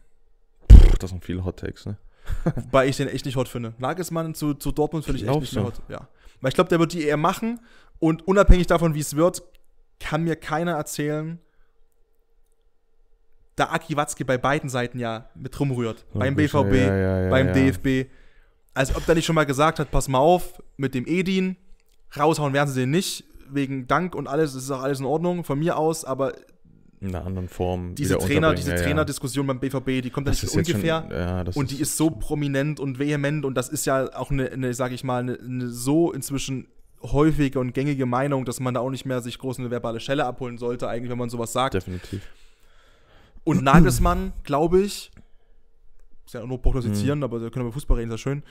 Pff, das sind viele Hot Takes, ne? (laughs) Weil ich den echt nicht hot finde. Nagelsmann zu, zu Dortmund finde ich echt nicht so. mehr hot. Ja. Weil ich glaube, der wird die eher machen und unabhängig davon, wie es wird, kann mir keiner erzählen, da Aki Watzke bei beiden Seiten ja mit rumrührt. So beim BVB, ja, ja, ja, beim DFB. Als ob der nicht schon mal gesagt hat, pass mal auf, mit dem Edin, raushauen werden sie den nicht, wegen Dank und alles, das ist auch alles in Ordnung, von mir aus, aber in einer anderen Form. Diese Trainer, diese ja, ja. Trainerdiskussion beim BVB, die kommt das da nicht ungefähr. Schon, ja, und die ist so prominent und vehement und das ist ja auch eine, eine sage ich mal, eine, eine, so inzwischen häufige und gängige Meinung, dass man da auch nicht mehr sich groß eine verbale Schelle abholen sollte, eigentlich, wenn man sowas sagt. Definitiv. Und Nagelsmann, glaube ich, ist ja nur prognostizieren, mhm. aber da können wir über Fußball reden, ist ja schön.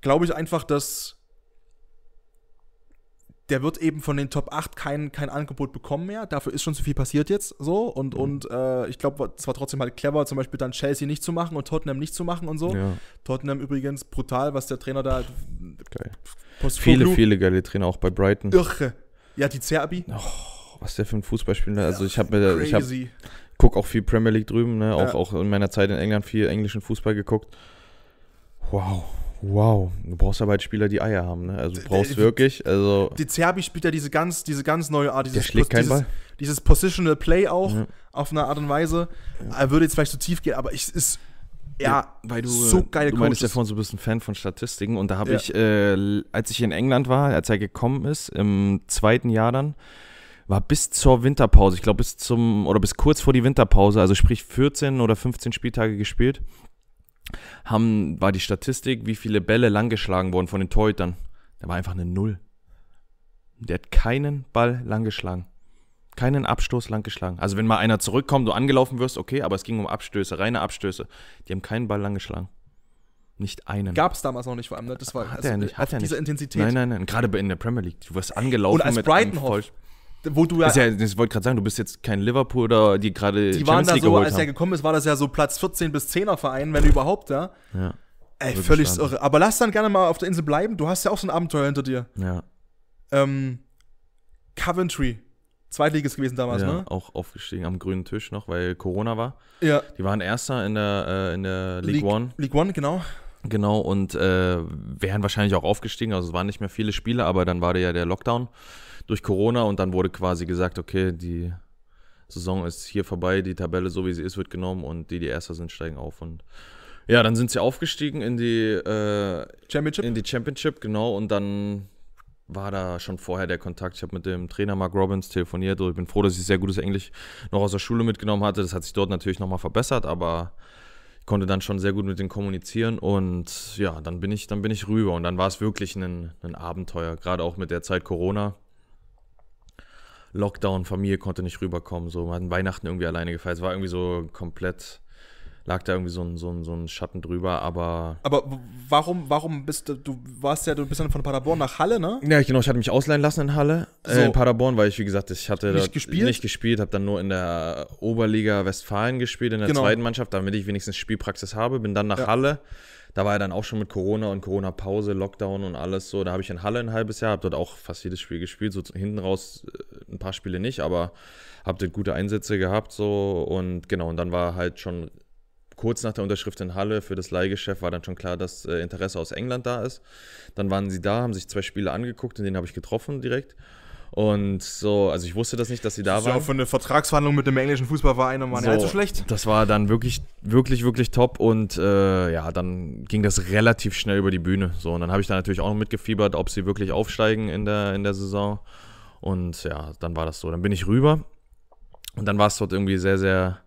Glaube ich einfach, dass der wird eben von den Top 8 kein, kein Angebot bekommen mehr. Dafür ist schon zu viel passiert jetzt so. Und, mhm. und äh, ich glaube, es war trotzdem halt clever, zum Beispiel dann Chelsea nicht zu machen und Tottenham nicht zu machen und so. Ja. Tottenham übrigens brutal, was der Trainer da. Geil. Viele, viele geile Trainer, auch bei Brighton. Irre. Ja, die Zerbi. Oh, was der für ein Fußballspieler. Also ich habe mir. Crazy. Ich hab, gucke auch viel Premier League drüben, ne? auch, ja. auch in meiner Zeit in England viel englischen Fußball geguckt. Wow, Wow, du brauchst aber halt Spieler, die Eier haben, ne? Also du brauchst die, wirklich, also. Die Zerbi spielt ja diese ganz, diese ganz neue Art, dieses, der schlägt keinen dieses, Ball. dieses Positional Play auch ja. auf eine Art und Weise. Er würde jetzt vielleicht zu so tief gehen, aber es ist ja, ja, weil du, so geile Du meinst ja vorhin so ein bisschen Fan von Statistiken und da habe ja. ich, äh, als ich in England war, als er gekommen ist, im zweiten Jahr dann, war bis zur Winterpause, ich glaube bis zum oder bis kurz vor die Winterpause, also sprich 14 oder 15 Spieltage gespielt, haben, war die Statistik, wie viele Bälle langgeschlagen wurden von den Torhütern. Da war einfach eine Null. Der hat keinen Ball langgeschlagen. Keinen Abstoß langgeschlagen. Also wenn mal einer zurückkommt, du angelaufen wirst, okay, aber es ging um Abstöße, reine Abstöße. Die haben keinen Ball langgeschlagen. Nicht einen. Gab es damals noch nicht vor allem, ne? Das war hat also, er nicht, hat er diese nicht. Intensität. Nein, nein, nein. Gerade in der Premier League. Du wirst angelaufen. Und als mit Brighton wo du ja, ja das wollte gerade sagen, du bist jetzt kein Liverpool oder die gerade die waren da so, als er gekommen ist, war das ja so Platz 14 bis 10er Verein, wenn überhaupt, ja. Ja. Ey, völlig irre. Aber lass dann gerne mal auf der Insel bleiben. Du hast ja auch so ein Abenteuer hinter dir. Ja. Ähm, Coventry, Zweitliges gewesen damals, ja, ne? Auch aufgestiegen am grünen Tisch noch, weil Corona war. Ja. Die waren Erster in der, äh, in der League, League One. League One, genau. Genau, und äh, wären wahrscheinlich auch aufgestiegen. Also es waren nicht mehr viele Spiele, aber dann war ja der Lockdown durch Corona und dann wurde quasi gesagt, okay, die Saison ist hier vorbei, die Tabelle so wie sie ist, wird genommen und die, die erster sind, steigen auf. Und ja, dann sind sie aufgestiegen in die äh, Championship. In die Championship, genau, und dann war da schon vorher der Kontakt. Ich habe mit dem Trainer Mark Robbins telefoniert und ich bin froh, dass ich sehr gutes Englisch noch aus der Schule mitgenommen hatte. Das hat sich dort natürlich nochmal verbessert, aber ich konnte dann schon sehr gut mit denen kommunizieren und ja, dann bin ich, dann bin ich rüber und dann war es wirklich ein, ein Abenteuer, gerade auch mit der Zeit Corona. Lockdown, Familie konnte nicht rüberkommen, so, man hat Weihnachten irgendwie alleine gefeiert, es war irgendwie so komplett lag da irgendwie so ein, so ein, so ein Schatten drüber, aber. Aber warum, warum bist du, du warst ja, du bist dann von Paderborn nach Halle, ne? Ja, genau, ich hatte mich ausleihen lassen in Halle, äh, so. äh, in Paderborn, weil ich, wie gesagt, ich hatte nicht gespielt, nicht gespielt habe dann nur in der Oberliga Westfalen gespielt, in der genau. zweiten Mannschaft, damit ich wenigstens Spielpraxis habe, bin dann nach ja. Halle. Da war ja dann auch schon mit Corona und Corona-Pause, Lockdown und alles so. Da habe ich in Halle ein halbes Jahr, habe dort auch fast jedes Spiel gespielt. So hinten raus äh, ein paar Spiele nicht, aber habe dort gute Einsätze gehabt so. Und genau, und dann war halt schon kurz nach der Unterschrift in Halle für das Leihgeschäft war dann schon klar, dass äh, Interesse aus England da ist. Dann waren sie da, haben sich zwei Spiele angeguckt, und den habe ich getroffen direkt. Und so, also ich wusste das nicht, dass sie da das waren. Ja, für eine Vertragsverhandlung mit dem englischen Fußballverein war so, nicht allzu schlecht. Das war dann wirklich, wirklich, wirklich top. Und äh, ja, dann ging das relativ schnell über die Bühne. So, und dann habe ich da natürlich auch noch mitgefiebert, ob sie wirklich aufsteigen in der, in der Saison. Und ja, dann war das so. Dann bin ich rüber. Und dann war es dort irgendwie sehr, sehr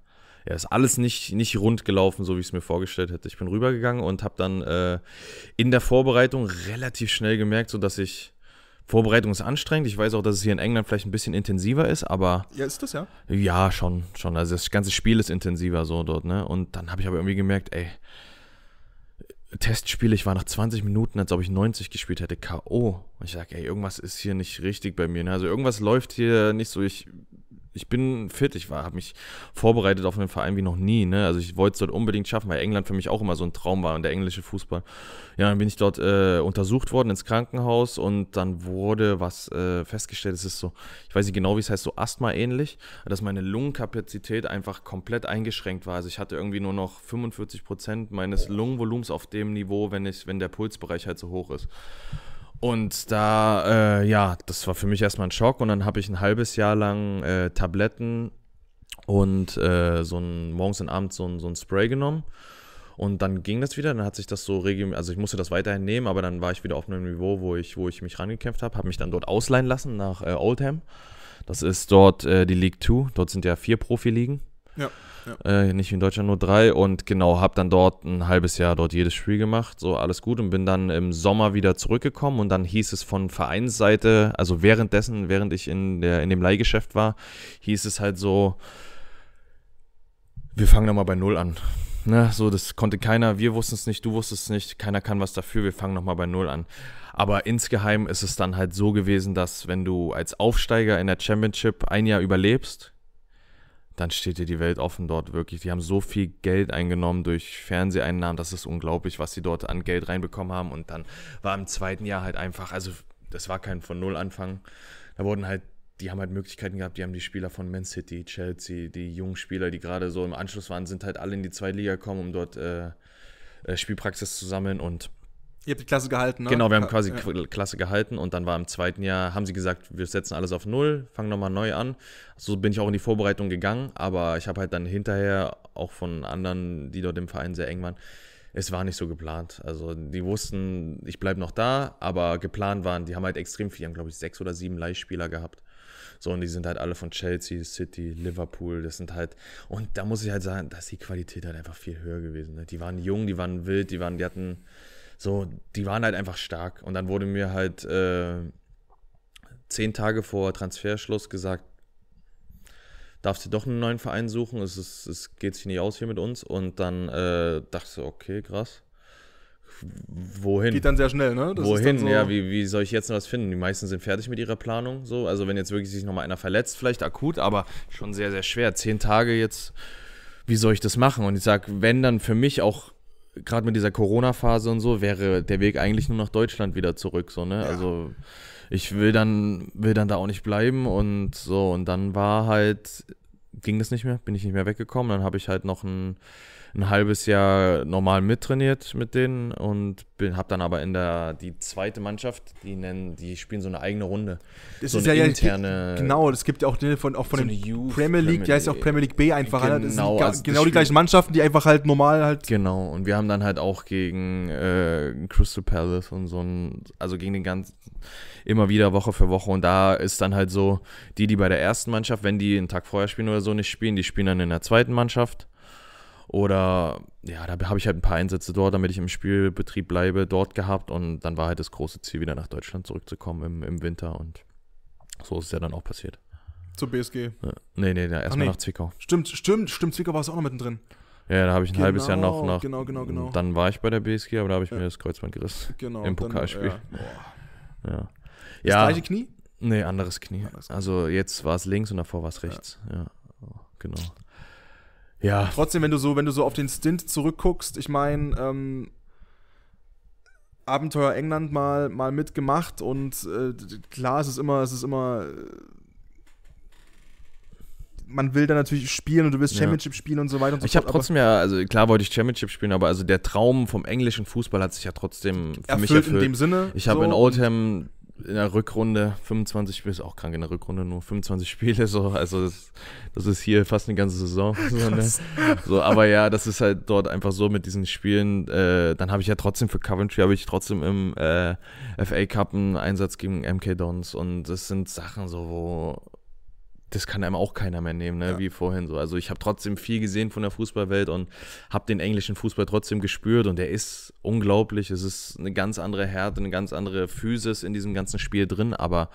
ja, ist alles nicht, nicht rund gelaufen, so wie ich es mir vorgestellt hätte. Ich bin rübergegangen und habe dann äh, in der Vorbereitung relativ schnell gemerkt, so dass ich Vorbereitung ist anstrengend. Ich weiß auch, dass es hier in England vielleicht ein bisschen intensiver ist, aber. Ja, ist das ja? Ja, schon, schon. Also das ganze Spiel ist intensiver so dort, ne? Und dann habe ich aber irgendwie gemerkt, ey, Testspiel, ich war nach 20 Minuten, als ob ich 90 gespielt hätte, K.O. Und ich sage, ey, irgendwas ist hier nicht richtig bei mir. Ne? Also irgendwas läuft hier nicht so. Ich ich bin fit, ich war, habe mich vorbereitet auf einen Verein wie noch nie. Ne? Also ich wollte es dort unbedingt schaffen, weil England für mich auch immer so ein Traum war und der englische Fußball. Ja, dann bin ich dort äh, untersucht worden ins Krankenhaus und dann wurde was äh, festgestellt. Es ist so, ich weiß nicht genau, wie es heißt, so Asthma ähnlich, dass meine Lungenkapazität einfach komplett eingeschränkt war. Also ich hatte irgendwie nur noch 45 Prozent meines Lungenvolumens auf dem Niveau, wenn ich, wenn der Pulsbereich halt so hoch ist. Und da, äh, ja, das war für mich erstmal ein Schock und dann habe ich ein halbes Jahr lang äh, Tabletten und äh, so ein morgens und abends so ein, so ein Spray genommen. Und dann ging das wieder, dann hat sich das so regelmäßig, also ich musste das weiterhin nehmen, aber dann war ich wieder auf einem Niveau, wo ich, wo ich mich rangekämpft habe, habe mich dann dort ausleihen lassen nach äh, Oldham. Das ist dort äh, die League 2, dort sind ja vier Profiligen. Ja. ja. Äh, nicht wie in Deutschland nur drei. Und genau, habe dann dort ein halbes Jahr dort jedes Spiel gemacht. So alles gut und bin dann im Sommer wieder zurückgekommen. Und dann hieß es von Vereinsseite, also währenddessen, während ich in, der, in dem Leihgeschäft war, hieß es halt so, wir fangen nochmal bei Null an. Ne, so, das konnte keiner, wir wussten es nicht, du wusstest es nicht, keiner kann was dafür, wir fangen nochmal bei Null an. Aber insgeheim ist es dann halt so gewesen, dass wenn du als Aufsteiger in der Championship ein Jahr überlebst, dann steht dir die Welt offen dort wirklich. Die haben so viel Geld eingenommen durch Fernseheinnahmen, das ist unglaublich, was sie dort an Geld reinbekommen haben. Und dann war im zweiten Jahr halt einfach, also das war kein von Null Anfang. Da wurden halt, die haben halt Möglichkeiten gehabt, die haben die Spieler von Man City, Chelsea, die jungen Spieler, die gerade so im Anschluss waren, sind halt alle in die zweite Liga gekommen, um dort äh, äh, Spielpraxis zu sammeln und Ihr habt die Klasse gehalten, ne? Genau, wir haben quasi ja. Klasse gehalten und dann war im zweiten Jahr, haben sie gesagt, wir setzen alles auf Null, fangen nochmal neu an. So bin ich auch in die Vorbereitung gegangen, aber ich habe halt dann hinterher auch von anderen, die dort im Verein sehr eng waren, es war nicht so geplant. Also die wussten, ich bleibe noch da, aber geplant waren, die haben halt extrem viel, haben glaube ich sechs oder sieben Leihspieler gehabt. So, und die sind halt alle von Chelsea, City, Liverpool. Das sind halt, und da muss ich halt sagen, dass die Qualität halt einfach viel höher gewesen. Ne? Die waren jung, die waren wild, die waren, die hatten so, die waren halt einfach stark. Und dann wurde mir halt äh, zehn Tage vor Transferschluss gesagt, darfst du doch einen neuen Verein suchen, es, ist, es geht sich nicht aus hier mit uns. Und dann äh, dachte ich, okay, krass. Wohin? Geht dann sehr schnell, ne? Das Wohin? So ja, wie, wie soll ich jetzt noch was finden? Die meisten sind fertig mit ihrer Planung. So. Also, wenn jetzt wirklich sich nochmal einer verletzt, vielleicht akut, aber schon sehr, sehr schwer. Zehn Tage jetzt, wie soll ich das machen? Und ich sage, wenn dann für mich auch gerade mit dieser Corona-Phase und so, wäre der Weg eigentlich nur nach Deutschland wieder zurück. So, ne? Ja. Also ich will dann, will dann da auch nicht bleiben und so. Und dann war halt, ging das nicht mehr, bin ich nicht mehr weggekommen. Dann habe ich halt noch ein ein halbes Jahr normal mittrainiert mit denen und hab dann aber in der die zweite Mannschaft, die nennen, die spielen so eine eigene Runde. Das so ist ja interne. Genau, das gibt ja auch von, auch von so den Youth, Premier League, die heißt ja auch Premier League B einfach. Genau, halt. das sind also das genau die gleichen Mannschaften, die einfach halt normal halt. Genau, und wir haben dann halt auch gegen äh, Crystal Palace und so ein, also gegen den ganzen, immer wieder Woche für Woche und da ist dann halt so, die, die bei der ersten Mannschaft, wenn die einen Tag vorher spielen oder so nicht spielen, die spielen dann in der zweiten Mannschaft oder ja, da habe ich halt ein paar Einsätze dort, damit ich im Spielbetrieb bleibe, dort gehabt. Und dann war halt das große Ziel, wieder nach Deutschland zurückzukommen im, im Winter. Und so ist es ja dann auch passiert. Zur BSG? Nee, nee, ja, erstmal nee. nach Zwickau. Stimmt, stimmt, stimmt. Zwickau war es auch noch mittendrin. Ja, da habe ich ein genau, halbes Jahr noch nach. Genau, genau, genau. Dann war ich bei der BSG, aber da habe ich ja. mir das Kreuzband gerissen. Genau. Im Pokalspiel. Dann, ja. Das gleiche Knie? Nee, anderes Knie. Anderes Knie. Also jetzt war es links und davor war es rechts. ja. Oh, genau. Ja. Trotzdem, wenn du so, wenn du so auf den Stint zurückguckst, ich meine, ähm, Abenteuer England mal, mal mitgemacht und äh, klar, es ist immer, es ist immer. Äh, man will da natürlich spielen und du willst Championship ja. spielen und so weiter und so fort. Ich habe trotzdem ja, also klar wollte ich Championship spielen, aber also der Traum vom englischen Fußball hat sich ja trotzdem für erfüllt mich erfüllt. in dem Sinne. Ich so habe in Oldham in der Rückrunde 25 Spiele, ist auch krank in der Rückrunde nur 25 Spiele, so, also das, das ist hier fast eine ganze Saison. (laughs) So, ne? so, aber ja, das ist halt dort einfach so mit diesen Spielen. Äh, dann habe ich ja trotzdem für Coventry, habe ich trotzdem im äh, FA Cup einen Einsatz gegen MK Dons und das sind Sachen so, wo das kann einem auch keiner mehr nehmen, ne? Ja. wie vorhin so. Also ich habe trotzdem viel gesehen von der Fußballwelt und habe den englischen Fußball trotzdem gespürt und der ist unglaublich. Es ist eine ganz andere Härte, eine ganz andere Physis in diesem ganzen Spiel drin, aber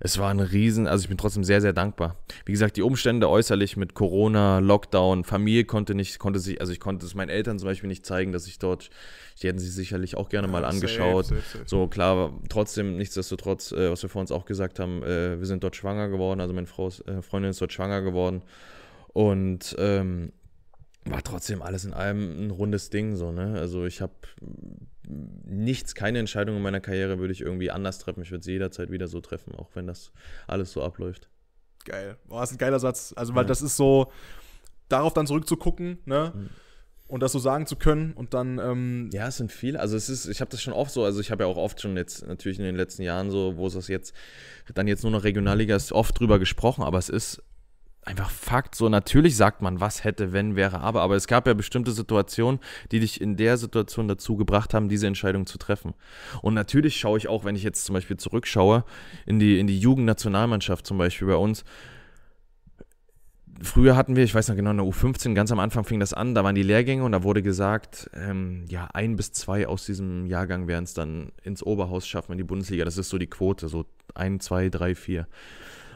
es war ein Riesen, also ich bin trotzdem sehr, sehr dankbar. Wie gesagt, die Umstände äußerlich mit Corona, Lockdown, Familie konnte nicht, konnte sich, also ich konnte es meinen Eltern zum Beispiel nicht zeigen, dass ich dort, die hätten sie sicherlich auch gerne mal angeschaut. Safe, safe, safe. So klar, trotzdem, nichtsdestotrotz, äh, was wir vor uns auch gesagt haben, äh, wir sind dort schwanger geworden, also meine Frau, äh, Freundin ist dort schwanger geworden. Und ähm, war trotzdem alles in allem ein rundes Ding so, ne? Also ich habe nichts, keine Entscheidung in meiner Karriere würde ich irgendwie anders treffen. Ich würde sie jederzeit wieder so treffen, auch wenn das alles so abläuft. Geil. Boah, ist ein geiler Satz. Also, weil ja. das ist so, darauf dann zurückzugucken, ne? Mhm und das so sagen zu können und dann ähm ja es sind viele also es ist ich habe das schon oft so also ich habe ja auch oft schon jetzt natürlich in den letzten Jahren so wo es das jetzt dann jetzt nur noch Regionalliga ist oft drüber gesprochen aber es ist einfach Fakt. So, natürlich sagt man, was hätte, wenn, wäre, aber. Aber es gab ja bestimmte Situationen, die dich in der Situation dazu gebracht haben, diese Entscheidung zu treffen. Und natürlich schaue ich auch, wenn ich jetzt zum Beispiel zurückschaue, in die, in die Jugendnationalmannschaft zum Beispiel bei uns. Früher hatten wir, ich weiß noch genau, in der U15, ganz am Anfang fing das an, da waren die Lehrgänge und da wurde gesagt, ähm, ja, ein bis zwei aus diesem Jahrgang werden es dann ins Oberhaus schaffen, in die Bundesliga. Das ist so die Quote, so ein, zwei, drei, vier.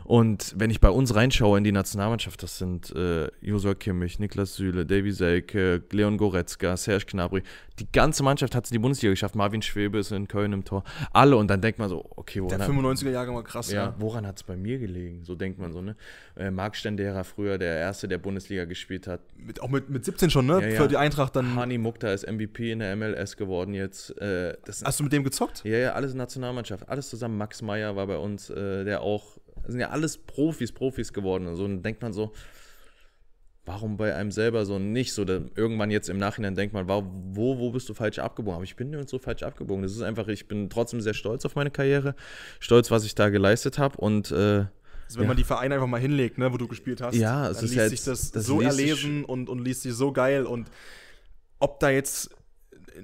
Und wenn ich bei uns reinschaue in die Nationalmannschaft, das sind äh, Josua Kimmich, Niklas Süle, Davy Selke, Leon Goretzka, Serge Gnabry. Die ganze Mannschaft hat es in die Bundesliga geschafft. Marvin Schwebe ist in Köln im Tor. Alle. Und dann denkt man so, okay, woran Der 95er-Jahre war krass. Ja, ja. woran hat es bei mir gelegen? So denkt man so, ne? Äh, Marc Stendera früher, der Erste, der Bundesliga gespielt hat. Mit, auch mit, mit 17 schon, ne? Ja, ja. Für die Eintracht dann. Hani Mukta ist MVP in der MLS geworden jetzt. Äh, Hast du mit dem gezockt? Ja, ja, alles Nationalmannschaft. Alles zusammen. Max Meyer war bei uns, äh, der auch das sind ja alles Profis, Profis geworden. Und so und dann denkt man so, warum bei einem selber so nicht so, irgendwann jetzt im Nachhinein denkt man, wo, wo bist du falsch abgebogen? Aber ich bin nirgends so falsch abgebogen. Das ist einfach, ich bin trotzdem sehr stolz auf meine Karriere, stolz, was ich da geleistet habe und äh, also wenn ja. man die Vereine einfach mal hinlegt, ne, wo du gespielt hast, ja, es dann ist liest ja halt sich das, das so erlesen und, und liest sich so geil und ob da jetzt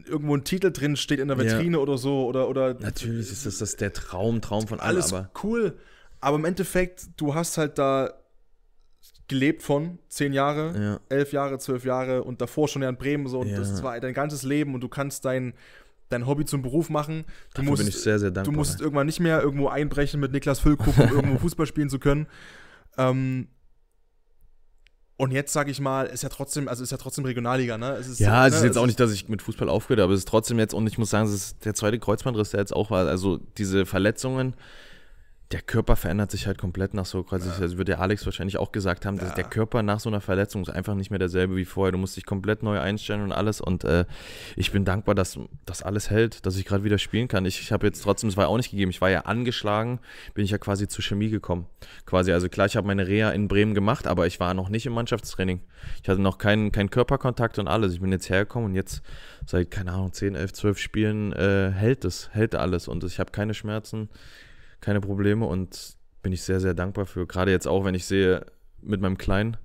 irgendwo ein Titel drin steht in der Vitrine ja. oder so oder oder natürlich ist das, das der Traum Traum von allem. alles aber cool aber im Endeffekt, du hast halt da gelebt von zehn Jahre, ja. elf Jahre, zwölf Jahre und davor schon ja in Bremen so und ja. das war dein ganzes Leben und du kannst dein dein Hobby zum Beruf machen. Du Dafür musst, sehr, sehr dankbar, Du musst irgendwann nicht mehr irgendwo einbrechen mit Niklas Füllkrug, um (laughs) irgendwo Fußball spielen zu können. Ähm, und jetzt sage ich mal, ist ja trotzdem, also ist ja trotzdem Regionalliga, ne? Es ist, ja, halt, ne? es ist jetzt es auch nicht, dass ich mit Fußball aufgehört, aber es ist trotzdem jetzt und ich muss sagen, es ist der zweite Kreuzbandriss, der jetzt auch war. Also diese Verletzungen der Körper verändert sich halt komplett nach so quasi, ja. also würde der Alex wahrscheinlich auch gesagt haben, dass ja. der Körper nach so einer Verletzung ist einfach nicht mehr derselbe wie vorher. Du musst dich komplett neu einstellen und alles. Und äh, ich bin dankbar, dass das alles hält, dass ich gerade wieder spielen kann. Ich, ich habe jetzt trotzdem, es war ja auch nicht gegeben, ich war ja angeschlagen, bin ich ja quasi zur Chemie gekommen. Quasi, also klar, ich habe meine Reha in Bremen gemacht, aber ich war noch nicht im Mannschaftstraining. Ich hatte noch keinen keinen Körperkontakt und alles. Ich bin jetzt hergekommen und jetzt seit, keine Ahnung, 10, 11, 12 Spielen äh, hält es, hält alles. Und ich habe keine Schmerzen, keine Probleme und bin ich sehr, sehr dankbar für. Gerade jetzt auch, wenn ich sehe, mit meinem Kleinen,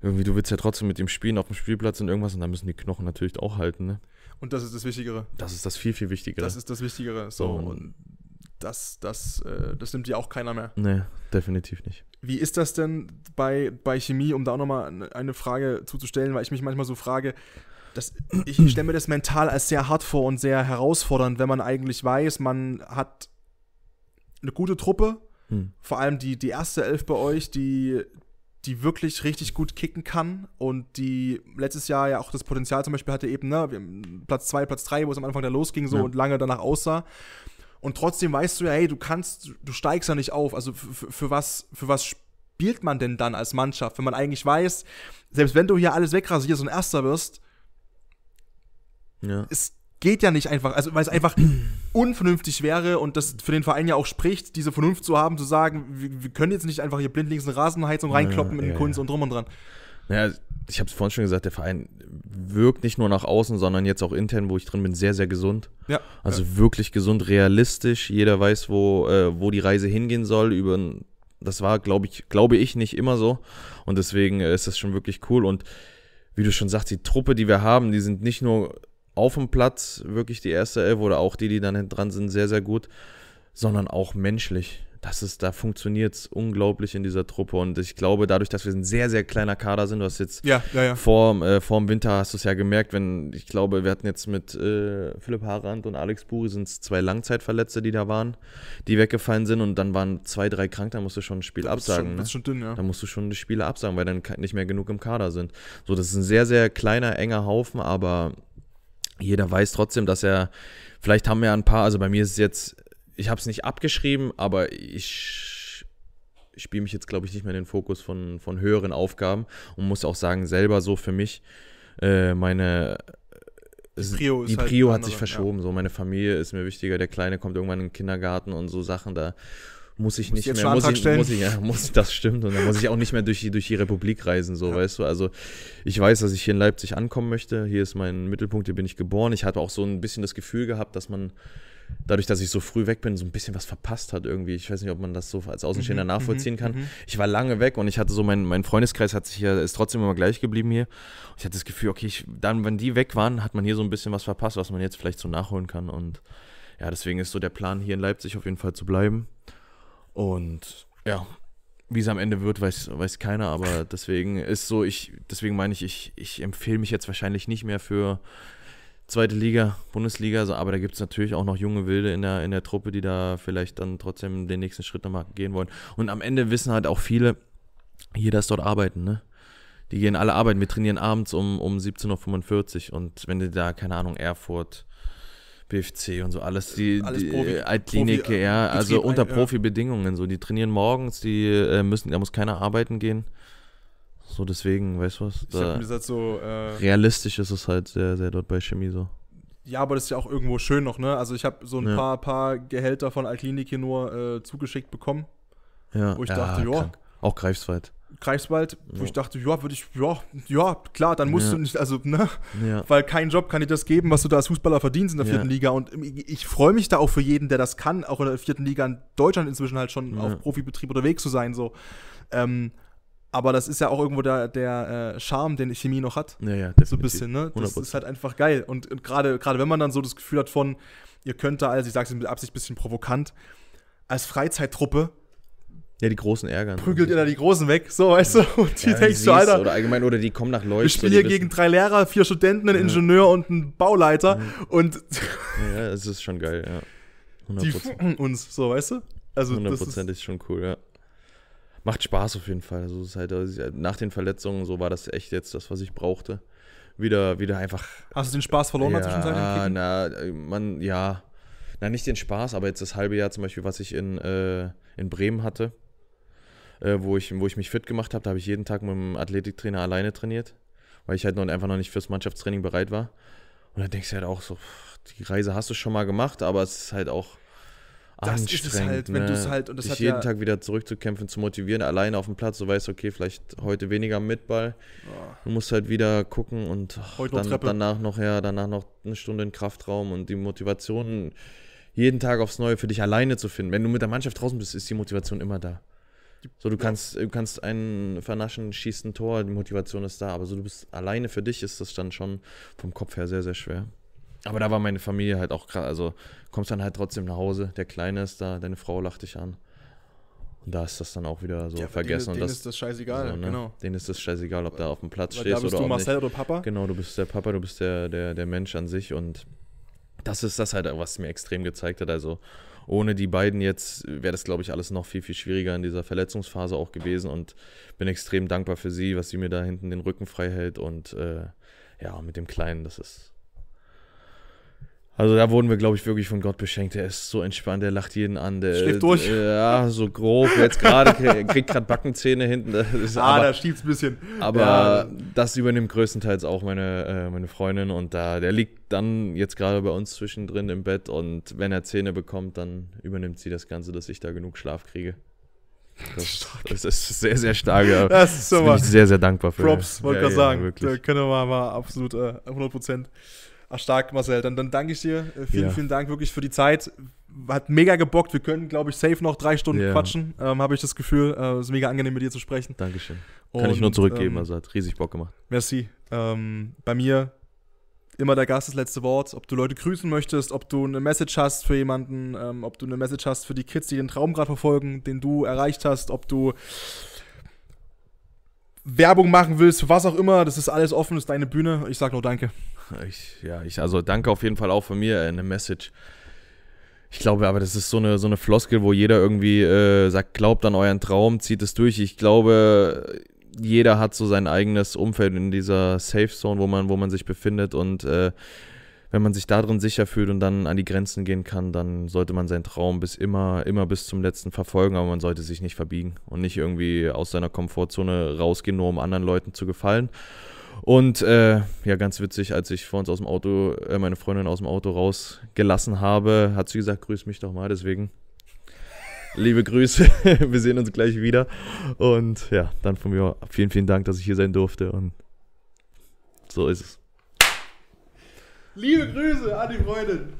irgendwie, du willst ja trotzdem mit ihm spielen auf dem Spielplatz und irgendwas und da müssen die Knochen natürlich auch halten. Ne? Und das ist das Wichtigere. Das ist das viel, viel Wichtigere. Das ist das Wichtigere. So, und, und das, das, äh, das nimmt dir auch keiner mehr. Nee, definitiv nicht. Wie ist das denn bei, bei Chemie, um da auch nochmal eine Frage zuzustellen, weil ich mich manchmal so frage, das, ich stelle mir das mental als sehr hart vor und sehr herausfordernd, wenn man eigentlich weiß, man hat eine gute Truppe. Hm. Vor allem die, die erste Elf bei euch, die, die wirklich richtig gut kicken kann und die letztes Jahr ja auch das Potenzial zum Beispiel hatte, eben, ne, Platz 2, Platz 3, wo es am Anfang da losging so ja. und lange danach aussah. Und trotzdem weißt du ja, hey, du kannst, du steigst ja nicht auf. Also für was, für was spielt man denn dann als Mannschaft, wenn man eigentlich weiß, selbst wenn du hier alles wegrasierst und Erster wirst, ja. ist geht ja nicht einfach. Also, weil es einfach (clears throat) unvernünftig wäre und das für den Verein ja auch spricht, diese Vernunft zu haben, zu sagen, wir, wir können jetzt nicht einfach hier blindlings eine Rasenheizung reinkloppen ja, in den ja, Kunst ja. und drum und dran. Naja, ich habe es vorhin schon gesagt, der Verein wirkt nicht nur nach außen, sondern jetzt auch intern, wo ich drin bin, sehr, sehr gesund. Ja. Also ja. wirklich gesund, realistisch. Jeder weiß, wo, äh, wo die Reise hingehen soll. Über, das war, glaube ich, glaube ich, nicht immer so. Und deswegen äh, ist das schon wirklich cool. Und wie du schon sagst, die Truppe, die wir haben, die sind nicht nur auf dem Platz wirklich die erste Elf oder auch die, die dann dran sind, sehr, sehr gut, sondern auch menschlich. Das ist, da funktioniert es unglaublich in dieser Truppe. Und ich glaube, dadurch, dass wir ein sehr, sehr kleiner Kader sind, du hast jetzt ja, ja, ja. Vor, äh, vor dem Winter hast du es ja gemerkt, wenn, ich glaube, wir hatten jetzt mit äh, Philipp Harand und Alex Buri sind zwei Langzeitverletzte, die da waren, die weggefallen sind und dann waren zwei, drei krank, dann musst du schon ein Spiel absagen. Schon, ne? schon dünn, ja. Dann musst du schon die Spiele absagen, weil dann nicht mehr genug im Kader sind. So, das ist ein sehr, sehr kleiner, enger Haufen, aber jeder weiß trotzdem, dass er, vielleicht haben wir ein paar, also bei mir ist es jetzt, ich habe es nicht abgeschrieben, aber ich spiele mich jetzt, glaube ich, nicht mehr in den Fokus von, von höheren Aufgaben und muss auch sagen, selber so für mich, äh, meine die Prio, die halt Prio halt hat andere, sich verschoben. Ja. So, meine Familie ist mir wichtiger. Der Kleine kommt irgendwann in den Kindergarten und so Sachen. Da muss ich nicht mehr, muss ich, muss ich, ja, muss, das stimmt. Und dann muss ich auch nicht mehr durch die, durch die Republik reisen, so, ja. weißt du. Also ich weiß, dass ich hier in Leipzig ankommen möchte. Hier ist mein Mittelpunkt, hier bin ich geboren. Ich hatte auch so ein bisschen das Gefühl gehabt, dass man dadurch, dass ich so früh weg bin, so ein bisschen was verpasst hat irgendwie. Ich weiß nicht, ob man das so als Außenstehender mhm, nachvollziehen mhm, kann. Mhm. Ich war lange weg und ich hatte so, mein, mein Freundeskreis hat sich ja, ist trotzdem immer gleich geblieben hier. Und ich hatte das Gefühl, okay, ich, dann, wenn die weg waren, hat man hier so ein bisschen was verpasst, was man jetzt vielleicht so nachholen kann. Und ja, deswegen ist so der Plan, hier in Leipzig auf jeden Fall zu bleiben. Und ja, wie es am Ende wird, weiß, weiß keiner, aber (laughs) deswegen ist so, ich, deswegen meine ich, ich, ich empfehle mich jetzt wahrscheinlich nicht mehr für zweite Liga, Bundesliga, also, aber da gibt es natürlich auch noch junge Wilde in der, in der Truppe, die da vielleicht dann trotzdem den nächsten Schritt nochmal gehen wollen. Und am Ende wissen halt auch viele, hier, dass dort arbeiten, ne? Die gehen alle arbeiten, wir trainieren abends um, um 17.45 Uhr und wenn du da, keine Ahnung, Erfurt, BFC und so alles, die, alles die Profi, äh, Profi, äh, ja, also unter ein, äh, Profibedingungen, so, die trainieren morgens, die äh, müssen, da muss keiner arbeiten gehen. So, deswegen, weißt du was? Da, gesagt, halt so, äh, realistisch ist es halt sehr, sehr dort bei Chemie so. Ja, aber das ist ja auch irgendwo schön noch, ne? Also ich habe so ein ja. paar, paar Gehälter von Altklinik hier nur äh, zugeschickt bekommen. Ja. Wo ich ja, dachte, ja. Auch greifsweit. Greifswald, wo ja. ich dachte, ja, würde ich, ja, ja, klar, dann musst ja. du nicht, also, ne? Ja. Weil kein Job kann dir das geben, was du da als Fußballer verdienst in der vierten Liga. Und ich, ich freue mich da auch für jeden, der das kann, auch in der vierten Liga in Deutschland inzwischen halt schon auf Profibetrieb unterwegs zu sein, so. Ähm, aber das ist ja auch irgendwo der, der äh, Charme, den Chemie noch hat. Ja, ja, definitiv. So ein bisschen, ne? Das 100%. ist halt einfach geil. Und, und gerade wenn man dann so das Gefühl hat von, ihr könnt da also ich sage es mit Absicht ein bisschen provokant, als Freizeittruppe ja, die Großen ärgern. Prügelt ihr da die Großen weg, so, weißt du? Und die ja, denkst du, Alter. Oder allgemein, oder die kommen nach Leuten. Wir spielen hier gegen drei Lehrer, vier Studenten, einen ja. Ingenieur und einen Bauleiter. Ja. Mhm. Und. ja, es ist schon geil, ja. 100%. Die uns, so, weißt du? Also, 100% das ist, ist schon cool, ja. Macht Spaß auf jeden Fall. Also, ist halt, also, nach den Verletzungen, so war das echt jetzt das, was ich brauchte. Wieder, wieder einfach. Hast du den Spaß verloren ja, Na, äh, man, ja. Na, nicht den Spaß, aber jetzt das halbe Jahr zum Beispiel, was ich in, äh, in Bremen hatte äh, wo, ich, wo ich mich fit gemacht habe. Da habe ich jeden Tag mit dem Athletiktrainer alleine trainiert, weil ich halt noch, einfach noch nicht fürs Mannschaftstraining bereit war. Und dann denkst du halt auch so, die Reise hast du schon mal gemacht, aber es ist halt auch das anstrengend. Ist es halt, wenn ne? halt, und das Dich jeden ja Tag wieder zurückzukämpfen, zu motivieren, alleine auf dem Platz, so weißt, okay, vielleicht heute weniger mit Ball. Du musst halt wieder gucken und ach, dann, noch danach noch ja, danach noch eine Stunde in Kraftraum und die Motivation jeden Tag aufs Neue für dich alleine zu finden. Wenn du mit der Mannschaft draußen bist, ist die Motivation immer da. So, du kannst, du kannst einen vernaschen, schießt ein Tor, die Motivation ist da, aber so du bist alleine für dich, ist das dann schon vom Kopf her sehr, sehr schwer. Aber da war meine Familie halt auch gerade, also kommst dann halt trotzdem nach Hause, der Kleine ist da, deine Frau lacht dich an. Und da ist das dann auch wieder so ja, vergessen. Denen, denen das, ist das scheißegal, so, ne? genau. Denen ist das scheißegal, ob da auf dem Platz Weil stehst da bist oder du Marcel oder Papa? Genau, du bist der Papa, du bist der, der, der Mensch an sich und das ist das halt, was mir extrem gezeigt hat. Also ohne die beiden jetzt wäre das, glaube ich, alles noch viel, viel schwieriger in dieser Verletzungsphase auch gewesen und bin extrem dankbar für sie, was sie mir da hinten den Rücken frei hält und äh, ja, mit dem Kleinen, das ist also da wurden wir, glaube ich, wirklich von Gott beschenkt. Der ist so entspannt, der lacht jeden an. Der, Schläft durch. (laughs) ja, so grob. Jetzt gerade (laughs) kriegt gerade Backenzähne hinten. ah, aber, da schiebt's ein bisschen. Aber ja. das übernimmt größtenteils auch meine, äh, meine Freundin. Und da, der liegt dann jetzt gerade bei uns zwischendrin im Bett. Und wenn er Zähne bekommt, dann übernimmt sie das Ganze, dass ich da genug Schlaf kriege. Das, das, ist sehr, sehr stark. Ja. Das ist so was. Ich bin ich sehr, sehr dankbar für. Props, wollte ja, gerade ja, sagen. Wirklich. Da können wir mal, mal absolut äh, 100 Prozent. Ach, stark, Marcel. Dann, dann danke ich dir. Äh, vielen, ja. vielen Dank wirklich für die Zeit. Hat mega gebockt. Wir können, glaube ich, safe noch drei Stunden ja. quatschen. Ähm, Habe ich das Gefühl. Äh, ist mega angenehm, mit dir zu sprechen. Dankeschön. Kann Und, ich nur zurückgeben. Ähm, also hat riesig Bock gemacht. Merci. Ähm, bei mir immer der Gast das letzte Wort. Ob du Leute grüßen möchtest, ob du eine Message hast für jemanden, ähm, ob du eine Message hast für die Kids, die den Traum gerade verfolgen, den du erreicht hast, ob du Werbung machen willst, für was auch immer, das ist alles offen, ist deine Bühne. Ich sag nur Danke. Ich, ja, ich, also danke auf jeden Fall auch von mir, äh, eine Message. Ich glaube aber, das ist so eine, so eine Floskel, wo jeder irgendwie äh, sagt, glaubt an euren Traum, zieht es durch. Ich glaube, jeder hat so sein eigenes Umfeld in dieser Safe Zone, wo man, wo man sich befindet und äh, wenn man sich darin sicher fühlt und dann an die Grenzen gehen kann, dann sollte man seinen Traum bis immer, immer bis zum letzten verfolgen, aber man sollte sich nicht verbiegen und nicht irgendwie aus seiner Komfortzone rausgehen, nur um anderen Leuten zu gefallen. Und äh, ja, ganz witzig, als ich vor uns aus dem Auto, äh, meine Freundin aus dem Auto rausgelassen habe, hat sie gesagt, grüß mich doch mal, deswegen liebe Grüße. (laughs) Wir sehen uns gleich wieder. Und ja, dann von mir vielen, vielen Dank, dass ich hier sein durfte. Und so ist es. Liebe Grüße an die Freundin.